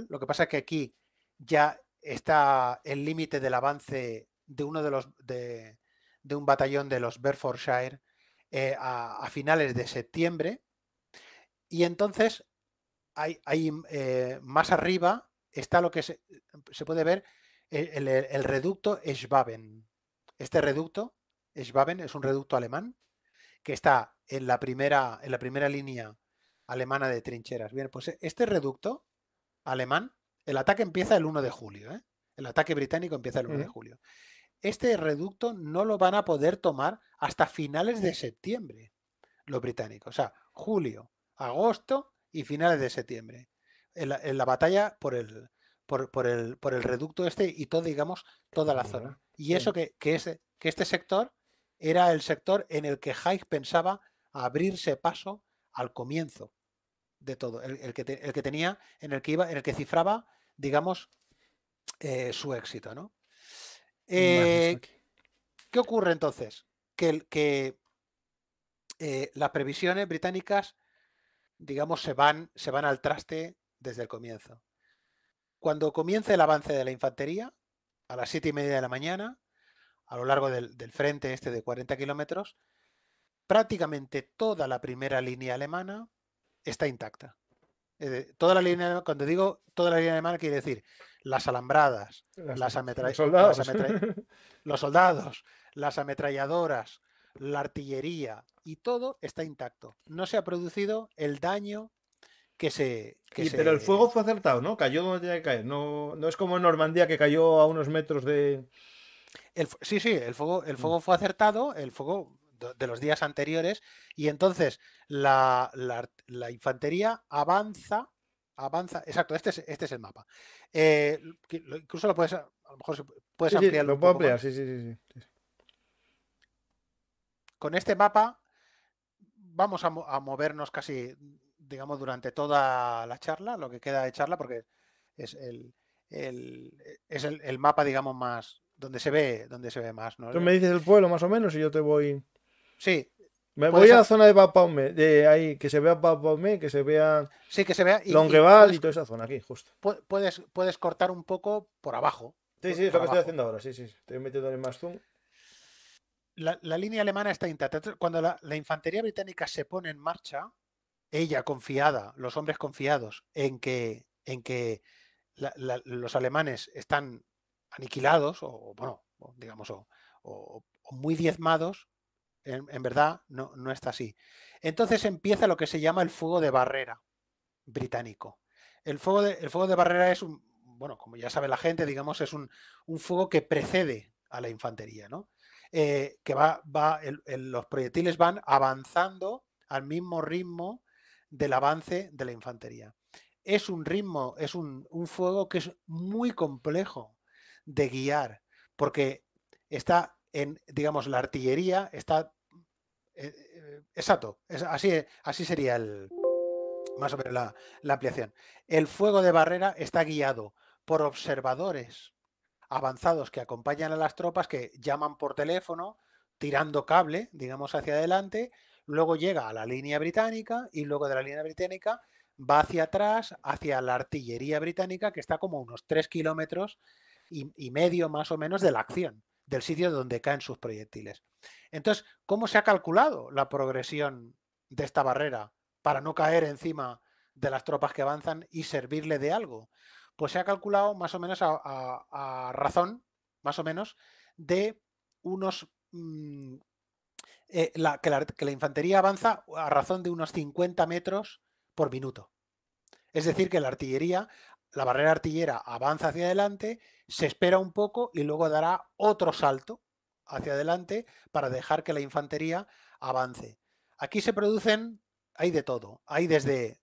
lo que pasa es que aquí ya está el límite del avance de uno de los, de, un batallón de los Bedfordshire eh, a, finales de septiembre, y entonces hay, hay eh, más arriba está lo que se, puede ver el, el, el reducto Schwaben. Este reducto Schwaben es un reducto alemán que está en la primera, en la primera línea alemana de trincheras. Bien, pues este reducto alemán, el ataque empieza el 1 de julio, ¿eh? el ataque británico empieza el 1 de julio. Este reducto no lo van a poder tomar hasta finales de septiembre, los británicos, o sea, julio, agosto y finales de septiembre. En la, batalla por el, por, el, reducto este y todo, digamos, toda la zona. Y eso que, que este sector era el sector en el que Haig pensaba abrirse paso al comienzo de todo, el, que, tenía, en el que iba, en el que cifraba, digamos, eh, su éxito, ¿no? Eh, ¿Qué ocurre entonces? Que, eh, las previsiones británicas, digamos, se van, se van al traste desde el comienzo. Cuando comienza el avance de la infantería, a las siete y media de la mañana, a lo largo del, frente este de 40 kilómetros, prácticamente toda la primera línea alemana está intacta. toda la línea, cuando digo toda la línea alemana, quiere decir las alambradas, las, los, soldados. las ametralladoras, la artillería y todo está intacto. No se ha producido el daño que se. Que Pero el fuego fue acertado, ¿no? Cayó donde tenía que caer. No, no es como en Normandía que cayó a unos metros de, sí, sí, el fuego, el mm. fuego fue acertado, el fuego de los días anteriores, y entonces la, infantería avanza, avanza, exacto, este es, este es el mapa. Eh, incluso lo puedes, ampliar. lo sí, sí, sí, Con este mapa vamos a, movernos casi, digamos, durante toda la charla, lo que queda de charla, porque es e, es el mapa, digamos, más, donde se ve, donde se ve más, Tú me dices el pueblo más o menos y yo te voy. Sí. Me voy a la zona de Papaume, de ahí, que se vea Papaume, que se vea. Sí, que se vea. Y, y, toda esa zona aquí, justo. Puedes, puedes cortar un poco por abajo. Sí, sí, es lo que estoy haciendo ahora, sí, sí. Estoy metiendo en más zoom. La, línea alemana está intacta. Cuando la, infantería británica se pone en marcha, ella confiada, los hombres confiados en que, en que los alemanes están aniquilados o, bueno, digamos, o, muy diezmados, en, verdad no, está así. Entonces empieza lo que se llama el fuego de barrera británico. El fuego de, el fuego de barrera es un, bueno, como ya sabe la gente, digamos, es un, fuego que precede a la infantería, ¿no? Eh, que va, va los proyectiles van avanzando al mismo ritmo del avance de la infantería. Es un ritmo, es un, un fuego que es muy complejo de guiar, porque está en, digamos, la artillería, está... Eh, eh, exacto, así, eh, así sería el, más o menos la, la ampliación. El fuego de barrera está guiado por observadores avanzados que acompañan a las tropas, que llaman por teléfono, tirando cable, digamos, hacia adelante, luego llega a la línea británica y luego de la línea británica va hacia atrás, hacia la artillería británica, que está como unos 3 kilómetros y, medio más o menos de la acción, del sitio donde caen sus proyectiles. Entonces, ¿cómo se ha calculado la progresión de esta barrera para no caer encima de las tropas que avanzan y servirle de algo? Pues se ha calculado más o menos a, razón, más o menos, de unos... Mm, eh, que, la, que la infantería avanza a razón de unos 50 metros por minuto. Es decir, que la artillería, la barrera artillera avanza hacia adelante se espera un poco y luego dará otro salto hacia adelante para dejar que la infantería avance. Aquí se producen, hay de todo, hay desde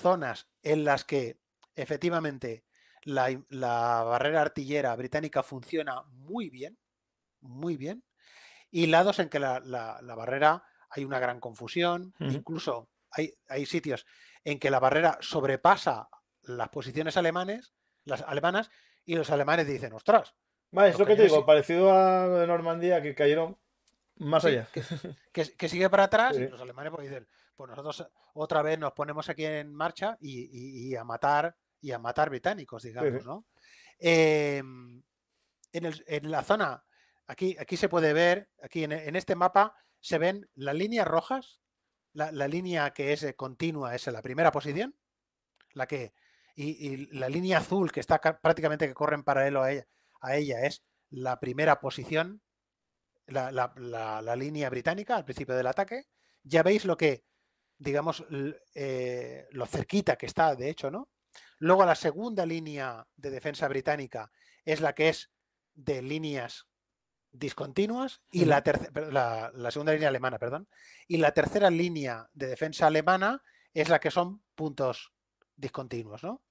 zonas en las que efectivamente la, barrera artillera británica funciona muy bien, muy bien, y lados en que la, barrera hay una gran confusión, incluso hay, hay, sitios en que la barrera sobrepasa las posiciones alemanes, las alemanas y los alemanes dicen, ostras. Vale, es lo que te digo, parecido a lo de Normandía que cayeron más allá. Que, sigue para atrás y los alemanes pues, dicen, pues nosotros otra vez nos ponemos aquí en marcha y, a matar y a matar británicos, digamos, ¿no? Em, en, la zona, aquí, aquí se puede ver, aquí en, este mapa se ven las líneas rojas, la, línea que es continua es la primera posición, la que y, la línea azul que está prácticamente que corre en paralelo a ella, a ella es la primera posición, la, línea británica al principio del ataque. Ya veis lo que, digamos, eh, lo cerquita que está, de hecho, ¿no? Luego la segunda línea de defensa británica es la que es de líneas discontinuas y la, la, la, segunda línea alemana, perdón, y la tercera línea de defensa alemana es la que son puntos discontinuos, ¿no?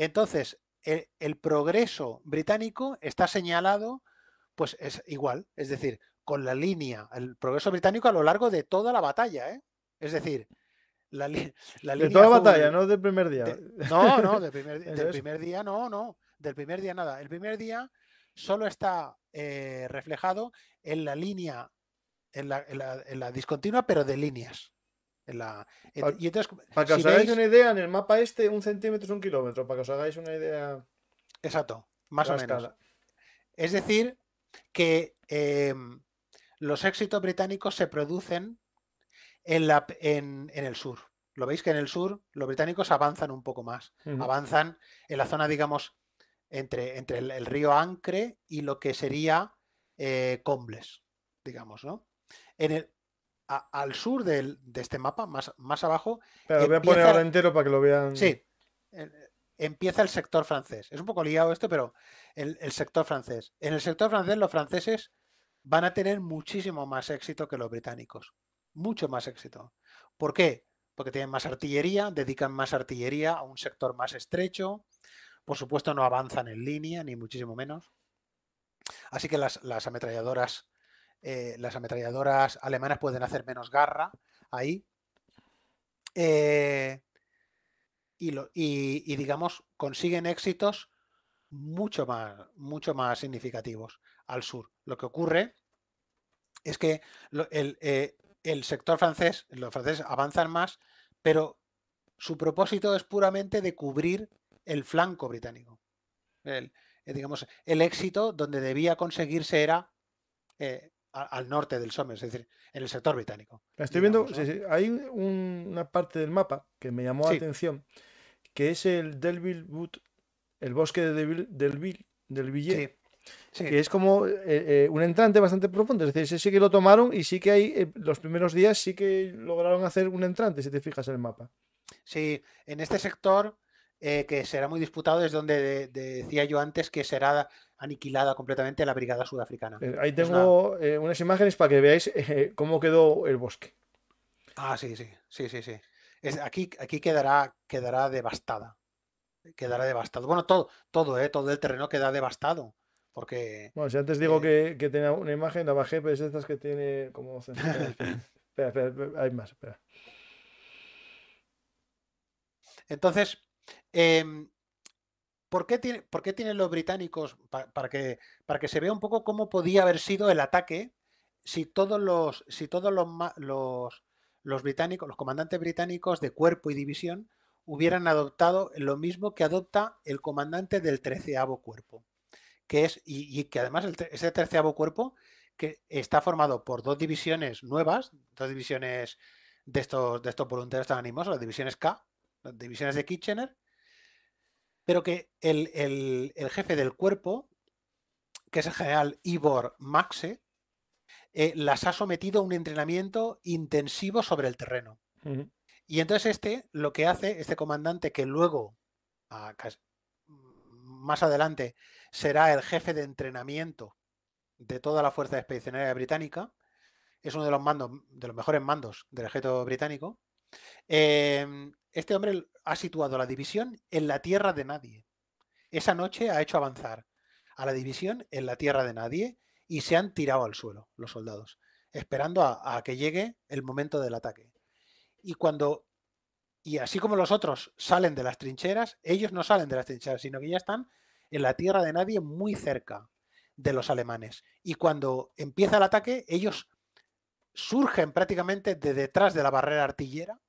Entonces, el, progreso británico está señalado, pues es igual, es decir, con la línea, el progreso británico a lo largo de toda la batalla, ¿eh? Es decir, la, línea. De toda la batalla, no del primer día. no, no, del primer, día, no, no, del primer día nada. El primer día solo está eh, reflejado en la línea, en, en la, discontinua, pero de líneas para que os hagáis una idea, en el mapa este un centímetro es un kilómetro, para que os hagáis una idea. Exacto, más o menos. Es decir, que em, los éxitos británicos se producen en, la, en, el sur. Lo veis que en el sur los británicos avanzan un poco más. Avanzan en la zona, digamos, entre, entre el, río Ancre y lo que sería eh, Combles, digamos, ¿no? En el, al sur de este mapa, más, más abajo. Pero voy a poner ahora entero para que lo vean. Sí. empieza el sector francés. Es un poco liado esto, pero el, sector francés. En el sector francés, los franceses van a tener muchísimo más éxito que los británicos. Mucho más éxito. ¿Por qué? Porque tienen más artillería, dedican más artillería a un sector más estrecho. Por supuesto, no avanzan en línea, ni muchísimo menos. Así que las, las ametralladoras eh, las ametralladoras alemanas pueden hacer menos garra ahí. Eh, y, y, digamos, consiguen éxitos mucho más, mucho más significativos al sur. Lo que ocurre es que eh, el, sector francés, los franceses avanzan más, pero su propósito es puramente de cubrir el flanco británico. El, digamos, el éxito donde debía conseguirse era al norte del Somme, es decir, en el sector británico. estoy viendo, hay una parte del mapa que me llamó la atención, que es el Delville Wood, el bosque de Delville, del Delville que es como eh, eh, un entrante bastante profundo, es decir, sí que lo tomaron y sí que hay, eh, los primeros días sí que lograron hacer un entrante, si te fijas en el mapa. Sí, en este sector... que será muy disputado, es donde decía yo antes que será aniquilada completamente la brigada sudafricana. Eh, ahí tengo eh, unas imágenes para que veáis eh, cómo quedó el bosque. Ah, sí, sí, sí, sí, sí. Es, ah. aquí, aquí quedará, quedará devastada. Quedará ah. devastado. Bueno, todo, todo, todo el terreno queda devastado. Porque. Bueno, si antes digo que, que, tenía una imagen, la bajé, pero es estas que tiene como. espera, hay más, espera. Entonces, em, ¿Por qué, tiene, ¿Por qué tienen los británicos, para, que, para que se vea un poco cómo podía haber sido el ataque si todos los, si todos los, los, británicos, los comandantes británicos de cuerpo y división hubieran adoptado lo mismo que adopta el comandante del treceavo cuerpo, que es, y, que además ese treceavo cuerpo que está formado por dos divisiones nuevas, dos divisiones de estos, de estos voluntarios tan animosos, las divisiones K, las divisiones de Kitchener pero que el, jefe del cuerpo, que es el general Ivor Maxe, eh, las ha sometido a un entrenamiento intensivo sobre el terreno. Y entonces este lo que hace, este comandante que luego, ah, mm, más adelante, será el jefe de entrenamiento de toda la Fuerza Expedicionaria Británica, es uno de los mandos, de los mejores mandos del ejército británico, Em, este hombre ha situado la división en la tierra de nadie. Esa noche ha hecho avanzar a la división en la tierra de nadie y se han tirado al suelo los soldados, esperando a, que llegue el momento del ataque. Y cuando y así como los otros salen de las trincheras, ellos no salen de las trincheras, sino que ya están en la tierra de nadie muy cerca de los alemanes. Y cuando empieza el ataque, ellos surgen prácticamente de detrás de la barrera artillera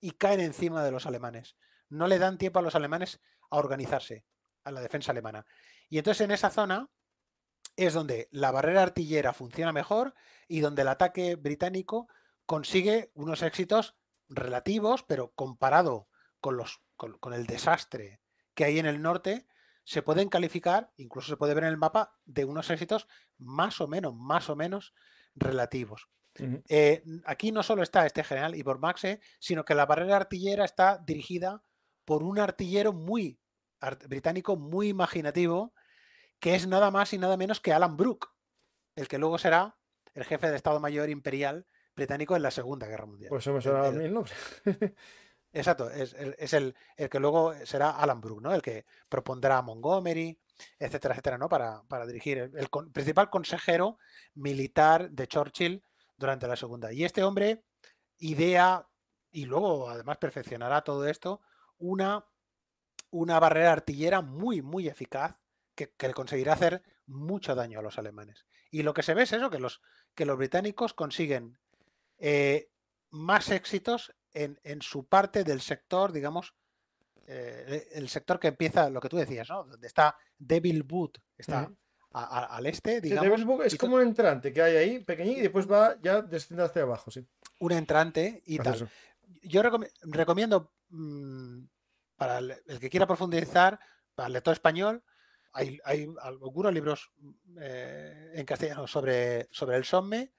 y caen encima de los alemanes. No le dan tiempo a los alemanes a organizarse, a la defensa alemana. Y entonces en esa zona es donde la barrera artillera funciona mejor y donde el ataque británico consigue unos éxitos relativos, pero comparado con, los, el desastre que hay en el norte, se pueden calificar, incluso se puede ver en el mapa, de unos éxitos más o menos, más o menos relativos. Eh, aquí no solo está este general Ivor Maxe, sino que la barrera artillera está dirigida por un artillero muy británico, muy imaginativo, que es nada más y nada menos que Alan Brooke, el que luego será el jefe de Estado Mayor Imperial británico en la Segunda Guerra Mundial. Pues eso me el, nombre. Exacto, es, el, que luego será Alan Brooke, ¿no? El que propondrá a Montgomery, etcétera, etcétera, ¿no? Para, dirigir el, principal consejero militar de Churchill durante la segunda. Y este hombre idea, y luego además perfeccionará todo esto, una, una barrera artillera muy, muy eficaz que, que, conseguirá hacer mucho daño a los alemanes. Y lo que se ve es eso, que los, que los británicos consiguen eh, más éxitos en, en, su parte del sector, digamos, eh, el sector que empieza, lo que tú decías, Donde está Devil Boot, está al este, digamos. es como un entrante que hay ahí, pequeño y después va ya desciende hacia abajo, sí. Un entrante y tal. Yo recomiendo, mm, para el, que quiera profundizar, para el lector español, hay, algunos libros mm, eh, en castellano sobre, sobre el SOMME,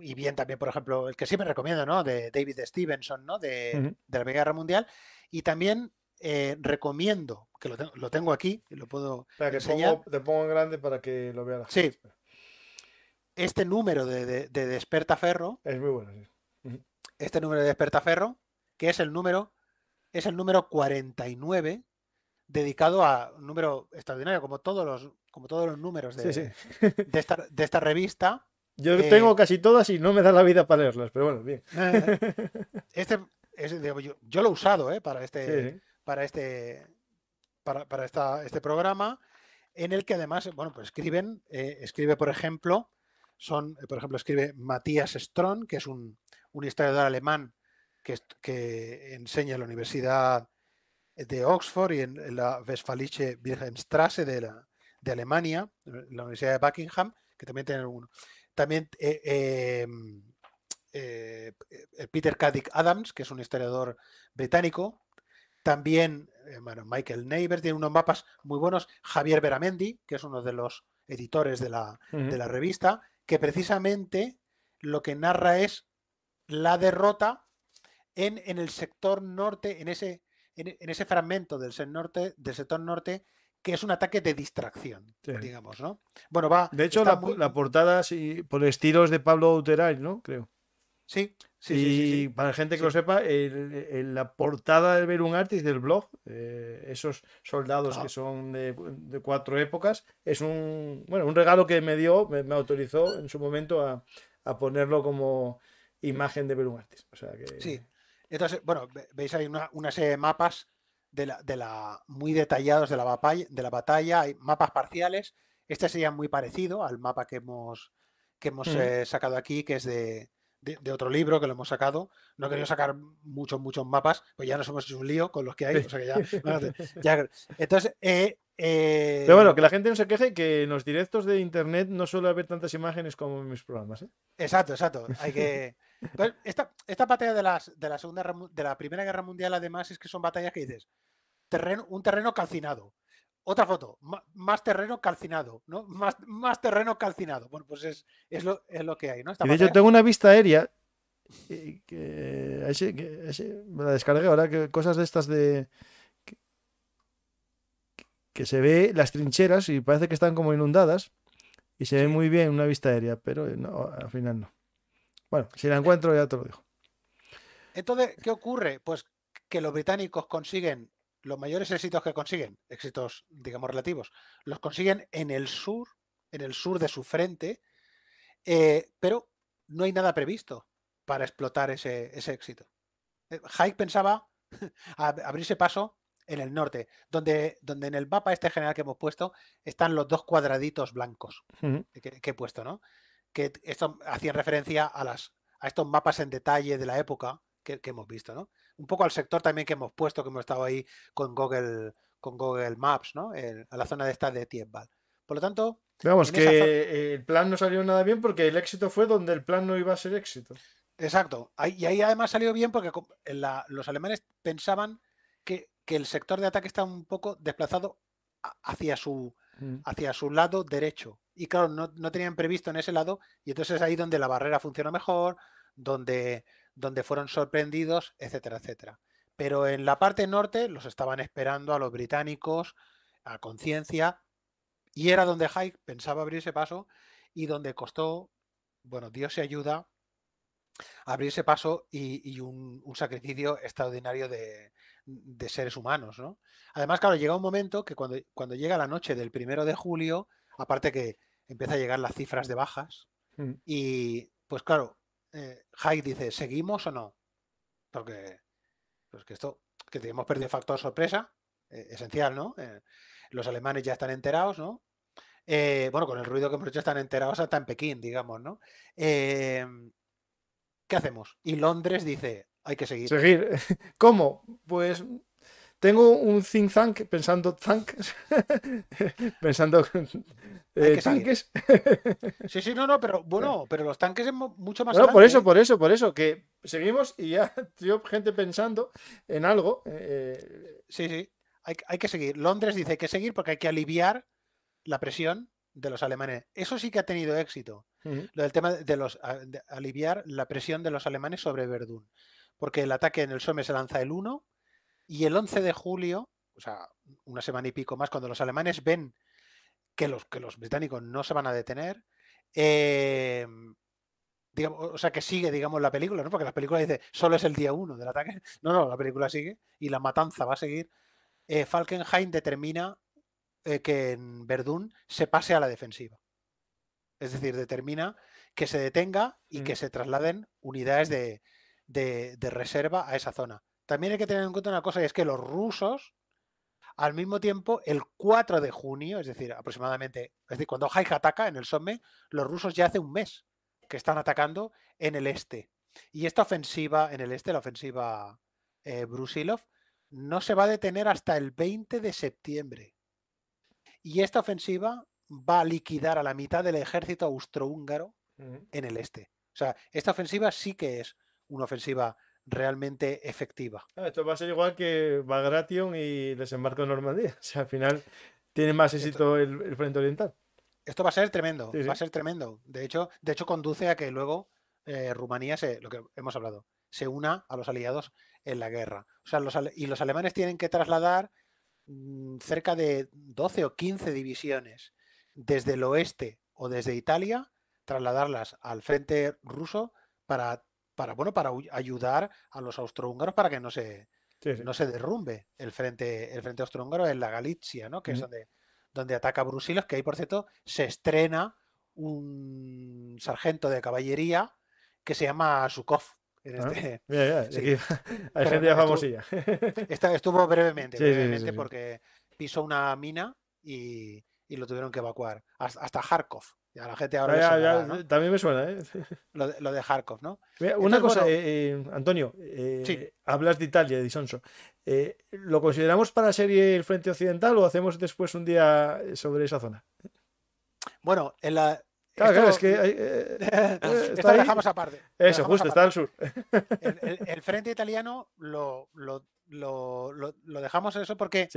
y bien también, por ejemplo, el que siempre recomiendo, ¿no? De David Stevenson, ¿no? De, de la Guerra Mundial. Y también eh, recomiendo, que lo, tengo aquí, y lo puedo Pongo, te pongo en grande para que lo veas Sí. Este número de, Despertaferro. Es muy bueno, sí. Este número de Despertaferro, que es el número, es el número 49, dedicado a un número extraordinario, como todos los, como todos los números de, esta, de esta revista. Yo eh, tengo casi todas y no me da la vida para leerlas, pero bueno, bien. Eh, este, es, yo, lo he usado para este, para este, para, este programa, en el que además, bueno, pues escriben, eh, escribe, por ejemplo, son, eh, por ejemplo, escribe Matthias Strong, que es un, historiador alemán que, que, enseña en la Universidad de Oxford y en, la Westfalische Wilhelmstrasse de, la, de Alemania, la Universidad de Buckingham, que también tiene alguno. También eh, em, Peter Caddick Adams, que es un historiador británico, también, eh, bueno, Michael Neighbor tiene unos mapas muy buenos. Javier Veramendi, que es uno de los editores de la, revista, que precisamente lo que narra es la derrota en, en el sector norte, en ese, en, ese fragmento del sector norte, del sector norte que es un ataque de distracción, digamos, ¿no? Bueno, va. De hecho, la, portada sí, por estilos de Pablo Uteray, ¿no? Creo. Sí, sí, y sí, sí, para gente que lo sepa, en la portada de Verum Artis del blog, eh, esos soldados que ah. son de, cuatro épocas, es un, bueno, un regalo que me dio, me, autorizó en su momento a, ponerlo como imagen de Verum Artis. O Sí, entonces, bueno, veis ahí una, serie de mapas de la, de la, muy detallados de la, batalla, de la batalla, hay mapas parciales. Este sería muy parecido al mapa que hemos, que hemos eh, sacado aquí, que es de, de, otro libro que lo hemos sacado. No quería sacar muchos, muchos mapas, pues ya nos hemos hecho un lío con los que hay. entonces, eh, eh, Pero bueno, que la gente no se queje que en los directos de internet no suele haber tantas imágenes como en mis programas. ¿eh? Exacto, exacto. Hay que. esta, esta batalla de, las, de, la segunda, de la Primera Guerra Mundial, además, es que son batallas que dices terreno, un terreno calcinado. Otra foto, más terreno calcinado, ¿no? Más, más terreno calcinado. Bueno, pues es, lo, que hay, ¿no? tengo una vista aérea que, me la descargué ahora, que cosas de estas de que, se ve las trincheras y parece que están como inundadas y se ve muy bien una vista aérea, pero eh, al final no. Bueno, si la eh, encuentro ya te lo digo. Entonces, ¿qué ocurre? Pues que los británicos consiguen los mayores éxitos que consiguen, éxitos, digamos, relativos, los consiguen en el sur, en el sur de su frente, eh, pero no hay nada previsto para explotar ese, éxito. Haig eh, pensaba abrirse paso en el norte, donde, donde en el mapa este general que hemos puesto están los dos cuadraditos blancos que, he puesto, ¿no? Que esto hacía referencia a, las, a estos mapas en detalle de la época que hemos visto, ¿no? un poco al sector también que hemos puesto, que hemos estado ahí con Google, con Google Maps, ¿no? a la zona de esta de Tiembal. Por lo tanto... que eh, el plan no salió nada bien porque el éxito fue donde el plan no iba a ser éxito. Exacto. y ahí además salió bien porque los alemanes pensaban que, el sector de ataque está un poco desplazado hacia su, mm. hacia su lado derecho. Y claro, no, no tenían previsto en ese lado y entonces es ahí donde la barrera funciona mejor, donde donde fueron sorprendidos, etcétera, etcétera. Pero en la parte norte los estaban esperando a los británicos, a conciencia, y era donde Haig pensaba abrirse paso y donde costó, bueno, Dios se ayuda, abrirse paso y, un, sacrificio extraordinario de, de seres humanos, ¿no? Además, claro, llega un momento que cuando, llega la noche del primero de julio, aparte que empieza a llegar las cifras de bajas, mm. y pues claro, eh, dice, ¿seguimos o no? Porque pues que esto, que tenemos perdido factor sorpresa, eh, esencial, ¿no? Eh, los alemanes ya están enterados, ¿no? Eh, bueno, con el ruido que hemos hecho están enterados hasta en Pekín, digamos, ¿no? Em, ¿Qué hacemos? Y Londres dice, hay que seguir. Seguir. ¿Cómo? Pues tengo un think tank pensando tanques pensando eh, tanques. sí, sí, no, no, pero bueno, pero los tanques es mucho más. Bueno, por eso, ¿eh? por eso, por eso, que seguimos y ya tengo gente pensando en algo. Eh, sí, sí, hay, que seguir. Londres dice hay que seguir porque hay que aliviar la presión de los alemanes. Eso sí que ha tenido éxito. Lo del tema de los aliviar la presión de los alemanes sobre Verdún. Porque el ataque en el Somme se lanza el 1 y el 11 de julio, o sea, una semana y pico más, cuando los alemanes ven que los, que los británicos no se van a detener, em, digamos, o sea, que sigue, digamos, la película, ¿no? Porque la película dice, solo es el día 1 del ataque. No, no, la película sigue y la matanza va a seguir. Eh, Falkenhayn determina eh, que en Verdún se pase a la defensiva. Es decir, determina que se detenga y que mm. se trasladen unidades de reserva a esa zona. También hay que tener en cuenta una cosa, y es que los rusos, al mismo tiempo, el 4 de junio, es decir, aproximadamente, es decir, cuando Haig ataca en el Somme, los rusos ya hace un mes que están atacando en el este. Y esta ofensiva en el este, la ofensiva eh, Brusilov, no se va a detener hasta el 20 de septiembre. Y esta ofensiva va a liquidar a la mitad del ejército austrohúngaro en el este. O sea, esta ofensiva sí que es una ofensiva realmente efectiva. Ah, esto va a ser igual que Bagration y desembarco en Normandía. O sea, al final tiene más éxito el, Frente Oriental. Esto va a ser tremendo, va a ser tremendo. De hecho, de hecho conduce a que luego eh, Rumanía, se, lo que hemos hablado, se una a los aliados en la guerra. O sea, y los alemanes tienen que trasladar mm, cerca de 12 o 15 divisiones desde el oeste o desde Italia, trasladarlas al frente ruso para para, bueno, para ayudar a los austrohúngaros para que no se, No se derrumbe el frente, el frente austrohúngaro en la Galicia, que es donde, donde ataca Brusilos, que ahí, por cierto, se estrena un sargento de caballería que se llama Sukov. En ah, este... Hay gente ya famosilla. Estuvo, brevemente, porque pisó una mina y, y lo tuvieron que evacuar. hasta Kharkov la gente ahora. También me suena, ¿eh? Lo de, lo ¿no? una cosa, eh, eh, Antonio, eh, hablas de Italia, de Isonso. ¿Lo consideramos para serie el Frente Occidental o hacemos después un día sobre esa zona? Bueno, en la. Claro, claro, es que. Esto lo dejamos aparte. Eso, justo, está al sur. El, Frente Italiano lo, lo, dejamos en eso porque.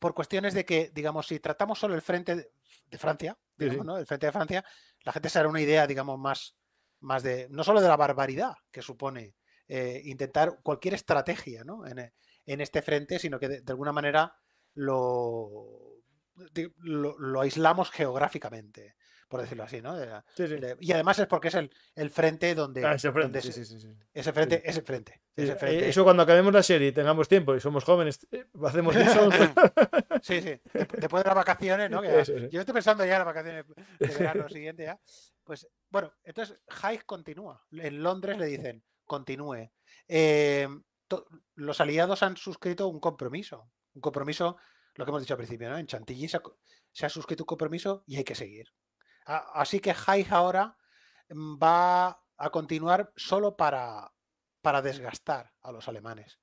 Por cuestiones de que, digamos, si tratamos solo el frente de Francia, digamos, ¿no? el frente de Francia, la gente se hará una idea, digamos, más, más de, no solo de la barbaridad que supone eh, intentar cualquier estrategia ¿no? en, en, este frente, sino que de, alguna manera lo, lo, lo, aislamos geográficamente por decirlo así, ¿no? sí, sí. y además es porque es el, frente donde... Ah, ese frente, sí, Ese frente, ese eh, frente, Eso cuando acabemos la serie y tengamos tiempo y somos jóvenes, eh, hacemos eso. Pues sí, sí. Después de las vacaciones, ¿no? yo estoy pensando ya en las vacaciones de verano siguiente ya. Pues, bueno, entonces Hyde continúa. En Londres le dicen, continúe. Em, los aliados han suscrito un compromiso. Un compromiso, lo que hemos dicho al principio, ¿no? En Chantilly se ha suscrito un compromiso y hay que seguir. Así que Hive ahora mm, va a continuar solo para, para desgastar a los alemanes.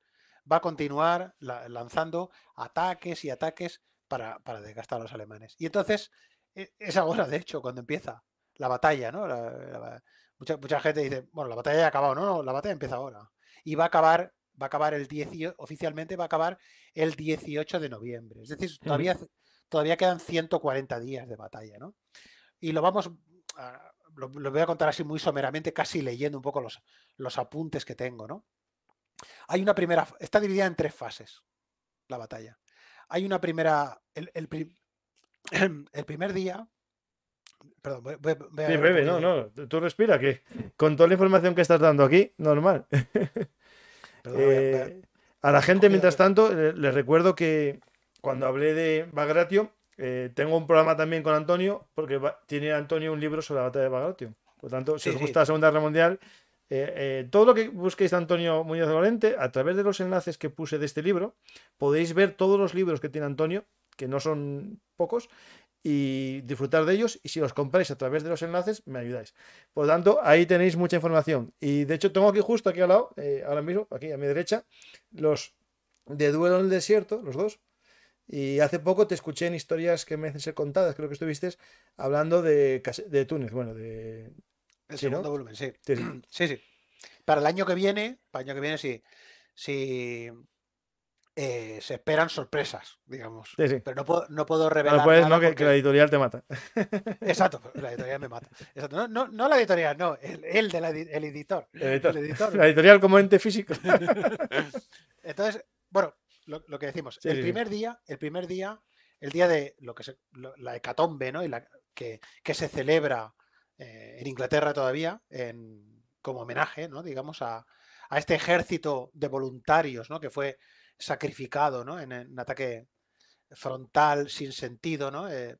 Va a continuar lanzando ataques y ataques para, desgastar a los alemanes. Y entonces e, es ahora, de hecho, cuando empieza la batalla, ¿no? mucha, mucha, gente dice, bueno, la batalla ya ha acabado, no, no, la batalla empieza ahora. Y va a acabar, va a acabar el 10, oficialmente va a acabar el 18 de noviembre. Es decir, todavía, todavía quedan 140 días de batalla, ¿no? y lo vamos, a, ah, lo, voy a contar así muy someramente, casi leyendo un poco los, los apuntes que tengo, ¿no? Hay una primera, está dividida en tres fases la batalla. Hay una primera, el, el, primer día, perdón, voy, Sí, bebe, no, no, tú respira, que con toda la información que estás dando aquí, normal. a, eh, a, la gente, mientras tanto, les recuerdo que cuando hablé de Bagratio, eh, tengo un programa también con Antonio, porque tiene Antonio un libro sobre la batalla de Bagration, Por tanto, si os gusta la Segunda Guerra Mundial, eh, eh, todo lo que busquéis de Antonio Muñoz de a través de los enlaces que puse de este libro, podéis ver todos los libros que tiene Antonio, que no son pocos, y disfrutar de ellos. Y si los compráis a través de los enlaces, me ayudáis. Por lo tanto, ahí tenéis mucha información. Y de hecho, tengo aquí justo aquí al lado, ahora mismo, aquí a mi derecha, los de Duelo en el Desierto, los dos, y hace poco te escuché en historias que merecen ser contadas, creo que estuviste hablando de, de Túnez, bueno, de... El segundo volumen, sí. Sí, sí. Para el año que viene, para el año que viene sí, sí eh, se esperan sorpresas, digamos. Pero no puedo, revelar. No puedes, no, que, la editorial te mata. Exacto, pues, la editorial me mata. Exacto. No, la editorial, no, el, El El editor. La editorial como ente físico. Entonces, bueno, lo, que decimos, el primer día, el primer día, el día de lo que la hecatombe, ¿no? Y la, que, que se celebra eh, en Inglaterra todavía, en, como homenaje, ¿no? Digamos, a, a este ejército de voluntarios, ¿no? Que fue sacrificado, ¿no? En, un ataque frontal, sin sentido, ¿no? Eh,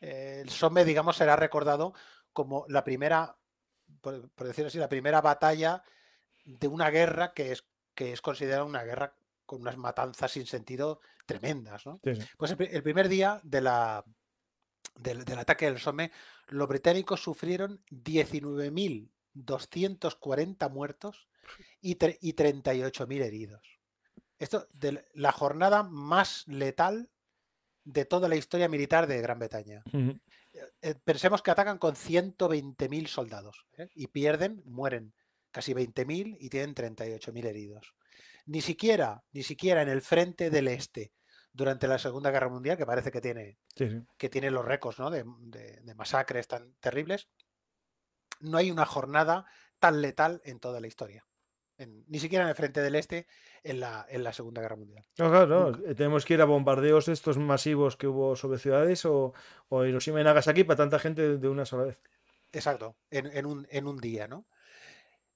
eh, el Somme, digamos, será recordado como la primera, por, por así, la primera batalla de una guerra que es, que es considerada una guerra con unas matanzas sin sentido tremendas. Pues el, primer día del, ataque del Somme, los británicos sufrieron 19.240 muertos y, y 38.000 heridos. Esto de la jornada más letal de toda la historia militar de Gran Bretaña. Eh, eh, pensemos que atacan con 120.000 soldados ¿eh? y pierden, mueren casi 20.000 y tienen 38.000 heridos ni siquiera, ni siquiera en el frente del este durante la Segunda Guerra Mundial, que parece que tiene, Que tiene los récords de, masacres tan terribles, no hay una jornada tan letal en toda la historia. ni siquiera en el frente del este en la, en la Segunda Guerra Mundial. claro, eh, tenemos que ir a bombardeos estos masivos que hubo sobre ciudades o, o Hiroshima y Nagasaki para tanta gente de una sola vez. Exacto, un, en un día, ¿no?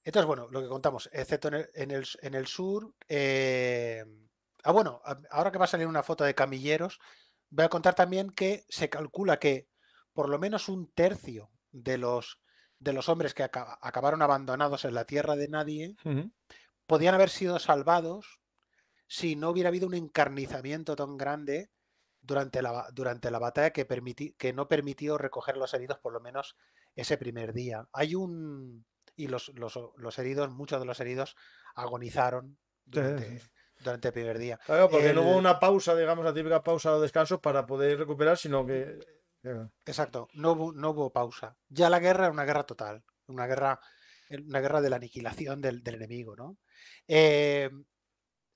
Entonces, bueno, lo que contamos, excepto en el, sur. Eh, ah, bueno, ahora que va a salir una foto de camilleros, voy a contar también que se calcula que por lo menos un tercio de los, de los hombres que acabaron abandonados en la tierra de nadie podían haber sido salvados si no hubiera habido un encarnizamiento tan grande durante la, durante la batalla que, que no permitió recoger los heridos por lo menos ese primer día. Hay un y los, los, heridos, muchos de los heridos agonizaron durante, el primer día. porque no hubo una pausa, digamos, la típica pausa o descansos para poder recuperar, sino que... Mm, exacto, no hubo, pausa. Ya la guerra era una guerra total, una guerra, una guerra de la aniquilación del, enemigo, em,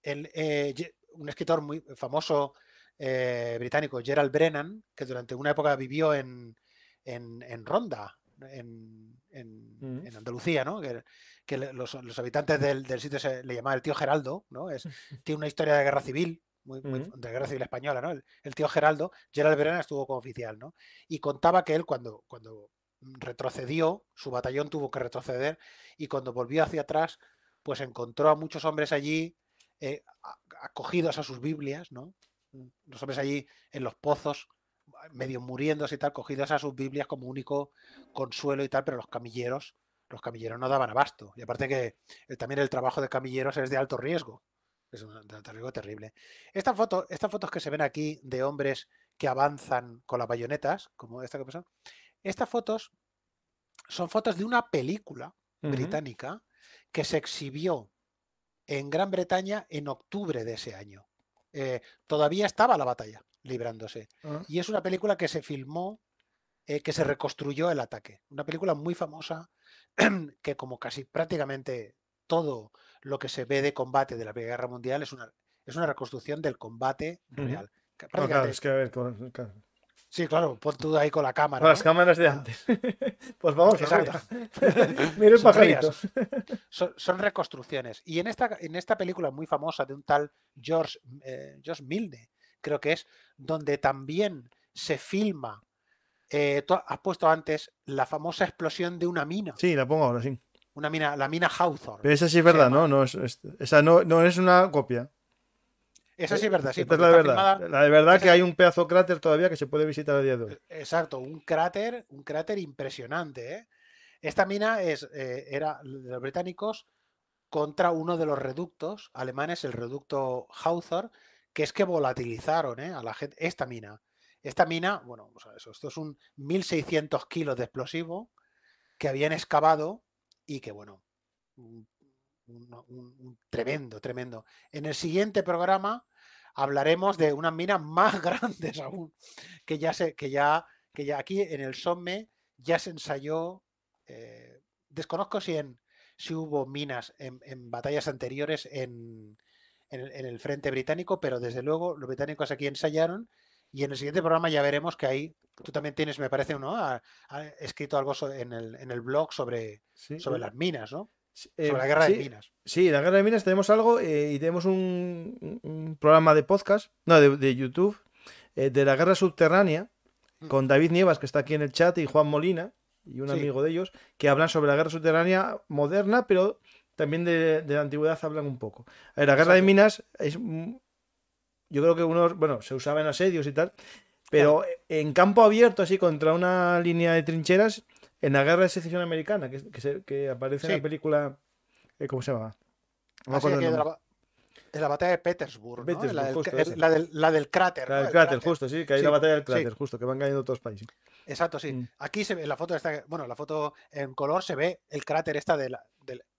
eh, un escritor muy famoso eh, británico, Gerald Brennan, que durante una época vivió en, en, en Ronda, Mm. en, Andalucía, ¿no? Que, los, habitantes del, sitio se le llamaban el tío Geraldo, ¿no? Es, tiene una historia de guerra civil, muy, mm. de guerra civil española, ¿no? El, tío Geraldo, Gerald Verena estuvo como oficial, ¿no? Y contaba que él cuando, cuando retrocedió, su batallón tuvo que retroceder y cuando volvió hacia atrás, pues encontró a muchos hombres allí eh, acogidos a sus Biblias, ¿no? Mm, los hombres allí en los pozos medio muriéndose y tal, cogidos a sus Biblias como único consuelo y tal, pero los camilleros, los camilleros no daban abasto. Y aparte que eh, también el trabajo de camilleros es de alto riesgo. Es un de alto riesgo terrible. Estas fotos, estas fotos que se ven aquí de hombres que avanzan con las bayonetas, como esta que pasó, estas fotos son fotos de una película británica que se exhibió en Gran Bretaña en octubre de ese año. Eh, todavía estaba la batalla librándose. Ah. Y es una película que se filmó, eh, que se reconstruyó el ataque. Una película muy famosa que como casi prácticamente todo lo que se ve de combate de la Primera Guerra Mundial es una, es una reconstrucción del combate real. es que a ver, Sí, claro, pon tú ahí con la cámara. Con las cámaras de ah. antes. pues vamos, Exacto. Miren son, reconstrucciones. Y en esta, en esta película muy famosa de un tal George, eh, George Milne, creo que es, donde también se filma. Eh, tú has puesto antes la famosa explosión de una mina. Sí, la pongo ahora, sí. Una mina, la mina Hawthorne. esa sí es verdad, ¿no? no es, esa no, es una copia. Esa sí es verdad, sí. es la de verdad. La verdad que hay un pedazo cráter todavía que se puede visitar a día de hoy. E, exacto, un cráter, un cráter impresionante. ¿eh? Esta mina es, eh, era de los británicos contra uno de los reductos alemanes, el reducto Hawthorne, que es que volatilizaron ¿eh? a la gente esta mina. Esta mina, bueno, eso, esto es un 1.600 kilos de explosivo que habían excavado y que, bueno, un, tremendo, tremendo. En el siguiente programa hablaremos de unas minas más grandes aún, que ya se, que ya, que ya aquí en el Somme ya se ensayó. Eh, desconozco si en si hubo minas en batallas anteriores en, en el, frente británico, pero desde luego los británicos aquí ensayaron y en el siguiente programa ya veremos que ahí tú también tienes, me parece, uno Ha, ah, ah, escrito algo en, el, blog sobre, sobre eh, las minas, ¿no? sobre eh, la guerra de minas. Sí, la guerra de minas tenemos algo eh, y tenemos un, programa de podcast, no, de, YouTube, de la guerra subterránea, mm. con David Nievas, que está aquí en el chat, y Juan Molina, y un amigo de ellos, que hablan sobre la guerra subterránea moderna, pero también de, la antigüedad hablan un poco. la guerra de minas es. Yo creo que uno, Bueno, se usaba en asedios y tal. Pero en campo abierto, así, contra una línea de trincheras, en la guerra de secesión americana, que, que, aparece en la película. Eh, ¿Cómo se llama? en la, batalla de Petersburg, la, del, cráter. La cráter, justo, sí, que hay la batalla del cráter, justo, que van cayendo todos los países. Exacto, sí. Mm. Aquí se ve en la foto esta, bueno, la foto en color se ve el cráter esta de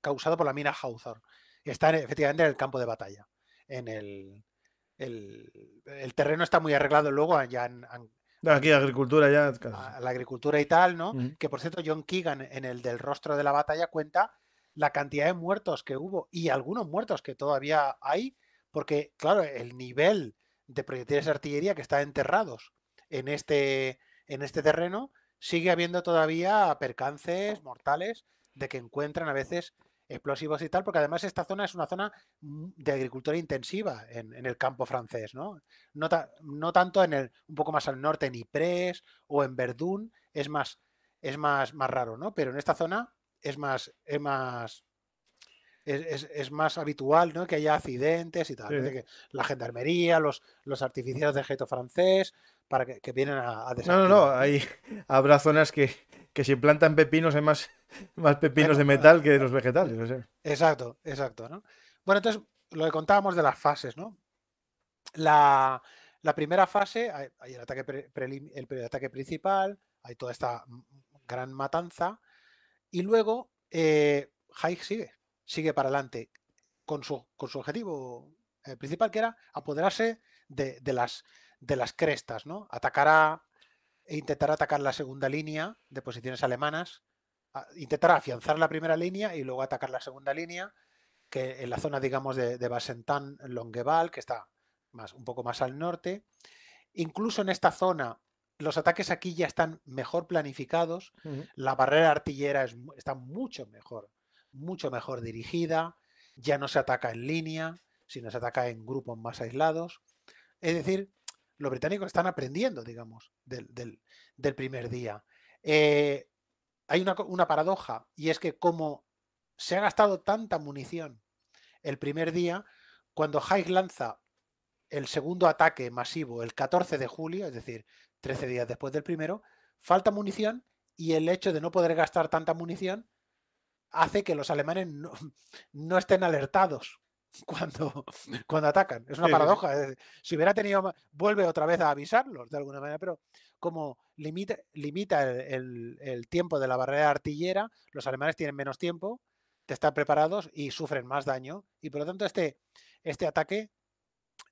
causado por la mina Hawthorne. está efectivamente en el campo de batalla. En el, el, terreno está muy arreglado luego ya Aquí agricultura ya. la agricultura y tal, ¿no? Que por cierto, John Keegan en el del rostro de la batalla cuenta la cantidad de muertos que hubo y algunos muertos que todavía hay, porque, claro, el nivel de proyectiles de artillería que están enterrados en este, en este terreno sigue habiendo todavía percances mortales de que encuentran a veces explosivos y tal, porque además esta zona es una zona de agricultura intensiva en, el campo francés, ¿no? No, tanto en el, un poco más al norte, en Ypres o en Verdún, es más, es más, más raro, ¿no? Pero en esta zona es más, es más es, más habitual que haya accidentes y tal. Que la gendarmería, los, los de ejército francés, para que, vienen a, No, no, no, hay habrá zonas que, que si plantan pepinos hay más, más pepinos de metal que de los vegetales. Exacto, exacto. Bueno, entonces lo que contábamos de las fases, ¿no? La, primera fase, hay, el, ataque el, ataque principal, hay toda esta gran matanza, y luego eh, Haig sigue, sigue para adelante con su, con su objetivo eh, principal, que era apoderarse de, de las de las crestas, ¿no? Atacará e intentará atacar la segunda línea de posiciones alemanas, intentará afianzar la primera línea y luego atacar la segunda línea, que en la zona, digamos, de, de Basentán Longueval, que está más, un poco más al norte. Incluso en esta zona, los ataques aquí ya están mejor planificados, la barrera artillera está mucho mejor, mucho mejor dirigida, ya no se ataca en línea, sino se ataca en grupos más aislados. Es decir, los británicos están aprendiendo, digamos, del, primer día. Eh, hay una, paradoja y es que como se ha gastado tanta munición el primer día, cuando Haig lanza el segundo ataque masivo el 14 de julio, es decir, 13 días después del primero, falta munición y el hecho de no poder gastar tanta munición hace que los alemanes no estén alertados cuando, cuando atacan. Es una paradoja. si hubiera tenido, vuelve otra vez a avisarlos de alguna manera, pero como limita, limita el, tiempo de la barrera artillera, los alemanes tienen menos tiempo, te están preparados y sufren más daño. Y por lo tanto, este, este ataque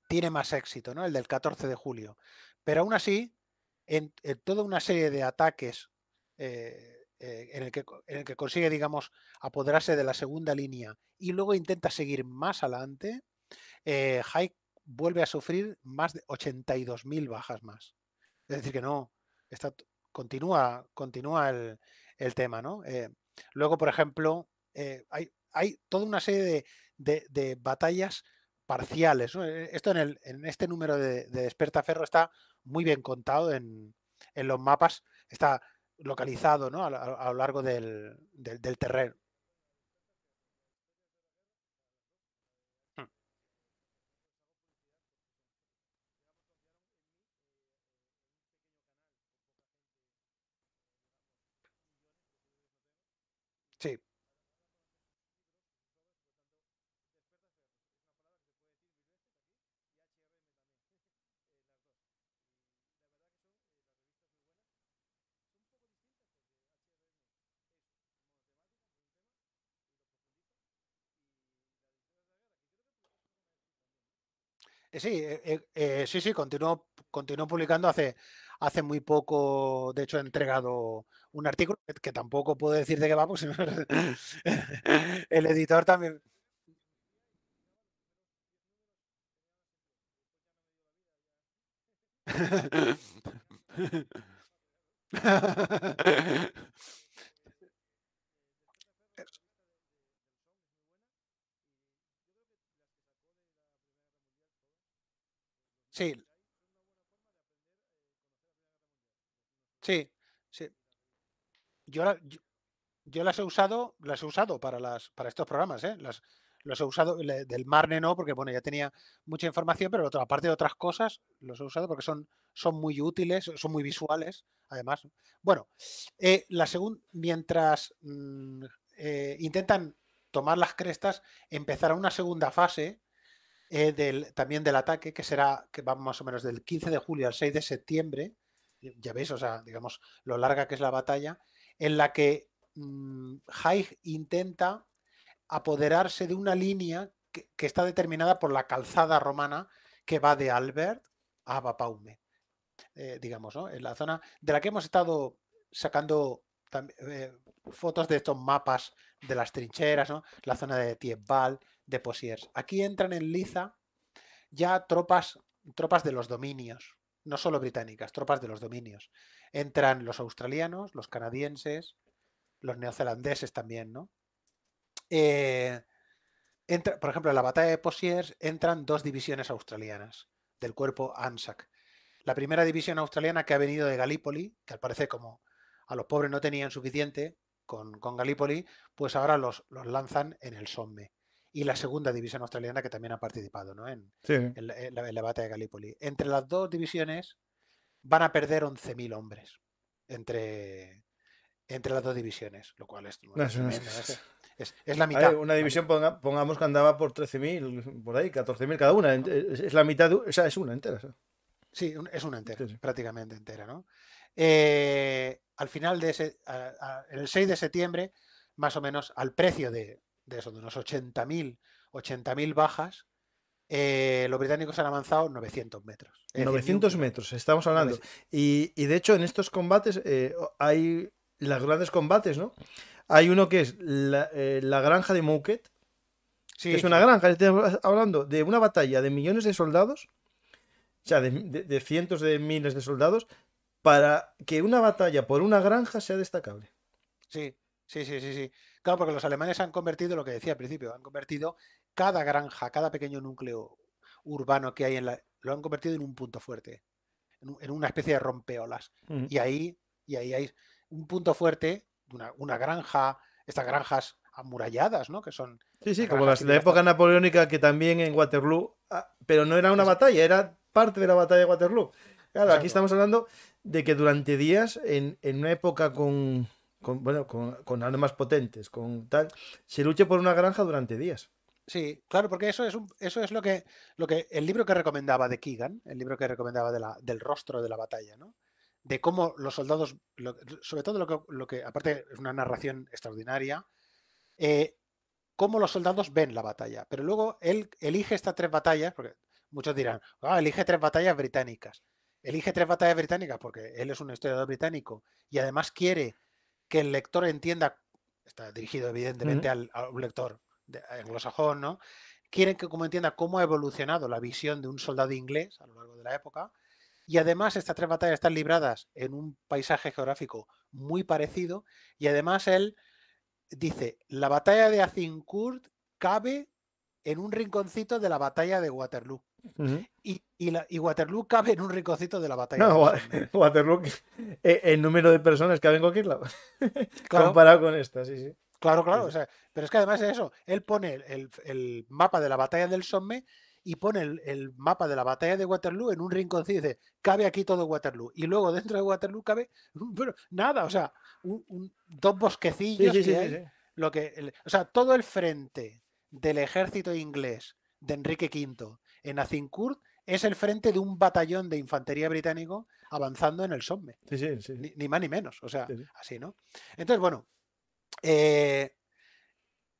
tiene más éxito, ¿no? El del 14 de julio. Pero aún así, en, toda una serie de ataques eh, eh, en, el que, consigue, digamos, apoderarse de la segunda línea y luego intenta seguir más adelante, eh, vuelve a sufrir más de 82.000 bajas más. Es decir, que no, está, continúa, continúa el, tema, ¿no? Eh, luego, por ejemplo, eh, hay, hay, toda una serie de, batallas parciales. Esto en, el, en, este número de, Despertaferro está muy bien contado en, en los mapas. Está localizado ¿no? a, lo largo del, del terreno. Eh, eh, eh, sí, sí, sí, continuó, publicando hace, hace muy poco, de hecho he entregado un artículo que, tampoco puedo decir de qué va, pues, el editor también... Eh, sí. Sí, Yo, yo, las he usado, las he usado para las para estos programas, ¿eh? Las, los he usado del Marne no, porque bueno, ya tenía mucha información, pero aparte de otras cosas, los he usado porque son, son muy útiles, son muy visuales, además. Bueno, eh, la segunda, mientras mm, eh, intentan tomar las crestas, empezará una segunda fase eh, también del ataque, que será, que va más o menos del 15 de julio al 6 de septiembre, ya veis, o sea, digamos, lo larga que es la batalla, en la que mm, Haig intenta apoderarse de una línea que, está determinada por la calzada romana que va de Albert a Bapaume eh, digamos, ¿no? En la zona de la que hemos estado sacando eh, fotos de estos mapas de las trincheras, La zona de Tiepval, de Posiers. Aquí entran en liza ya tropas, tropas de los dominios, no solo británicas, tropas de los dominios. Entran los australianos, los canadienses, los neozelandeses también, ¿no? Eh, por ejemplo, en la batalla de Posiers entran dos divisiones australianas del cuerpo ANSAC. La primera división australiana que ha venido de Galípoli, que al parecer como a los pobres no tenían suficiente con, con Galípoli, pues ahora los, los lanzan en el Somme y la segunda división australiana que también ha participado en, la, batalla de Gallipoli. Entre las dos divisiones van a perder 11.000 hombres entre, entre las dos divisiones, lo cual es, es, la mitad. una división, pongamos que andaba por 13.000, por ahí, 14.000 cada una, es, la mitad, o es una entera. ¿sí? es una entera, prácticamente entera, ¿no? Eh, al final de ese, el 6 de septiembre, más o menos al precio de, de eso, de unos 80.000 mil bajas, eh, los británicos han avanzado 900 metros. 900 metros, estamos hablando. Y, de hecho, en estos combates eh, hay los grandes combates, ¿no? Hay uno que es la, eh, granja de Mouquet. es una granja, estamos hablando de una batalla de millones de soldados, o sea, de, de cientos de miles de soldados, para que una batalla por una granja sea destacable. Sí, sí, sí, sí, sí. Claro, porque los alemanes han convertido, lo que decía al principio, han convertido cada granja, cada pequeño núcleo urbano que hay en la... lo han convertido en un punto fuerte, en, una especie de rompeolas. Mm. Y ahí y ahí hay un punto fuerte, una, granja, estas granjas amuralladas, ¿no? Que son. Sí, sí, como las de la época napoleónica que también en Waterloo, ah, pero no era una batalla, era parte de la batalla de Waterloo. Claro, aquí estamos hablando de que durante días, en una época con, con, bueno, con, armas potentes, con tal, se luche por una granja durante días. Sí, claro, porque eso es, eso es lo, que, lo que el libro que recomendaba de Keegan, el libro que recomendaba de la, del rostro de la batalla, ¿no? De cómo los soldados, sobre todo lo que, lo que, aparte es una narración extraordinaria, eh, cómo los soldados ven la batalla. Pero luego él elige estas tres batallas, porque muchos dirán, ah, elige tres batallas británicas. Elige tres batallas británicas porque él es un historiador británico y además quiere que el lector entienda, está dirigido evidentemente al, lector anglosajón, ¿no? Quieren que como entienda cómo ha evolucionado la visión de un soldado inglés a lo largo de la época. Y además estas tres batallas están libradas en un paisaje geográfico muy parecido. Y además él dice, la batalla de Azincourt cabe en un rinconcito de la batalla de Waterloo. y, Waterloo cabe en un rinconcito de la batalla. No, Waterloo, eh, el número de personas que cabe en cualquier Comparado con esta, sí, sí. Claro, claro. pero es que además es eso. Él pone el, mapa de la batalla del Somme y pone el, mapa de la batalla de Waterloo en un rinconcito y dice, cabe aquí todo Waterloo. Y luego dentro de Waterloo cabe nada, o sea, dos bosquecillos. lo que, o sea, todo el frente del ejército inglés de Enrique V en Azincourt es el frente de un batallón de infantería británico avanzando en el Somme. Ni, más ni menos. O sea, así, ¿no? Entonces, bueno, eh,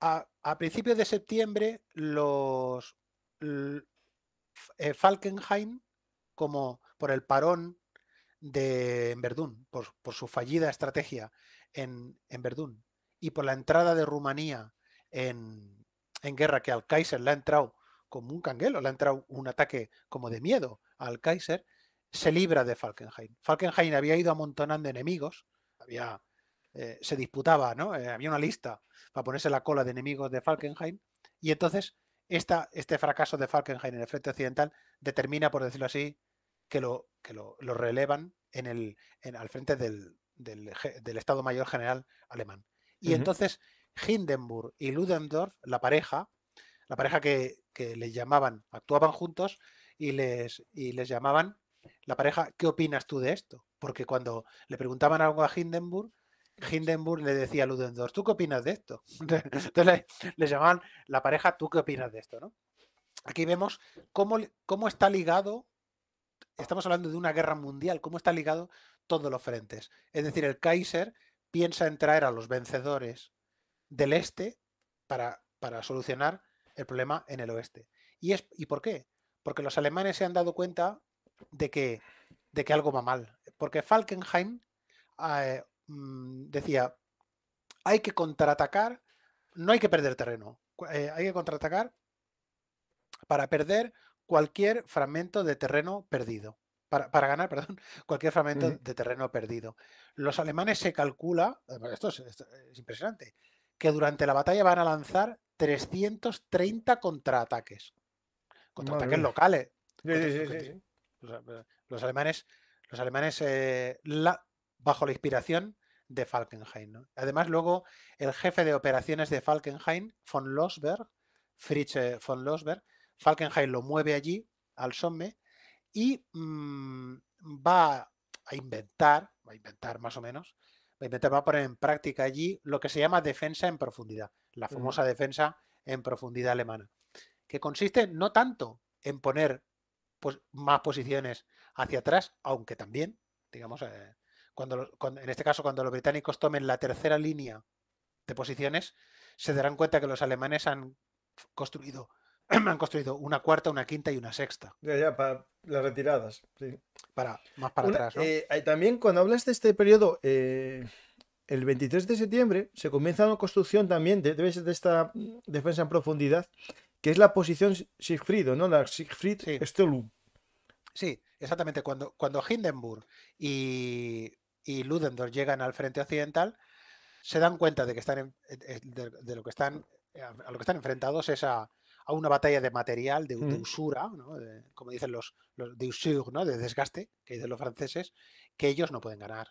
a, principios de septiembre, los eh, Falkenhayn, como por el parón de Verdún, por, su fallida estrategia en, en Verdún y por la entrada de Rumanía en, en guerra que al Kaiser le ha entrado como un canguelo, le ha entrado un ataque como de miedo al Kaiser, se libra de Falkenhayn. Falkenhayn había ido amontonando enemigos, había, eh, se disputaba, ¿no? Eh, había una lista para ponerse la cola de enemigos de Falkenhayn, y entonces este fracaso de Falkenhayn en el frente occidental determina, por decirlo así, que lo, que lo, relevan en el, al frente del, Estado Mayor General alemán. Y entonces Hindenburg y Ludendorff, la pareja, la pareja que, les llamaban, actuaban juntos y les, les llamaban la pareja, ¿qué opinas tú de esto? Porque cuando le preguntaban algo a Hindenburg, Hindenburg le decía a Ludendorff, ¿tú qué opinas de esto? Entonces le, llamaban la pareja, ¿tú qué opinas de esto? ¿no? Aquí vemos cómo, cómo está ligado, estamos hablando de una guerra mundial, cómo está ligado todos los frentes. Es decir, el Kaiser piensa en traer a los vencedores del este para, para solucionar el problema en el oeste. ¿Y, es, ¿Y por qué? Porque los alemanes se han dado cuenta de que, de que algo va mal. Porque Falkenhayn eh, mm, decía, hay que contraatacar, no hay que perder terreno, eh, hay que contraatacar para perder cualquier fragmento de terreno perdido. Para, ganar, perdón, cualquier fragmento de terreno perdido. Los alemanes se calcula, esto es impresionante, que durante la batalla van a lanzar 330 contraataques. Contraataques locales. los, alemanes, los alemanes eh, bajo la inspiración de Falkenhayn. Además, luego el jefe de operaciones de Falkenhayn, von Losberg, Fritz eh, von Losberg, Falkenhayn lo mueve allí, al Somme, y mm, va a inventar, va a inventar más o menos, a poner en práctica allí lo que se llama defensa en profundidad, la famosa defensa en profundidad alemana, que consiste no tanto en poner pues, más posiciones hacia atrás, aunque también, digamos, eh, en este caso cuando los británicos tomen la tercera línea de posiciones, se darán cuenta que los alemanes han construido han construido una cuarta, una quinta y una sexta. Ya, ya, para las retiradas, Para, más para atrás, ¿no? Eh, también cuando hablas de este periodo, eh, el 23 de septiembre se comienza una construcción también de, de esta defensa en profundidad, que es la posición Siegfried, ¿no? La Siegfried sí. Sí, exactamente. Cuando, cuando Hindenburg y, y Ludendorff llegan al frente occidental, se dan cuenta de que están de, lo que están a lo que están enfrentados es a, a una batalla de material, de, mm. usura, ¿no? como dicen los, de ¿no? de desgaste, que dicen los franceses, que ellos no pueden ganar.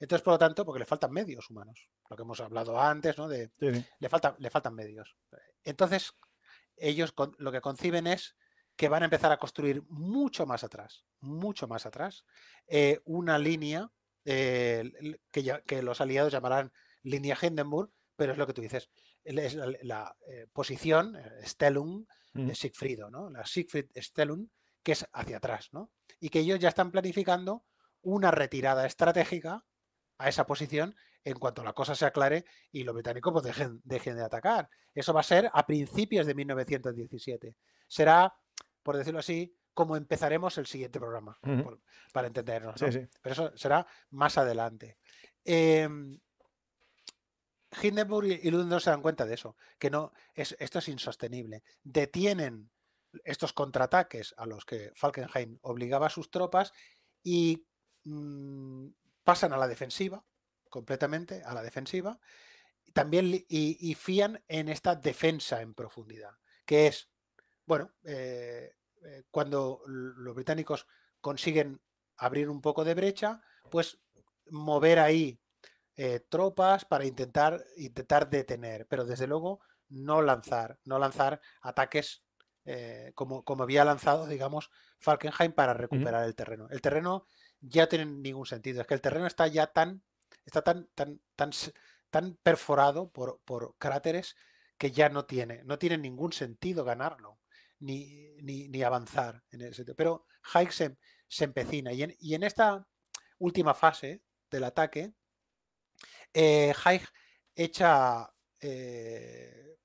Entonces, por lo tanto, porque le faltan medios humanos, lo que hemos hablado antes, ¿no? De, le, le faltan medios. Entonces, ellos lo que conciben es que van a empezar a construir mucho más atrás, mucho más atrás, eh, una línea eh, que, ya, que los aliados llamarán línea Hindenburg, pero es lo que tú dices, es la, eh, posición, eh, Stellung, de mm. Siegfriedo, ¿no? La Siegfried Stellung, que es hacia atrás, ¿no? Y que ellos ya están planificando una retirada estratégica a esa posición en cuanto la cosa se aclare y los británicos pues, dejen, de atacar. Eso va a ser a principios de 1917. Será, por decirlo así, como empezaremos el siguiente programa, para entendernos. Pero eso será más adelante. Em, Hindenburg y Ludendorff se dan cuenta de eso, que no, es, esto es insostenible. Detienen estos contraataques a los que Falkenhayn obligaba a sus tropas y mm, pasan a la defensiva, completamente a la defensiva, también y, fían en esta defensa en profundidad, que es, bueno, eh, eh, cuando los británicos consiguen abrir un poco de brecha, pues mover ahí eh, tropas para intentar, intentar detener, pero desde luego no lanzar, no lanzar ataques eh, como, como había lanzado, digamos, Falkenhayn para recuperar el terreno. El terreno ya tiene ningún sentido, es que el terreno está ya tan, está tan, tan, tan, perforado por, cráteres que ya no tiene, no tiene ningún sentido ganarlo. Ni, ni, avanzar en Pero Hike se, empecina y y en, esta última fase del ataque eh, echa. Eh,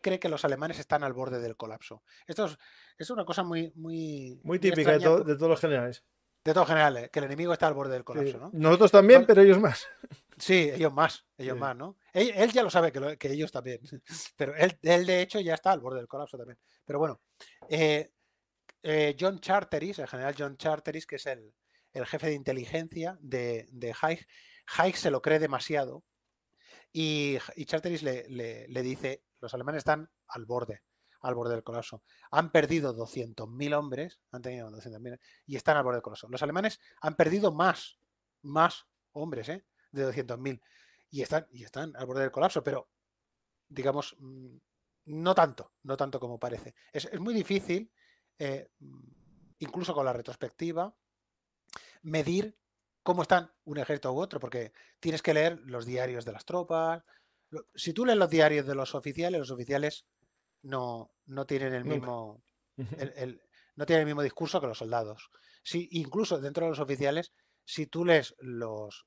cree que los alemanes están al borde del colapso. Esto es, una cosa muy. Muy, típica de, todos los generales. De todos los generales, que el enemigo está al borde del colapso, Nosotros también, pero ellos más. Sí, ellos más, ellos más, Él, ya lo sabe que, ellos también. Pero él, de hecho, ya está al borde del colapso también. Pero bueno, eh, eh, John Charteris, el general John Charteris, que es el, jefe de inteligencia de, de Haig, Haig se lo cree demasiado y, Charteris le, dice, los alemanes están al borde, al borde del colapso. Han perdido 200.000 hombres, han tenido 200.000 y están al borde del colapso. Los alemanes han perdido más, más hombres, ¿eh? De 200.000 y están, y están al borde del colapso, pero digamos, mm, no tanto, no tanto como parece. Es, muy difícil, eh, mm, incluso con la retrospectiva, medir cómo están un ejército u otro, porque tienes que leer los diarios de las tropas. Si tú lees los diarios de los oficiales, los oficiales no, no tienen el mismo. no tienen el mismo discurso que los soldados. Si, incluso dentro de los oficiales, si tú lees los,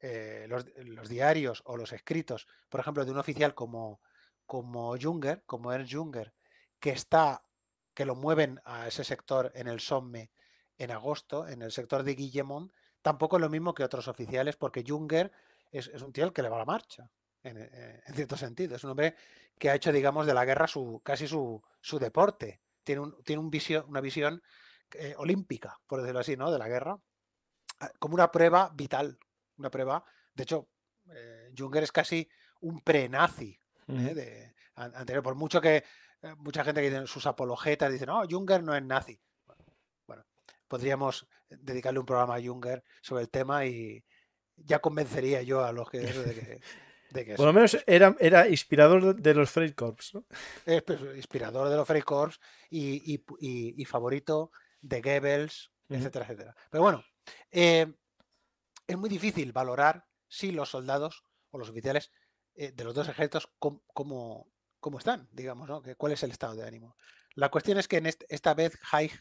eh, los, los, diarios o los escritos, por ejemplo, de un oficial como, como Junger, como Ernst Junger, que está, que lo mueven a ese sector en el Somme en agosto en el sector de Guillemont, tampoco es lo mismo que otros oficiales, porque Junger es, un tío el que le va a la marcha, eh, en, cierto sentido. Es un hombre que ha hecho, digamos, de la guerra su, casi su, deporte. Tiene, un, tiene una visión eh, olímpica, por decirlo así, ¿no? De la guerra, ah, como una prueba vital, una prueba. De hecho, eh, Junger es casi un prenazi ¿eh? anterior. Por mucho que mucha gente que tiene sus apologetas dice, no, Junger no es nazi podríamos dedicarle un programa a Junger sobre el tema y ya convencería yo a los que... De Por lo menos era, era inspirador de los Freikorps, Corps. ¿no? Es, pues, inspirador de los Freight Corps y, favorito de Goebbels, etcétera, etcétera. Pero bueno, eh, es muy difícil valorar si los soldados o los oficiales eh, de los dos ejércitos cómo, están, digamos, ¿no? cuál es el estado de ánimo. La cuestión es que en esta vez Haig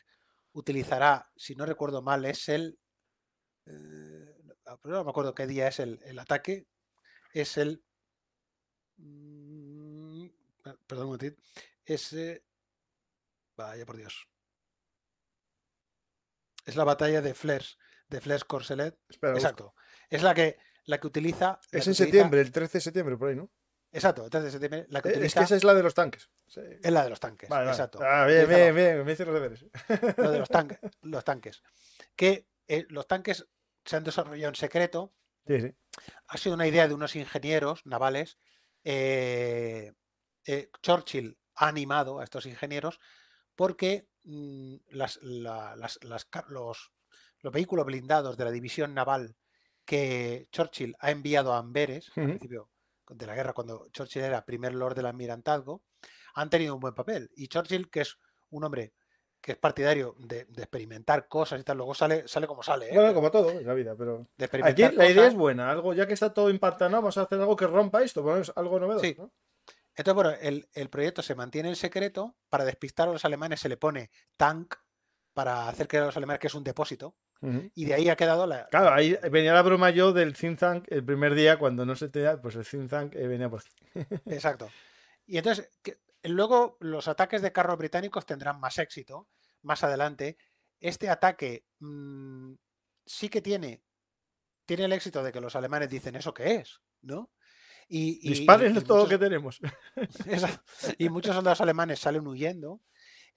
utilizará, si no recuerdo mal, es el... Eh, ah, no me acuerdo qué día es el, ataque. Es el... Mm, perdón un momentito. Es... Eh, vaya por Dios. Es la batalla de Flers, de flash Corselet. Exacto. Es la que, la que utiliza... es en septiembre, el 13 de septiembre, por ahí, ¿no? Exacto, Entonces la eh, Es que esa es la de los tanques. Es la de los tanques, exacto. Ah, bien, bien, bien, me hicieron los de los tanques, los tanques. Que eh, los tanques se han desarrollado en secreto. Sí, sí. Ha sido una idea de unos ingenieros navales. Eh, Churchill ha animado a estos ingenieros porque mm, los, vehículos blindados de la división naval que Churchill ha enviado a Amberes, principio de la guerra, cuando Churchill era primer lord del almirantazgo, han tenido un buen papel. Y Churchill, que es un hombre que es partidario de, experimentar cosas y tal, luego sale, sale como sale. ¿eh? Bueno, como todo en la vida, pero... Aquí la idea es buena, algo ya que está todo impactado, vamos a hacer algo que rompa esto, es algo novedoso. Entonces, bueno, el, el, proyecto se mantiene en secreto, para despistar a los alemanes se le pone tank, para hacer creer a los alemanes que es un depósito, y de ahí ha quedado la. Claro, ahí venía la broma yo del think el primer día, cuando no se te da, pues el think eh, venía por Exacto. Y entonces, luego los ataques de carros británicos tendrán más éxito más adelante. Este ataque mm, sí que tiene, tiene el éxito de que los alemanes dicen eso que es, ¿no? Y, y, Disparen todo lo que tenemos. y muchos soldados alemanes salen huyendo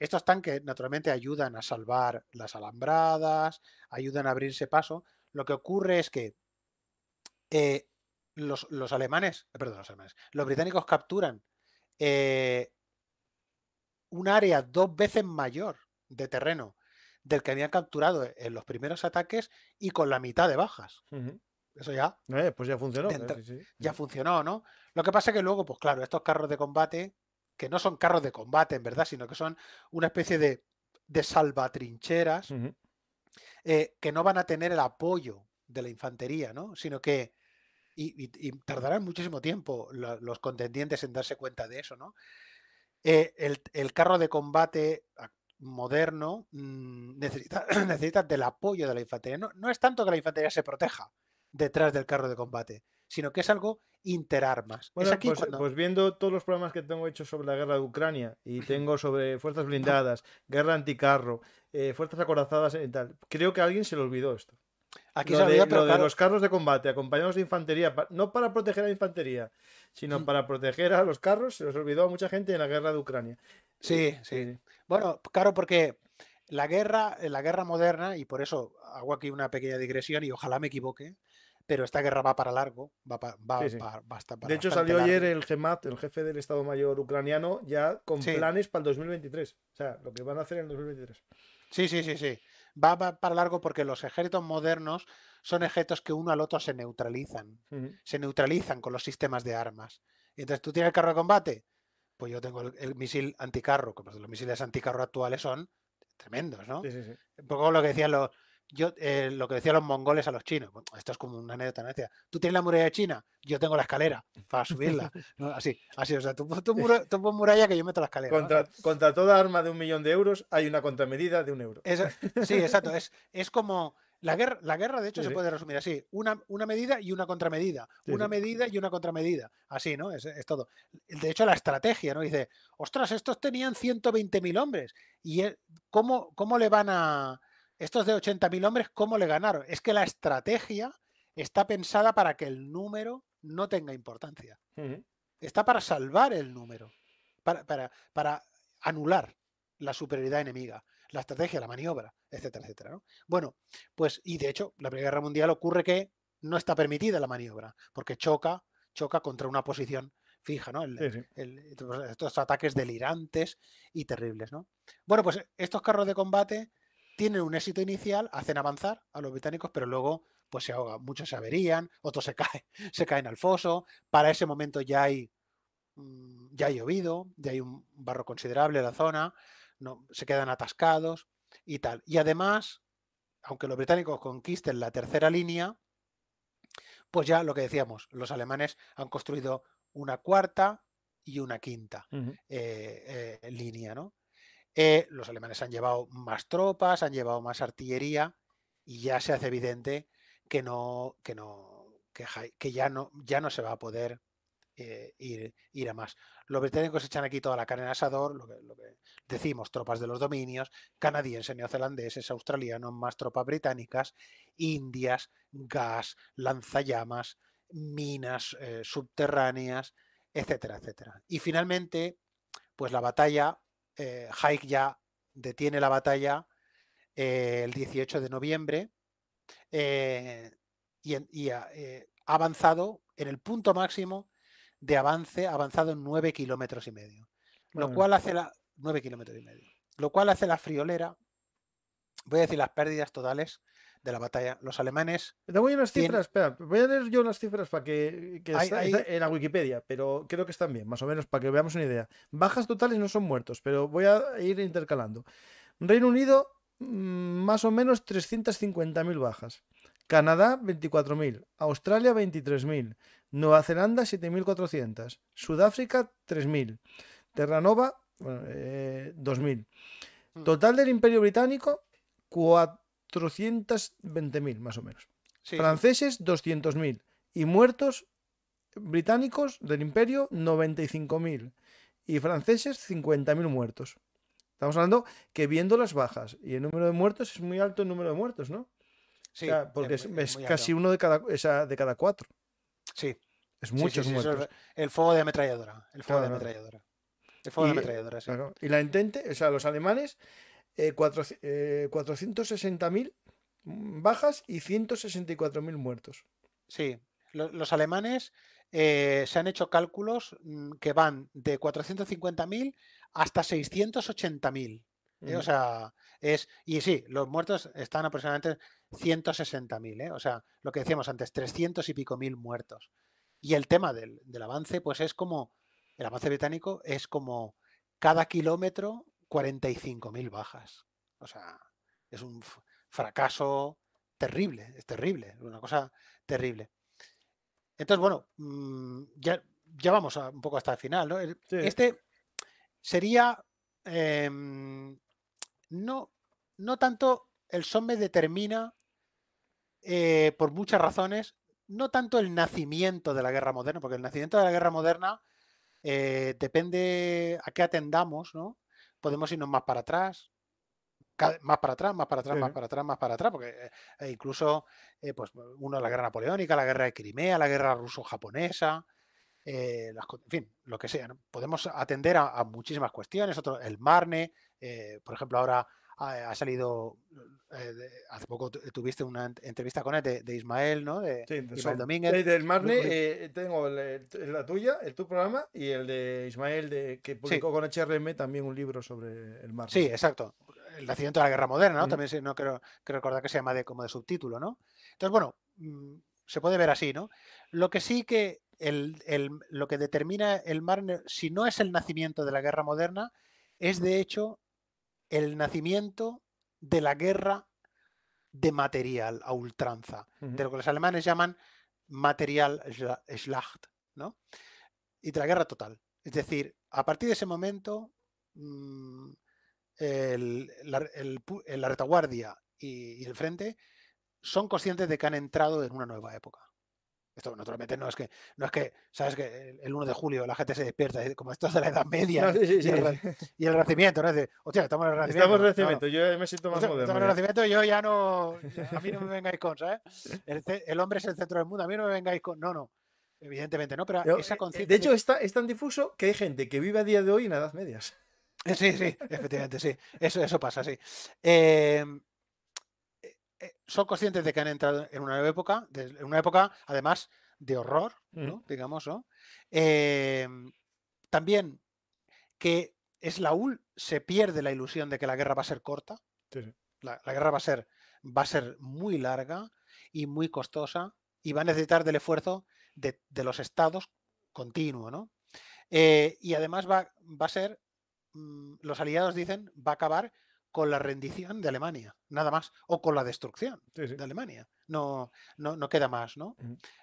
estos tanques naturalmente ayudan a salvar las alambradas, ayudan a abrirse paso. Lo que ocurre es que eh, los, alemanes, perdón, los alemanes, los británicos capturan eh, un área dos veces mayor de terreno del que habían capturado en los primeros ataques y con la mitad de bajas. Eso ya. Eh, pues ya funcionó. Ya funcionó, ¿no? Lo que pasa es que luego, pues claro, estos carros de combate que no son carros de combate, en verdad, sino que son una especie de, salvatrincheras eh, que no van a tener el apoyo de la infantería, ¿no? Sino que. Y, tardarán muchísimo tiempo los, contendientes en darse cuenta de eso, ¿no? Eh, el, carro de combate moderno mm, necesita, necesita, del apoyo de la infantería. No, no, es tanto que la infantería se proteja detrás del carro de combate, sino que es algo interarmas. aquí pues, pues, viendo todos los programas que tengo hechos sobre la guerra de Ucrania y tengo sobre fuerzas blindadas, guerra anticarro, eh, fuerzas acorazadas y tal, creo que a alguien se le olvidó esto. Aquí lo se olvidó, de, los carros de combate, acompañados de infantería, no para proteger a la infantería, sino mm. para proteger a los carros, se los olvidó a mucha gente en la guerra de Ucrania. Eh, sí, sí. sí. Bueno, claro, porque la guerra, la guerra moderna, y por eso hago aquí una pequeña digresión y ojalá me equivoque, pero esta guerra va para largo, va, va, De hecho, salió ayer el GEMAT, el jefe del Estado Mayor ucraniano, ya con planes para el 2023. O sea, lo que van a hacer en el 2023. Sí, sí, sí, sí. Va, para largo porque los ejércitos modernos son ejércitos que uno al otro se neutralizan. Se neutralizan con los sistemas de armas. Entonces, tú tienes el carro de combate. Pues yo tengo el, misil anticarro, que los misiles anticarro actuales son tremendos, ¿no? Un poco lo que decían los, yo, eh, lo que decían los mongoles a los chinos, esto es como una anécdota, tú tienes la muralla de China, yo tengo la escalera para subirla, así, así, o sea, tú, tú, muralla que yo meto la escalera. Contra, toda arma de un millón de euros hay una contramedida de un euro. sí, exacto, es, es como... La guerra, la guerra, de hecho, se puede resumir así: una, una medida y una contramedida, una medida y una contramedida. Así, ¿no? Es, todo. De hecho, la estrategia, ¿no? Dice, ostras, estos tenían 120.000 hombres. ¿Y eh, cómo, cómo le van a.? Estos de 80.000 hombres, ¿cómo le ganaron? Es que la estrategia está pensada para que el número no tenga importancia. Está para salvar el número, para, para, anular la superioridad enemiga, la estrategia, la maniobra, etcétera, etcétera. Bueno, pues, y de hecho, la Primera Guerra Mundial ocurre que no está permitida la maniobra, porque choca, choca contra una posición fija, ¿no? estos ataques delirantes y terribles, ¿no? Bueno, pues estos carros de combate tienen un éxito inicial, hacen avanzar a los británicos, pero luego pues se ahoga, Muchos se averían, otros se caen, se caen al foso. Para ese momento ya hay, mm, ya ha llovido, ya hay un barro considerable en la zona, no, se quedan atascados y tal. Y además, aunque los británicos conquisten la tercera línea, pues ya lo que decíamos, los alemanes han construido una cuarta y una quinta eh, eh, línea, ¿no? Eh, los alemanes han llevado más tropas, han llevado más artillería y ya se hace evidente que no, que no, que, ya no, ya no se va a poder eh, ir, a más. Los británicos echan aquí toda la carne en asador, lo que, decimos, tropas de los dominios, canadienses, neozelandeses, australianos, más tropas británicas, indias, gas, lanzallamas, minas eh, subterráneas, etcétera, etcétera. Y finalmente, pues la batalla eh, ya detiene la batalla eh, el 18 de noviembre eh, y, eh, ha avanzado en el punto máximo de avance, avanzado en kilómetros y medio. Lo cual hace la. 9 kilómetros y medio. Lo cual hace la friolera. Voy a decir las pérdidas totales de la batalla. Los alemanes. te voy a unas cifras, espera, voy a leer yo unas cifras para que, en la Wikipedia, pero creo que están bien, más o menos, para que veamos una idea. Bajas totales no son muertos, pero voy a ir intercalando. Reino Unido, mm, más o menos 350.000 bajas. Canadá 24.000, Australia 23.000, Nueva Zelanda 7.400, Sudáfrica 3.000, Terranova 2.000. Eh, hmm. Total del Imperio Británico 4, 420.000 más o menos. Franceses 200.000 y muertos británicos del imperio 95.000 y franceses 50.000 muertos. Estamos hablando que viendo las bajas y el número de muertos es muy alto el número de muertos, ¿no? Sí, porque es, casi uno de cada, de cada cuatro. Sí. Es muchos el fuego de ametralladora. El fuego de ametralladora. El fuego y, de ametralladora, sí. Y la intente, o sea, los alemanes 460.000 eh, eh, bajas y 164.000 muertos. Sí, los, alemanes eh, se han hecho cálculos mm, que van de 450.000 hasta 680.000. O sea, es. Y sí, los muertos están aproximadamente 160.000, O sea, lo que decíamos antes, 300 y pico mil muertos. Y el tema del, del avance, pues es como. El avance británico es como cada kilómetro 45.000 bajas. O sea, es un fracaso terrible, es terrible, una cosa terrible. Entonces, bueno, mm, ya, vamos un poco hasta el final. ¿no? Este sería em, no, no tanto el Somme determina eh, por muchas razones, no tanto el nacimiento de la guerra moderna, porque el nacimiento de la guerra moderna eh, depende a qué atendamos, ¿no? podemos irnos más para atrás, más para atrás, más para atrás, más para atrás, más para atrás, porque eh, e incluso eh, pues, pues, uno la guerra napoleónica, la guerra de Crimea, la guerra ruso-japonesa, eh, en fin, lo que sea. Podemos atender a, a muchísimas cuestiones, otro, el Marne, por ejemplo, ahora ha, salido, eh, hace poco tuviste una entrevista con él de, Ismael, ¿no? De, Ismael Domínguez. Del Marne eh, tengo la tuya, el tu programa, y el de Ismael, de, que publicó con HRM también un libro sobre el Marne. Sí, exacto. El nacimiento de la guerra moderna, ¿no? También no creo, que recordar que se llama de, como de subtítulo, ¿no? Entonces, bueno, mm, se puede ver así, ¿no? Lo que sí que lo que determina el Marne, si no es el nacimiento de la guerra moderna, es de hecho el nacimiento de la guerra de material a ultranza, de lo que los alemanes llaman material Schlacht, ¿no? Y de la guerra total. Es decir, a partir de ese momento, mm, la, retaguardia y el frente son conscientes de que han entrado en una nueva época. Esto naturalmente no es que, no es que, sabes que el 1 de julio la gente se despierta, eh, como esto es de la Edad Media y, El, nacimiento, no Renacimiento, ¿no? hostia, estamos en el Renacimiento. Estamos en el Renacimiento, yo me siento más moderno. Estamos en el Renacimiento yo ya no, a mí no me vengáis con, ¿sabes? El, hombre es el centro del mundo, a mí no me vengáis con, no, no, evidentemente no, pero, esa eh, eh, conciencia... De hecho, está, es tan difuso que hay gente que vive a día de hoy en la Edad media Sí, sí, efectivamente, sí, eso, eso pasa, sí. Eh, son conscientes de que han entrado en una nueva época, en una época además de horror, mm. digamos, ¿no? Em, también que es U.L. se pierde la ilusión de que la guerra va a ser corta. La, guerra va a ser, va a ser muy larga y muy costosa y va a necesitar del esfuerzo de, los estados continuo, eh, y además va, va a ser, mm, los aliados dicen, va a acabar con la rendición de Alemania, nada más, o con la destrucción de Alemania. No, no, queda más, ¿no?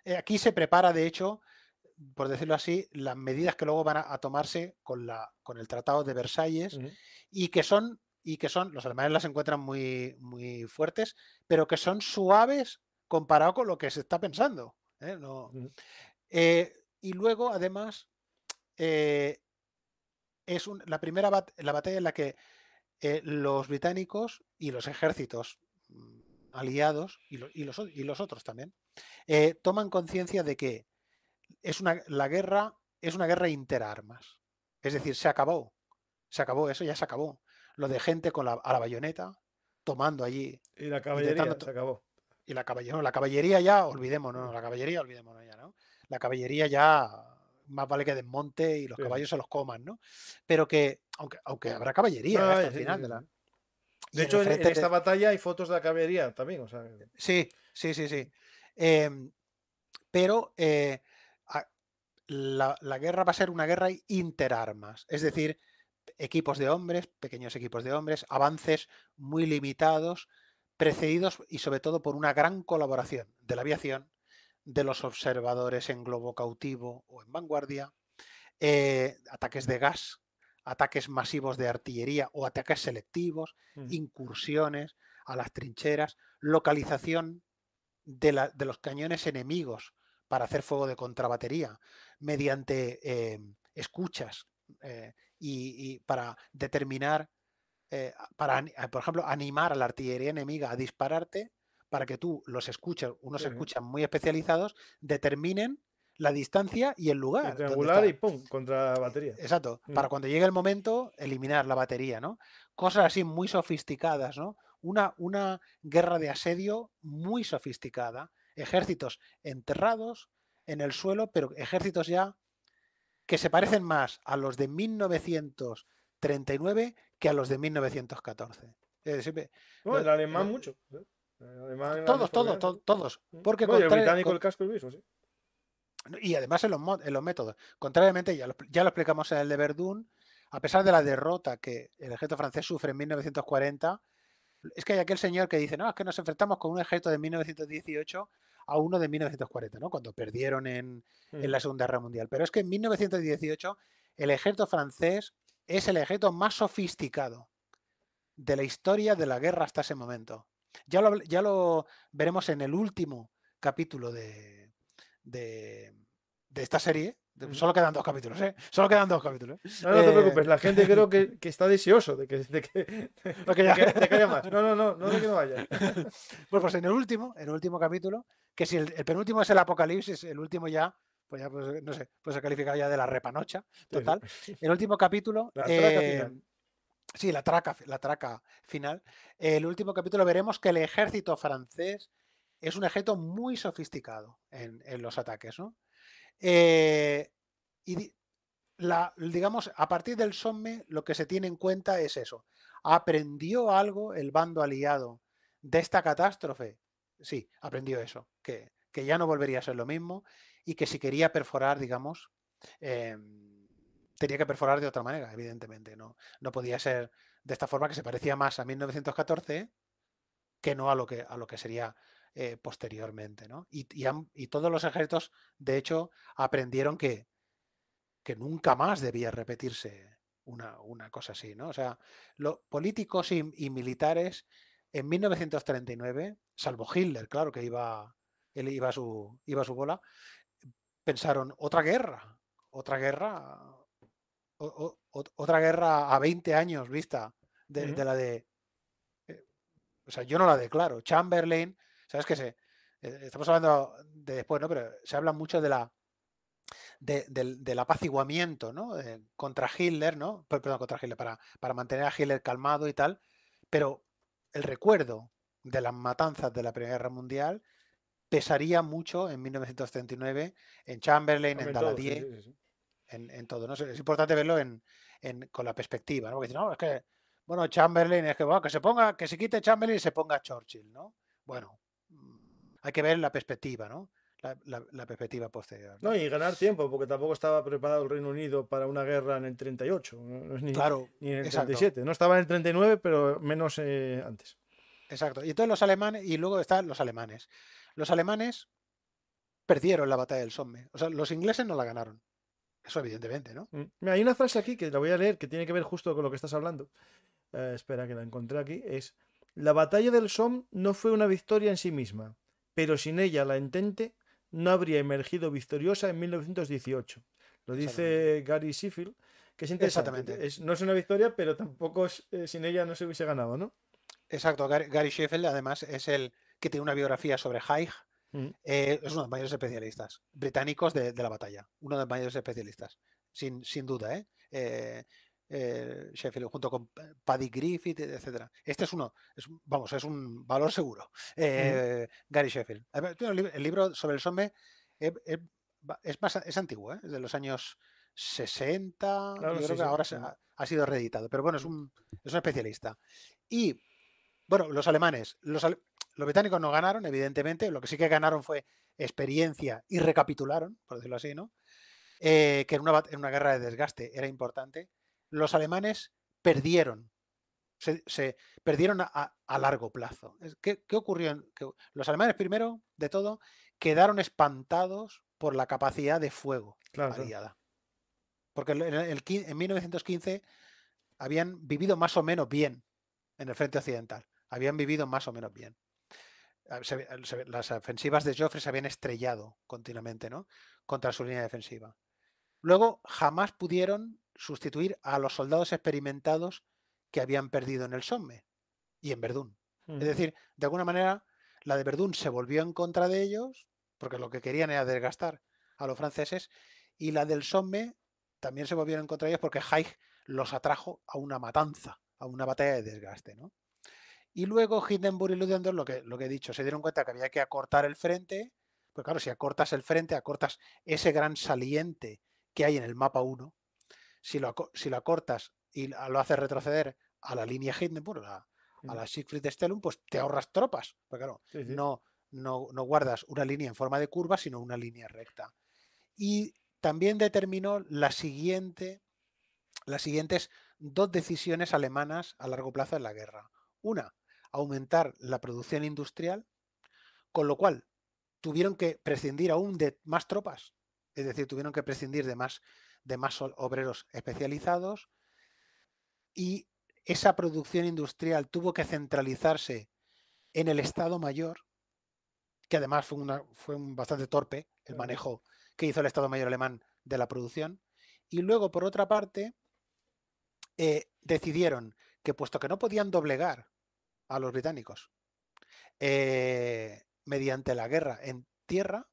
Eh, aquí se prepara, de hecho, por decirlo así, las medidas que luego van a, tomarse con, la, con el Tratado de Versalles y que son, y que son, los alemanes las encuentran muy, muy fuertes, pero que son suaves comparado con lo que se está pensando. ¿eh? Eh, y luego, además, es la primera la batalla en la que eh, los británicos y los ejércitos mm, aliados y, los, otros también eh, toman conciencia de que es una, la guerra es una guerra interarmas. Es decir, se acabó. Se acabó, eso ya se acabó. Lo de gente con la, a la bayoneta tomando allí. Y la caballería se acabó. Y la caballería, la caballería ya, olvidémonos, la caballería, olvidémonos ya, ¿no? La caballería ya más vale que desmonte y los caballos se los coman, ¿no? Pero que, aunque, habrá caballería ¿eh? hasta el final de la... De hecho, en, esta batalla hay fotos de la caballería también, Sí, sí, sí, sí. Em, pero eh, la, la, guerra va a ser una guerra interarmas, es decir, equipos de hombres, pequeños equipos de hombres, avances muy limitados, precedidos y sobre todo por una gran colaboración de la aviación, de los observadores en globo cautivo o en vanguardia, eh, ataques de gas, ataques masivos de artillería o ataques selectivos, incursiones a las trincheras, localización de, los cañones enemigos para hacer fuego de contrabatería mediante em, escuchas eh, y, para determinar, eh, para, por ejemplo, animar a la artillería enemiga a dispararte para que tú los escuches, unos escuchan escuchas muy especializados, determinen la distancia y el lugar. triangular y pum, contra la batería. Exacto. Mm. Para cuando llegue el momento, eliminar la batería, ¿no? Cosas así muy sofisticadas, ¿no? Una, una guerra de asedio muy sofisticada. Ejércitos enterrados en el suelo, pero ejércitos ya que se parecen más a los de 1939 que a los de 1914. siempre, mucho. ¿eh? todos, todos, todos, ¿Mm? Porque el casco Y además en los, métodos. Contrariamente, ya lo, explicamos en el de Verdun a pesar de la derrota que el ejército francés sufre en 1940, es que hay aquel señor que dice, no, es que nos enfrentamos con un ejército de 1918 a uno de 1940, ¿no? Cuando perdieron en, mm. en la Segunda Guerra Mundial. Pero es que en 1918 el ejército francés es el ejército más sofisticado de la historia de la guerra hasta ese momento. Ya lo, ya lo veremos en el último capítulo de, de, esta serie. solo quedan dos capítulos, ¿eh? Solo quedan dos capítulos. No, te preocupes, la gente eh, creo que, que está deseoso de que, de que, que ya... haya más. No, no, no, no de que no vaya. Pues, pues en el último, en el último capítulo, que si el, penúltimo es el apocalipsis, el último ya pues ya pues, no sé, pues se califica ya de la repanocha total. El último capítulo, eh, Sí, la traca, final. El último capítulo veremos que el ejército francés es un ejército muy sofisticado en, los ataques, eh, y digamos, a partir del Somme lo que se tiene en cuenta es eso. ¿Aprendió algo el bando aliado de esta catástrofe? Sí, aprendió eso, que, ya no volvería a ser lo mismo y que si quería perforar, digamos, em, tenía que perforar de otra manera, evidentemente. No, no podía ser de esta forma que se parecía más a 1914 que no a lo que, a lo que sería eh, posteriormente. Y, y, todos los ejércitos, de hecho, aprendieron que, que nunca más debía repetirse una, una, cosa así. ¿no? O sea, los políticos y, militares en 1939, salvo Hitler, claro que iba, él iba, su, iba a su bola, pensaron otra guerra, otra guerra otra guerra a 20 años vista de, la de... Eh, o sea, yo no la declaro. Chamberlain, ¿sabes qué sé? Eh, estamos hablando de después, ¿no? Pero se habla mucho de la... De, del, apaciguamiento, ¿no? Eh, contra Hitler, ¿no? Perdón, contra Hitler, para, para mantener a Hitler calmado y tal. Pero el recuerdo de las matanzas de la Primera Guerra Mundial pesaría mucho en 1939 en Chamberlain, en Daladier en, todo. ¿no? Es importante verlo con la perspectiva, ¿no? es que, bueno, Chamberlain, es que, bueno, que se ponga, que se quite Chamberlain y se ponga Churchill, ¿no? Bueno, mm, hay que ver la perspectiva, ¿no? La, perspectiva posterior. ¿no? y ganar tiempo, porque tampoco estaba preparado el Reino Unido para una guerra en el 38, ni, claro, ni en el 37. No estaba en el 39, pero menos eh, antes. Exacto. Y entonces los alemanes, y luego están los alemanes. Los alemanes perdieron la batalla del Somme. O sea, los ingleses no la ganaron. Eso evidentemente, ¿no? Mm. hay una frase aquí que la voy a leer que tiene que ver justo con lo que estás hablando. Eh, espera que la encontré aquí. Es, la batalla del Somme no fue una victoria en sí misma, pero sin ella la entente no habría emergido victoriosa en 1918. Lo dice Gary Sheffield, que es interesante. Exactamente. no es una victoria, pero tampoco eh, sin ella no se hubiese ganado, ¿no? Exacto, Gary, Gary Sheffield además es el que tiene una biografía sobre Haig, Mm. Eh, es uno de los mayores especialistas británicos de, la batalla, uno de los mayores especialistas, sin, sin duda, ¿eh? eh, eh Sheffield, junto con Paddy Griffith, e-, etcétera. Este es uno, vamos, es un valor seguro. Mm. Gary Sheffield. El libro sobre el Somme es, más, es antiguo, es de los años 60, creo que ahora Ha, ha, sido reeditado, pero bueno, es mm. un, es un especialista. Y bueno, los alemanes, los, británicos no ganaron, evidentemente, lo que sí que ganaron fue experiencia y recapitularon, por decirlo así, ¿no? Eh, que en una, guerra de desgaste era importante. Los alemanes perdieron, se, perdieron a, largo plazo. ¿Qué, ocurrió? Que los alemanes, primero de todo, quedaron espantados por la capacidad de fuego Porque el, en 1915 habían vivido más o menos bien en el frente occidental habían vivido más o menos bien. Ah, eh, las ofensivas de Joffre se habían estrellado continuamente ¿no? contra su línea defensiva. Luego, jamás pudieron sustituir a los soldados experimentados que habían perdido en el Somme y en Verdún. Es decir, de alguna manera, la de Verdún se volvió en contra de ellos, porque lo que querían era desgastar a los franceses, y la del Somme también se volvieron en contra de ellos porque Haig los atrajo a una matanza, a una batalla de desgaste. ¿no? Y luego Hindenburg y Ludendorff, lo que, lo he dicho, se dieron cuenta que había que acortar el frente, pues claro, si acortas el frente, acortas ese gran saliente que hay en el mapa 1, si lo, si lo acortas y lo haces retroceder a la línea Hindenburg, a, mm. la Siegfried stellung pues te ahorras tropas. Porque claro, No, no, guardas una línea en forma de curva, sino una línea recta. Y también determinó la siguiente, las siguientes dos decisiones alemanas a largo plazo en la guerra. Una, aumentar la producción industrial, con lo cual tuvieron que prescindir aún de más tropas, es decir, tuvieron que prescindir de más, de más obreros especializados y esa producción industrial tuvo que centralizarse en el Estado Mayor, que además fue, fue un bastante torpe el manejo que hizo el Estado Mayor alemán de la producción. Y luego, por otra parte, eh, decidieron que puesto que no podían doblegar a los británicos eh, mediante la guerra en tierra,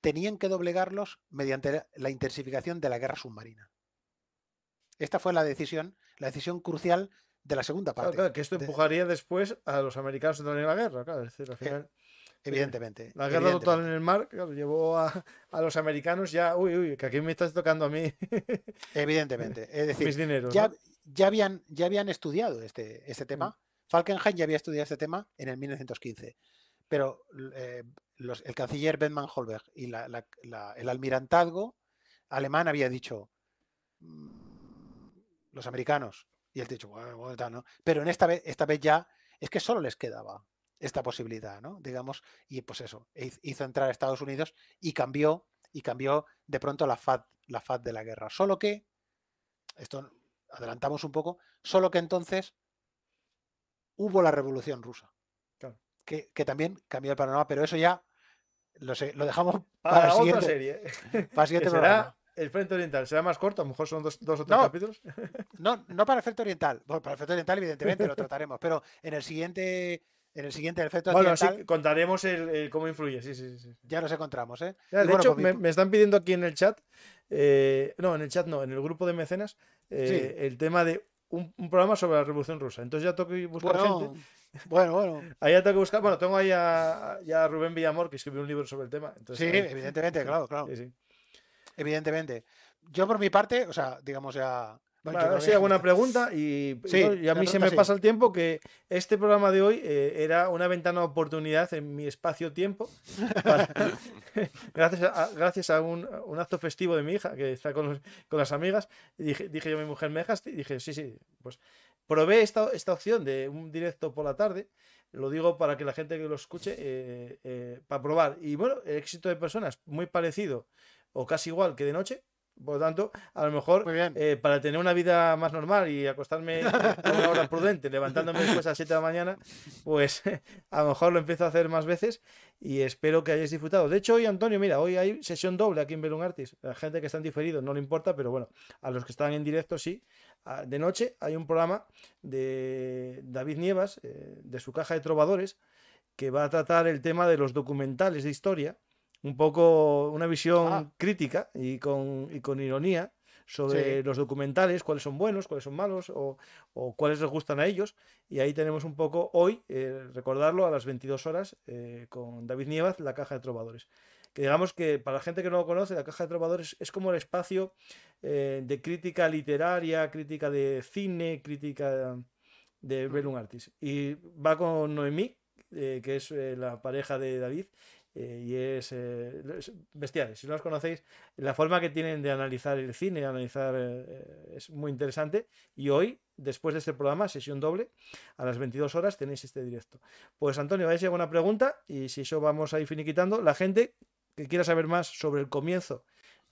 tenían que doblegarlos mediante la intensificación de la guerra submarina. Esta fue la decisión, la decisión crucial de la segunda parte. Claro, que esto empujaría después a los americanos a tener la guerra, eh, Evidentemente. La guerra total en el mar llevó a, los americanos ya, uy, uy, que aquí me estás tocando a mí. evidentemente. Es decir, ya, ya, habían, ya habían estudiado este, este mm. tema Falkenhayn ya había estudiado este tema en el 1915, pero eh, el canciller Bethmann Holberg y el almirantazgo alemán había dicho mm, los americanos y él dicho pero en esta vez esta vez ya es que solo les quedaba esta posibilidad, ¿no? Digamos, y pues eso, hizo entrar a Estados Unidos y cambió, y cambió de pronto la fat la faz de la guerra. Solo que, esto adelantamos un poco, solo que entonces hubo la revolución rusa, que, también cambió el panorama, pero eso ya lo, dejamos para, otra serie. el siguiente será El Frente Oriental será más corto, a lo mejor son dos, o tres capítulos. No, no para el Frente Oriental. para el Frente Oriental, evidentemente, lo trataremos, pero en el siguiente en el siguiente efecto bueno, contaremos cómo influye, sí, sí, sí. Ya nos encontramos, ¿eh? de hecho, me, están pidiendo aquí en el chat, eh, no, en el chat no, en el grupo de mecenas, eh, el tema de un, programa sobre la Revolución Rusa. Entonces ya tengo que buscar bueno, gente. Bueno, bueno. Ahí ya tengo que buscar. Bueno, tengo ahí a, Rubén Villamor, que escribió un libro sobre el tema. sí, evidentemente, claro, claro. Evidentemente. Yo por mi parte, o sea, digamos ya Vale, alguna pregunta y, a mí se me pasa el tiempo que este programa de hoy eh, era una ventana de oportunidad en mi espacio-tiempo. gracias a, un, acto festivo de mi hija que está con, las amigas, dije, yo a mi mujer, ¿me dejaste? Y dije, sí, sí, pues probé esta, opción de un directo por la tarde lo digo para que la gente que lo escuche, eh, eh, para probar. Y bueno, el éxito de personas muy parecido o casi igual que de noche, por lo tanto, a lo mejor eh, para tener una vida más normal y acostarme a una hora prudente, levantándome después a las 7 de la mañana, pues a lo mejor lo empiezo a hacer más veces y espero que hayáis disfrutado. De hecho, hoy, Antonio, mira, hoy hay sesión doble aquí en Belum Artis. La gente que está en diferido no le importa, pero bueno, a los que están en directo sí. Ah, de noche hay un programa de David Nievas, eh, de su caja de trovadores, que va a tratar el tema de los documentales de historia un poco una visión ah. crítica y con, con ironía sobre los documentales, cuáles son buenos, cuáles son malos o, cuáles les gustan a ellos. Y ahí tenemos un poco hoy, eh, recordarlo, a las 22 horas eh, con David Nievas, La Caja de Trovadores. Que digamos que para la gente que no lo conoce, La Caja de Trovadores es como el espacio eh, de crítica literaria, crítica de cine, crítica de mm. Bellum Artis. Y va con Noemí, que es la pareja de David, eh, y eh, es, bestial, Si no los conocéis, la forma que tienen de analizar el cine, analizar eh, es muy interesante. Y hoy, después de este programa, sesión doble, a las 22 horas tenéis este directo. Pues Antonio, vais a alguna pregunta y si eso vamos a ir finiquitando, la gente que quiera saber más sobre el comienzo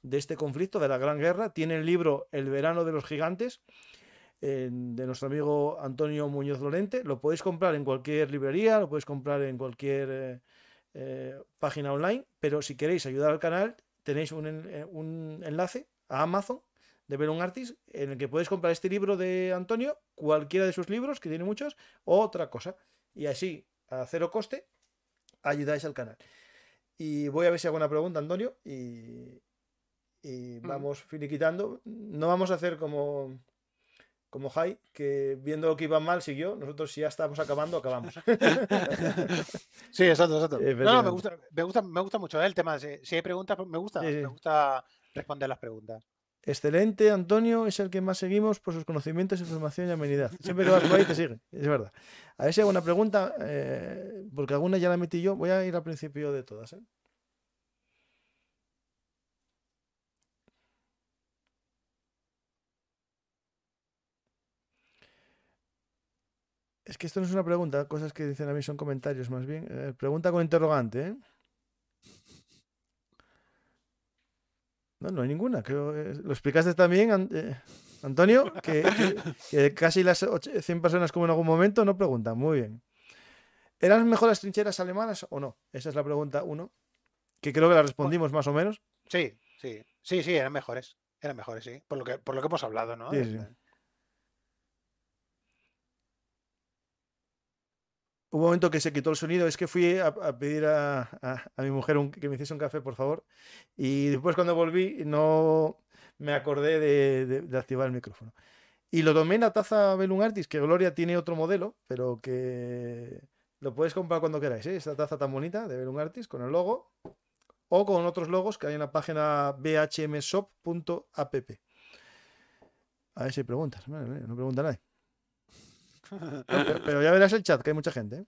de este conflicto, de la Gran Guerra, tiene el libro El verano de los gigantes de nuestro amigo Antonio Muñoz Lorente. Lo podéis comprar en cualquier librería, lo podéis comprar en cualquier eh, página online, pero si queréis ayudar al canal, tenéis eh, un, enlace a Amazon de ver un Artist en el que podéis comprar este libro de Antonio, cualquiera de sus libros, que tiene muchos, o otra cosa. Y así, a cero coste, ayudáis al canal. Y voy a ver si hago una pregunta, Antonio, y, mm. vamos finiquitando. No vamos a hacer como como Jai, que viendo que iba mal siguió, nosotros si ya estamos acabando, acabamos. sí, exacto, exacto. no, me gusta, me gusta, me gusta mucho el tema. Si, hay preguntas, pues me gusta, me gusta responder las preguntas. Excelente, Antonio, es el que más seguimos por sus conocimientos, información y amenidad. Siempre que vas por ahí te sigue, es verdad. A ver si hay alguna pregunta, eh, porque alguna ya la metí yo, voy a ir al principio de todas. ¿eh? Es que esto no es una pregunta, cosas que dicen a mí son comentarios más bien. Eh, pregunta con interrogante, ¿eh? No, no hay ninguna. Eh, lo explicaste también, Antonio, que, casi las 100 personas como en algún momento no preguntan. Muy bien. ¿Eran mejor las trincheras alemanas o no? Esa es la pregunta uno, que creo que la respondimos más o menos. Sí, sí, sí, sí, eran mejores. Eran mejores, sí. Por lo que, por lo que hemos hablado, ¿no? sí. un momento que se quitó el sonido, es que fui a, pedir a, mi mujer que me hiciese un café, por favor. Y después cuando volví no me acordé de, activar el micrófono. Y lo tomé en la taza Belum Artis, que Gloria tiene otro modelo, pero que lo puedes comprar cuando queráis. ¿eh? Esta taza tan bonita de Belum Artis con el logo o con otros logos que hay en la página bhmshop.app. A ver si preguntas, no pregunta nadie. Pero, ya verás el chat, que hay mucha gente.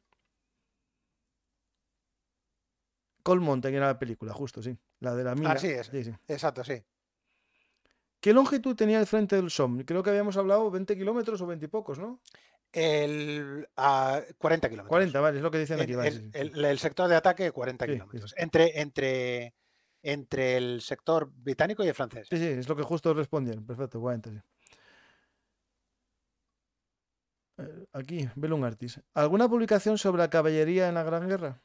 Colmont tenía que era la película, justo, sí. La de la mina. Ah, sí, exacto, sí. ¿Qué longitud tenía el frente del SOM? Creo que habíamos hablado 20 kilómetros o 20 y pocos, ¿no? 40 ah, kilómetros. 40, vale, es lo que dicen aquí. El, sector de ataque, 40 kilómetros. Entre, entre, entre el sector británico y el francés. Sí, sí, es lo que justo respondieron. Perfecto, 40. Eh, aquí, Belum Artis. ¿Alguna publicación sobre la caballería en la Gran Guerra?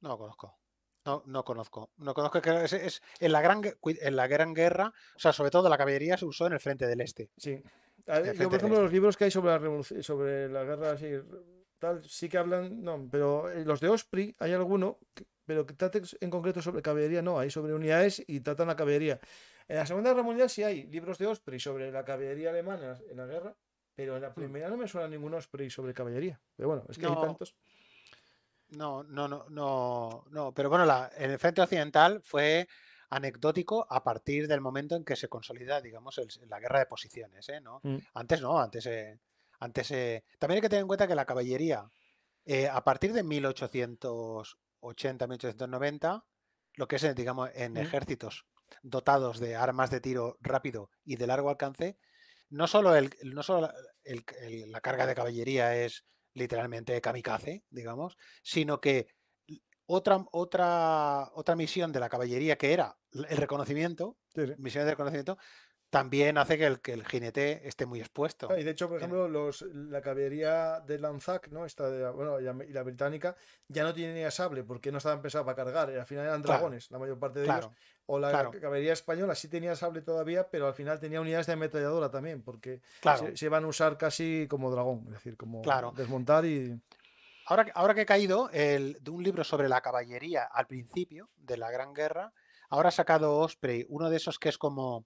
No lo conozco. No, no conozco. No conozco que es, en, la gran, en la Gran Guerra, o sea, sobre todo la caballería se usó en el frente del Este. Sí. por ejemplo, este. los libros que hay sobre la, sobre la guerra así, tal, sí que hablan, no, pero eh, los de Osprey hay alguno, pero que trate en concreto sobre caballería, no, hay sobre unidades y tratan la caballería. En la Segunda Guerra Mundial sí hay libros de Osprey sobre la caballería alemana en la guerra, pero en la hmm. primera no me suena ninguno spray sobre caballería. Pero bueno, es que hay tantos. No, no, no, no, Pero bueno, la, en el frente occidental fue anecdótico a partir del momento en que se consolida, digamos, la guerra de posiciones. ¿eh? ¿No? Hmm. Antes no, antes. Eh, antes eh, también hay que tener en cuenta que la caballería, eh, a partir de 1880, 1890, lo que es, digamos, en hmm. ejércitos dotados de armas de tiro rápido y de largo alcance, no solo, el, no la carga de caballería es literalmente kamikaze, digamos, sino que otra, otra, otra misión de la caballería que era el reconocimiento, misión misiones de reconocimiento, también hace que el, que el jinete esté muy expuesto. Ah, y de hecho, por ejemplo, los, la caballería de Lanzac, ¿no? Esta de, y la, británica, ya no tenía sable porque no estaba pensados para cargar. al final eran dragones, la mayor parte de ellos. O la caballería española sí tenía sable todavía, pero al final tenía unidades de ametralladora también, porque se, se, a usar casi como dragón, es decir, como desmontar y. Ahora, ahora que he caído el, de un libro sobre la caballería al principio de la Gran Guerra, ahora ha sacado Osprey, uno de esos que es como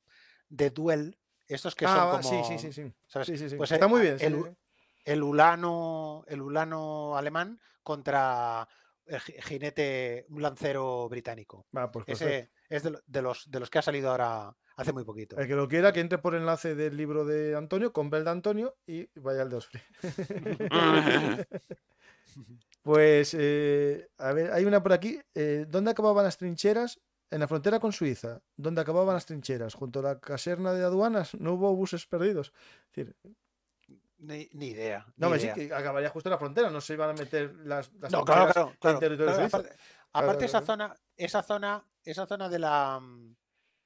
de Duel, estos que son ah, como. Sí, sí, sí. pues está muy eh, bien. El, el, ulano, el ulano alemán contra el jinete, un lancero británico. Pues Ese es de, los, de los que ha salido ahora hace muy poquito. El que lo quiera, que entre por enlace del libro de Antonio, con Bel de Antonio y vaya al de Osprey. pues, eh, a ver, hay una por aquí. Eh, ¿Dónde acababan las trincheras? En la frontera con Suiza, donde acababan las trincheras, junto a la caserna de aduanas, no hubo buses perdidos. ni, idea. No, acabaría justo en la frontera, no se iban a meter las, las no, Aparte, aparte esa zona, esa zona, esa zona de la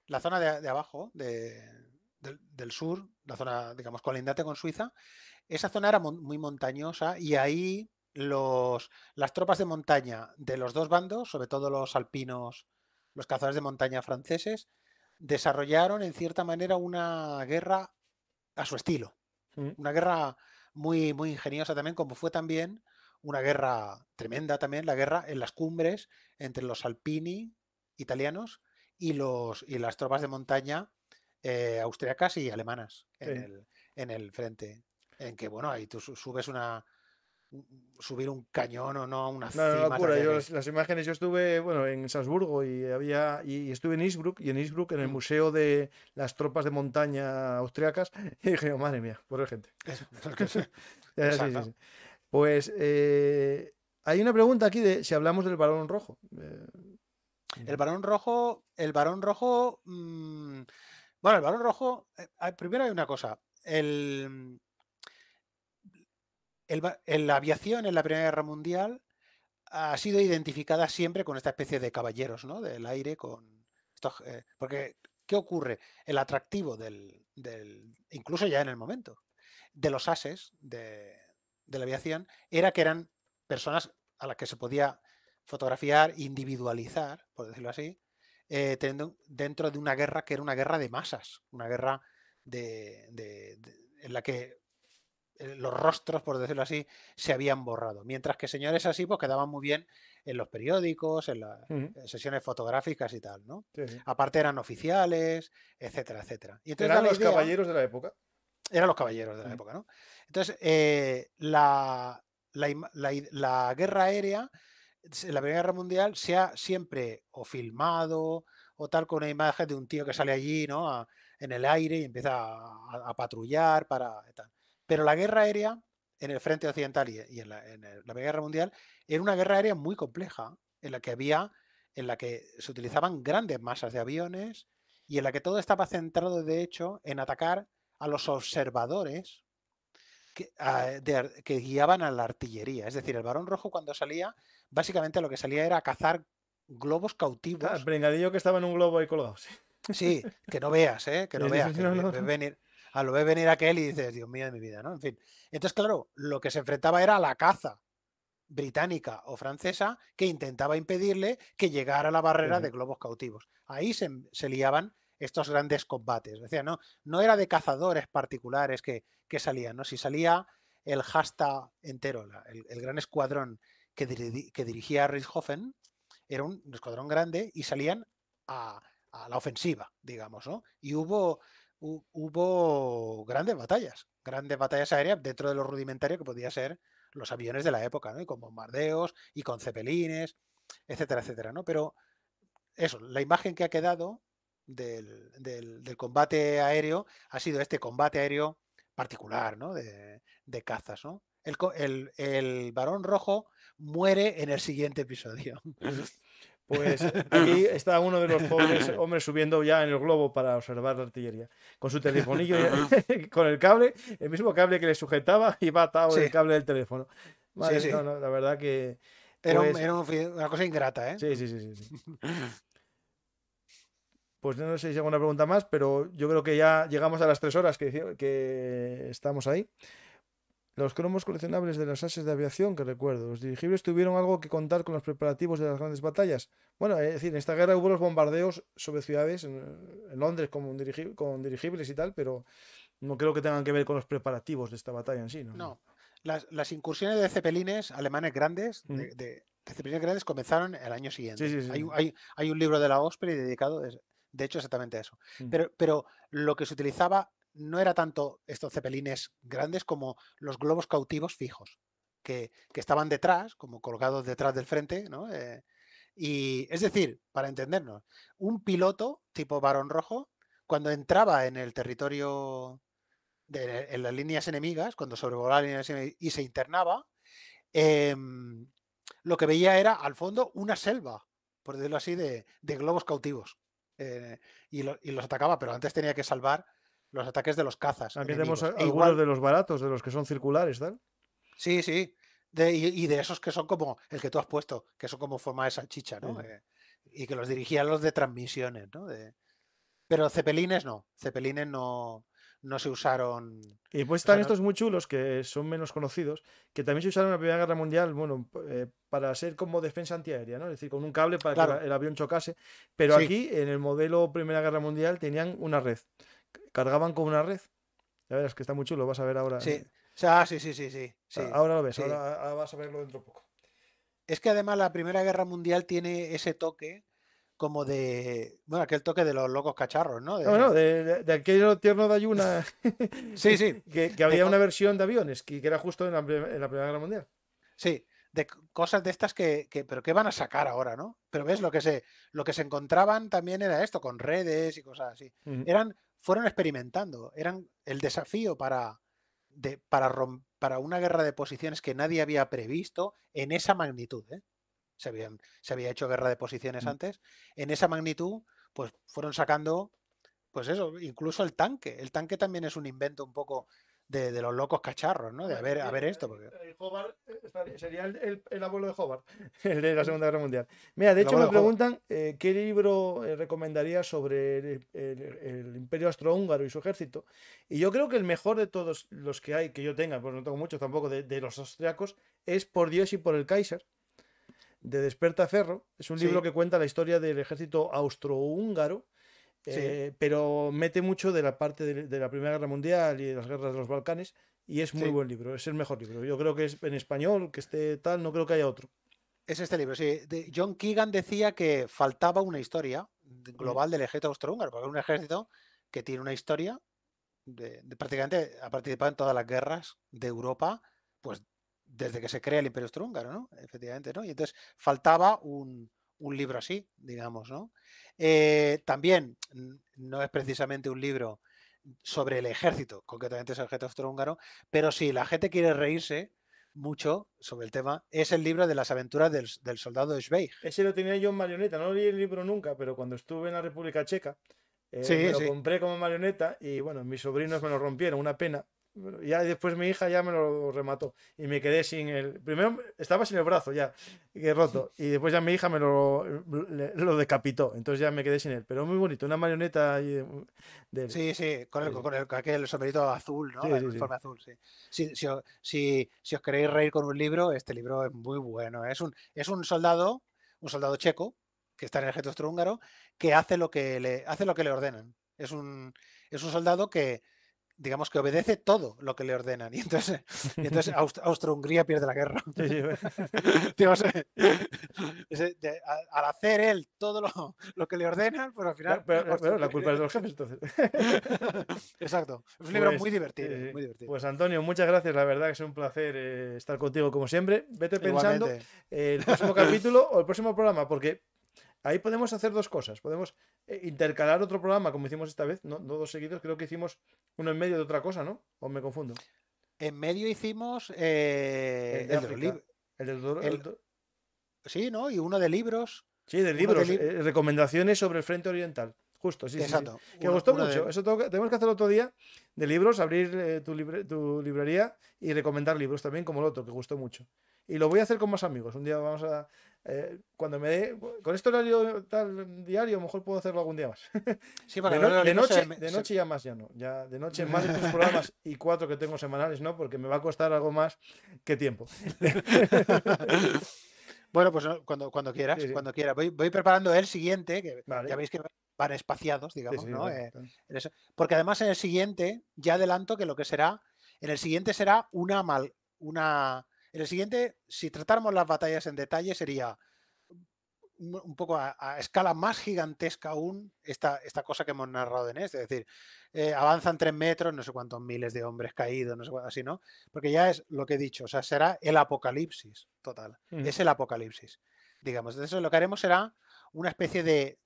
la zona de, abajo, del, sur, la zona, digamos, colindante con Suiza, esa zona era muy montañosa y ahí los, las tropas de montaña de los dos bandos, sobre todo los alpinos los cazadores de montaña franceses, desarrollaron en cierta manera una guerra a su estilo. Mm. Una guerra muy, muy ingeniosa también, como fue también una guerra tremenda también, la guerra en las cumbres entre los alpini italianos y, los, y las tropas de montaña eh, austriacas y alemanas en, el, en el frente. En que, bueno, ahí tú subes una, subir un cañón o no a una no, No, las, imágenes, yo estuve bueno, en Salzburgo y había y, estuve en Innsbruck y en Innsbruck en el mm. Museo de las Tropas de Montaña Austriacas y dije, oh, madre mía, pobre gente. pues eh, hay una pregunta aquí de si hablamos del balón eh, rojo. el varón rojo, el varón rojo, bueno, el balón rojo, eh, primero hay una cosa, el, el, la aviación en la Primera Guerra Mundial ha sido identificada siempre con esta especie de caballeros ¿no? del aire, con eh, porque ¿qué ocurre? El atractivo del, incluso ya en el momento, de los ases de, la aviación era que eran personas a las que se podía fotografiar, individualizar, por decirlo así, eh, teniendo, dentro de una guerra que era una guerra de masas, una guerra en la que eh, los rostros, por decirlo así, se habían borrado. Mientras que señores así, pues quedaban muy bien en los periódicos, en las sesiones fotográficas y tal, ¿no? Aparte eran oficiales, etcétera, etcétera. ¿Eran los caballeros de la época? Eran los caballeros de la época, ¿no? Entonces, eh, la, guerra aérea, la Primera Guerra Mundial, se ha siempre o filmado o tal con una imagen de un tío que sale allí, ¿no? en el aire y empieza a, patrullar para... Eh, pero la guerra aérea en el frente occidental y, en, la, Guerra Mundial era una guerra aérea muy compleja en la que había, en la que se utilizaban grandes masas de aviones y en la que todo estaba centrado, de hecho, en atacar a los observadores que, ah, guiaban a la artillería. Es decir, el Barón rojo cuando salía, básicamente lo que salía era cazar globos ah, cautivos. Ah, que estaba en un globo ahí colgado. Sí, que no veas, ¿eh? que no veas. Que Venir, a lo ve venir aquel y dices, Dios mío de mi vida, ¿no? En fin. Entonces, claro, lo que se enfrentaba era la caza británica o francesa que intentaba impedirle que llegara a la barrera de globos cautivos. Ahí se, liaban estos grandes combates. Decía, no, no era de cazadores particulares que, salían, ¿no? Si salía el hasta entero, el, gran escuadrón que, que dirigía Richthofen, era un escuadrón grande y salían a, a la ofensiva, digamos, ¿no? Y hubo hubo grandes batallas, grandes batallas aéreas dentro de lo rudimentario que podía ser los aviones de la época, ¿no? con bombardeos y con cepelines, etcétera, etcétera, ¿no? Pero eso, la imagen que ha quedado del, combate aéreo ha sido este combate aéreo particular, De, cazas, El, el, el varón rojo muere en el siguiente episodio. Pues aquí está uno de los pobres hombres subiendo ya en el globo para observar la artillería. Con su telefonillo, con el cable, el mismo cable que le sujetaba y va atado el cable del teléfono. la verdad que. Era, pues una cosa ingrata, ¿eh? Sí, sí, sí. Pues no sé si hay alguna pregunta más, pero yo creo que ya llegamos a las tres horas que, que estamos ahí. Los cromos coleccionables de las ases de aviación, que recuerdo. ¿Los dirigibles tuvieron algo que contar con los preparativos de las grandes batallas? Bueno, es decir, en esta guerra hubo los bombardeos sobre ciudades, en Londres con, dirigibles y tal, pero no creo que tengan que ver con los preparativos de esta batalla en sí, ¿no? Las, incursiones de cepelines alemanes grandes, de, grandes, comenzaron el año siguiente. Hay, un libro de la Osprey dedicado, de hecho, exactamente a eso. pero lo que se utilizaba no era tanto estos cepelines grandes como los globos cautivos fijos, que, estaban detrás, como colgados detrás del frente, eh, y es decir, para entendernos, un piloto tipo varón rojo, cuando entraba en el territorio, de, en las líneas enemigas, cuando sobrevolaba líneas y se internaba, em, lo que veía era al fondo una selva, por decirlo así, de, globos cautivos. Eh, y, los atacaba, pero antes tenía que salvar los ataques de los cazas. También tenemos e algunos de los baratos, de los que son circulares, ¿tal? Sí, sí. y, de esos que son como el que tú has puesto, que son como forma de salchicha, ¿no? Eh, y que los dirigían los de transmisiones, ¿no? Pero cepelines no, cepelines no, no se usaron. Y pues están estos muy chulos que son menos conocidos, que también se usaron en la Primera Guerra Mundial, bueno, eh, para ser como defensa antiaérea, ¿no? Es decir, con un cable para que el avión chocase. Pero aquí, en el modelo Primera Guerra Mundial, tenían una red cargaban con una red. Ya verás que está muy chulo, vas a ver ahora. Sí, ah, sí, sí, sí, sí, ah, Ahora lo ves, ahora, vas a verlo dentro de poco. Es que además la Primera Guerra Mundial tiene ese toque como de. Bueno, aquel toque de los locos cacharros, ¿no? De, ah, no, de, aquello tierno de Ayuna. sí, sí. Que, había una versión de aviones, que, que era justo en la, Primera Guerra Mundial. Sí, de cosas de estas que, Pero ¿qué van a sacar ahora, no? Pero ves, lo que se, lo que se encontraban también era esto, con redes y cosas así. Eran fueron experimentando. Eran el desafío para, para, para, una guerra de posiciones que nadie había previsto en esa magnitud. ¿eh? Se, se, había hecho guerra de posiciones mm. antes. En esa magnitud, pues fueron sacando, pues eso, incluso el tanque. El tanque también es un invento un poco de, los locos cacharros, ¿no? De a ver, eh, a ver esto. Porque... Eh, Hobart eh, sería el, abuelo de Hobart, el de la Segunda Guerra Mundial. Mira, de hecho me preguntan qué libro recomendaría sobre el, Imperio Austrohúngaro y su ejército. Y yo creo que el mejor de todos los que hay, que yo tenga, pues no tengo muchos tampoco, de, los austriacos, es Por Dios y por el Kaiser, de Desperta Ferro. Es un libro que cuenta la historia del ejército austrohúngaro eh, pero mete mucho de la parte de, la Primera Guerra Mundial y de las guerras de los Balcanes y es muy buen libro, es el mejor libro. Yo creo que es en español, que esté tal, no creo que haya otro. Es este libro, sí. De John Keegan decía que faltaba una historia global del ejército austrohúngaro, porque es un ejército que tiene una historia de, prácticamente ha participado en todas las guerras de Europa, pues desde que se crea el Imperio austrohúngaro, ¿no? Efectivamente, ¿no? Y entonces faltaba un, un libro así, digamos, ¿no? Eh, también no es precisamente un libro sobre el ejército, concretamente es el ejército austrohúngaro, pero si la gente quiere reírse mucho sobre el tema, es el libro de las aventuras del, del soldado Schweig. Ese lo tenía yo en marioneta, no leí el libro nunca, pero cuando estuve en la República Checa, eh, lo compré como marioneta y bueno, mis sobrinos me lo rompieron, una pena, ya después mi hija ya me lo remató y me quedé sin el. Primero estaba sin el brazo ya, que roto. Y después ya mi hija me lo, lo decapitó. Entonces ya me quedé sin él. Pero muy bonito, una marioneta Sí, sí, con, el, con, aquel sombrerito azul, ¿no? Sí, el azul, Si, os queréis reír con un libro, este libro es muy bueno. Es un, es un soldado, un soldado checo, que está en el ejército austrohúngaro, que hace lo que le, hace lo que le ordenan. Es un, es un soldado que digamos que obedece todo lo que le ordenan. Y entonces, entonces Austro-Hungría pierde la guerra. al hacer él todo lo, que le ordenan, pues al final... Pero, eh, la culpa es de los jefes, entonces. Exacto. Es un libro pues, eh, muy divertido, Pues Antonio, muchas gracias. La verdad que es un placer eh, estar contigo como siempre. Vete pensando el próximo capítulo o el próximo programa, porque Ahí podemos hacer dos cosas. Podemos eh, intercalar otro programa, como hicimos esta vez, no, no dos seguidos, creo que hicimos uno en medio de otra cosa, ¿no? ¿O me confundo? En medio hicimos eh, el, de Sí, ¿no? Y uno de libros. Sí, de libros. Eh, recomendaciones sobre el Frente Oriental. Justo, sí. Sí, Que gustó mucho. Eso tenemos que hacer otro día de libros, abrir tu, tu, librería y recomendar libros también, como el otro, que gustó mucho. Y lo voy a hacer con más amigos. Un día vamos a, eh, cuando me dé, con este horario tal diario, mejor puedo hacerlo algún día más. Sí, de, noche, ya más ya no. Ya de noche más de tus programas y cuatro que tengo semanales, no, porque me va a costar algo más que tiempo. bueno, pues cuando, cuando quieras, cuando quieras. Voy, preparando el siguiente, que ya veis que van espaciados, digamos, ¿no? Eh, porque además en el siguiente, ya adelanto que lo que será, en el siguiente será una mal, una en el siguiente, si tratáramos las batallas en detalle, sería un poco a, escala más gigantesca aún esta, esta cosa que hemos narrado en este. Es decir, eh, avanzan tres metros, no sé cuántos miles de hombres caídos, no sé cuánto, así, ¿no? Porque ya es lo que he dicho, o sea, será el apocalipsis total. Es el apocalipsis, digamos. Entonces, lo que haremos será una especie de,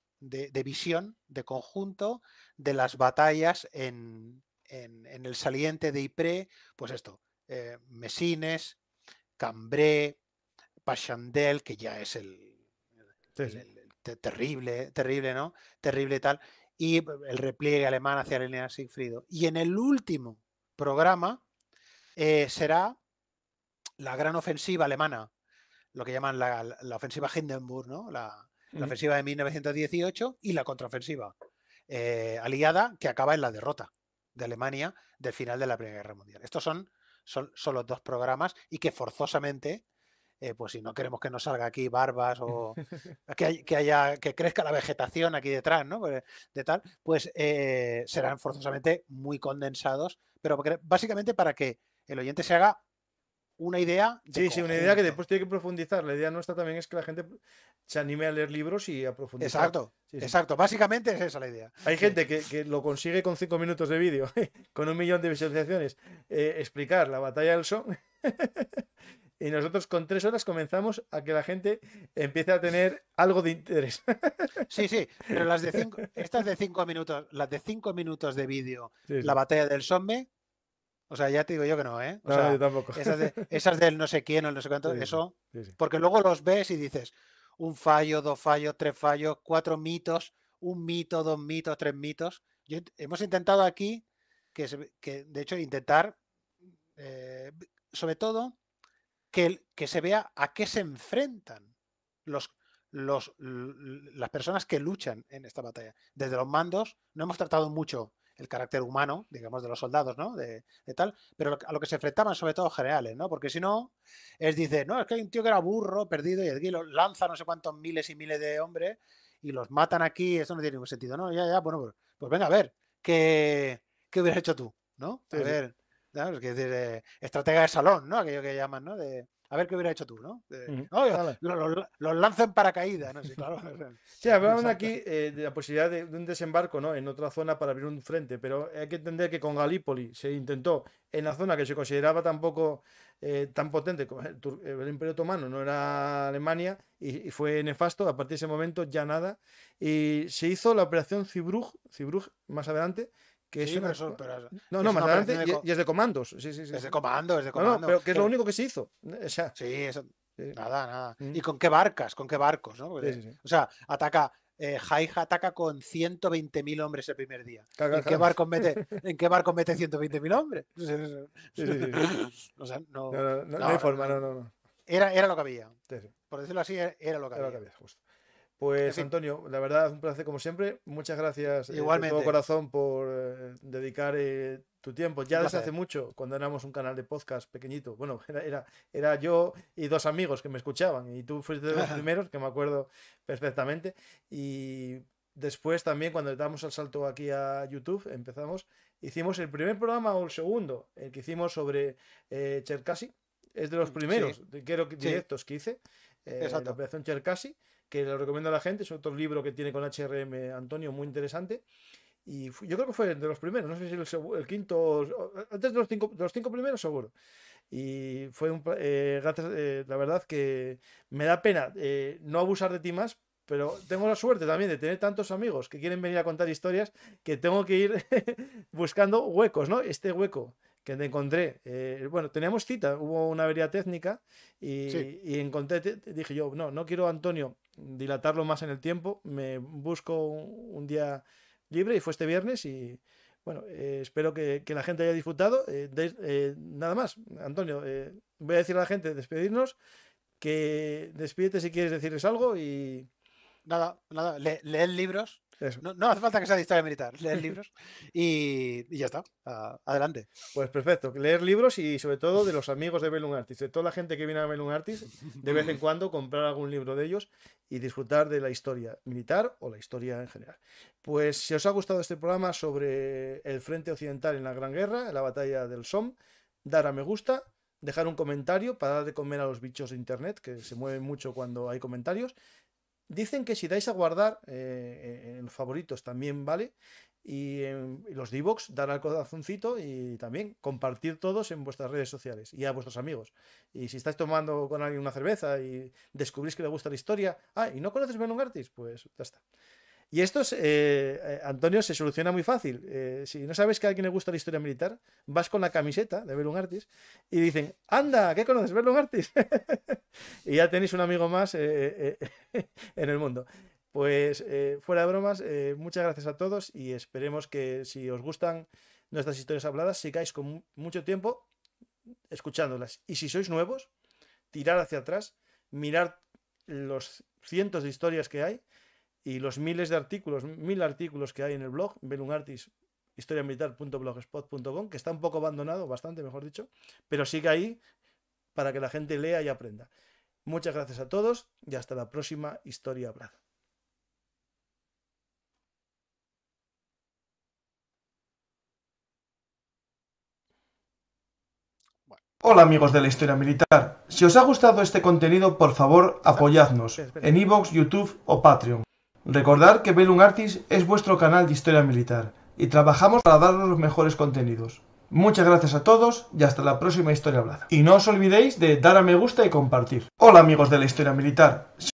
visión, de conjunto de las batallas en, el saliente de Ypres, pues esto, eh, Mesines, Cambré, Pachandel, que ya es el, terrible, terrible, ¿no? Terrible tal, y el repliegue alemán hacia línea Sigfrido. Y en el último programa eh, será la gran ofensiva alemana, lo que llaman la, ofensiva Hindenburg, ¿no? La, ofensiva de 1918 y la contraofensiva eh, aliada que acaba en la derrota de Alemania del final de la Primera Guerra Mundial. Estos son son, los dos programas y que forzosamente, eh, pues si no queremos que nos salga aquí barbas o que, haya, que crezca la vegetación aquí detrás, ¿no? Pues, de tal, pues eh, serán forzosamente muy condensados, pero básicamente para que el oyente se haga una idea. Sí, sí, una idea que después tiene que profundizar. La idea nuestra también es que la gente se anime a leer libros y a profundizar. Exacto, Básicamente es esa la idea. Hay gente que, lo consigue con cinco minutos de vídeo, con un millón de visualizaciones, eh, explicar la batalla del son. y nosotros con tres horas comenzamos a que la gente empiece a tener algo de interés. Sí, sí, pero las de cinco, estas de cinco minutos, las de cinco minutos de vídeo, la batalla del somme, o sea, ya te digo yo que no, ¿eh? O sea, tampoco. Esas, del no sé quién o el no sé cuánto, eso. Porque luego los ves y dices, un fallo, dos fallos, tres fallos, cuatro mitos, un mito, dos mitos, tres mitos. hemos intentado aquí, que, de hecho intentar, eh, sobre todo, que, que se vea a qué se enfrentan los, los, las personas que luchan en esta batalla. Desde los mandos no hemos tratado mucho el carácter humano, digamos, de los soldados, ¿no? De, tal, pero a lo que se enfrentaban sobre todo generales, ¿no? Porque si no, es dice, no, es que hay un tío que era burro, perdido y lo lanza no sé cuántos miles y miles de hombres y los matan aquí, eso no tiene ningún sentido, ¿no? Ya, ya, bueno, pues, pues, venga, a ver, ¿qué, qué hubieras hecho tú, ¿no? A ver, Es decir, estratega de salón, ¿no? Aquello que llaman, ¿no? De, a ver qué hubiera hecho tú, ¿no? los, lanzan para caída. no sí, claro. hablaban aquí eh, de la posibilidad de, un desembarco ¿no? en otra zona para abrir un frente, pero hay que entender que con Galípoli se intentó en la zona que se consideraba tampoco eh, tan potente como el, Imperio Otomano, no era Alemania, y, fue nefasto, a partir de ese momento ya nada, y se hizo la operación Cibruj, Cibruj más adelante, que es una... No, no, más adelante y es de comandos. Sí, sí, sí. Es de comandos, es de comandos. No, pero que es lo único que se hizo. O sea... Sí, eso... nada, nada. Mm. ¿Y con qué barcas? ¿Con qué barcos? ¿no? o sea, ataca. Eh, ataca con 120.000 hombres el primer día. ¿En, qué barco mete, ¿En qué barco mete 120.000 hombres? o sea, no, no, no, no, hay forma, no, no. Era, era lo que había. Por decirlo así, era, lo que era había. Lo que había justo. Pues Antonio, la verdad, un placer como siempre. Muchas gracias eh, de todo corazón por eh, dedicar eh, tu tiempo. Ya desde hace mucho, cuando éramos un canal de podcast pequeñito, bueno, era, era, yo y dos amigos que me escuchaban y tú fuiste de los primeros, que me acuerdo perfectamente. Y después también, cuando damos el salto aquí a YouTube, empezamos, hicimos el primer programa o el segundo, el que hicimos sobre Cherkasi, Es de los mm, primeros, directos que hice, la operación Cherkasi que le recomiendo a la gente. Es otro libro que tiene con HRM Antonio, muy interesante. Y yo creo que fue de los primeros, no sé si el, quinto, antes de los cinco, los cinco primeros seguro. Y fue un, eh, eh, la verdad que me da pena eh, no abusar de ti más, pero tengo la suerte también de tener tantos amigos que quieren venir a contar historias que tengo que ir buscando huecos, ¿no? Este hueco que te encontré. bueno, teníamos cita, hubo una avería técnica y, encontré, dije yo, no, no quiero Antonio dilatarlo más en el tiempo. Me busco un, día libre y fue este viernes y bueno, eh, espero que, la gente haya disfrutado. Eh, eh, nada más, Antonio, voy a decir a la gente, despedirnos, que despídete si quieres decirles algo y... Nada, nada, Le, leed libros, no, hace falta que sea de historia militar, leer libros y, ya está. adelante. Pues perfecto, leer libros y sobre todo de los amigos de Belun Artis, de toda la gente que viene a un Artis, de vez en cuando comprar algún libro de ellos y disfrutar de la historia militar o la historia en general. Pues si os ha gustado este programa sobre el Frente Occidental en la Gran Guerra, la batalla del Somme, dar a me gusta, dejar un comentario para dar de comer a los bichos de internet que se mueven mucho cuando hay comentarios Dicen que si dais a guardar, eh, en favoritos también vale, y, en, los Divox, dar al corazoncito y también compartir todos en vuestras redes sociales y a vuestros amigos. Y si estáis tomando con alguien una cerveza y descubrís que le gusta la historia, ah, y no conoces Benungartis, pues ya está. Y esto, eh, eh, Antonio, se soluciona muy fácil. Eh, si no sabes que a alguien le gusta la historia militar, vas con la camiseta de un Artis y dicen, anda, ¿qué conoces, ¡Verlo Artis? y ya tenéis un amigo más en el mundo. Pues fuera de bromas, muchas gracias a todos y esperemos que si os gustan nuestras historias habladas, sigáis con mucho tiempo escuchándolas. Y si sois nuevos, tirar hacia atrás, mirar los cientos de historias que hay y los miles de artículos, mil artículos que hay en el blog, belungartis que está un poco abandonado, bastante mejor dicho, pero sigue ahí para que la gente lea y aprenda. Muchas gracias a todos y hasta la próxima historia hablada. Hola amigos de la historia militar, si os ha gustado este contenido por favor apoyadnos en iVoox, YouTube o Patreon. Recordad que Bellum Artis es vuestro canal de historia militar y trabajamos para daros los mejores contenidos. Muchas gracias a todos y hasta la próxima historia hablada. Y no os olvidéis de dar a me gusta y compartir. Hola amigos de la historia militar.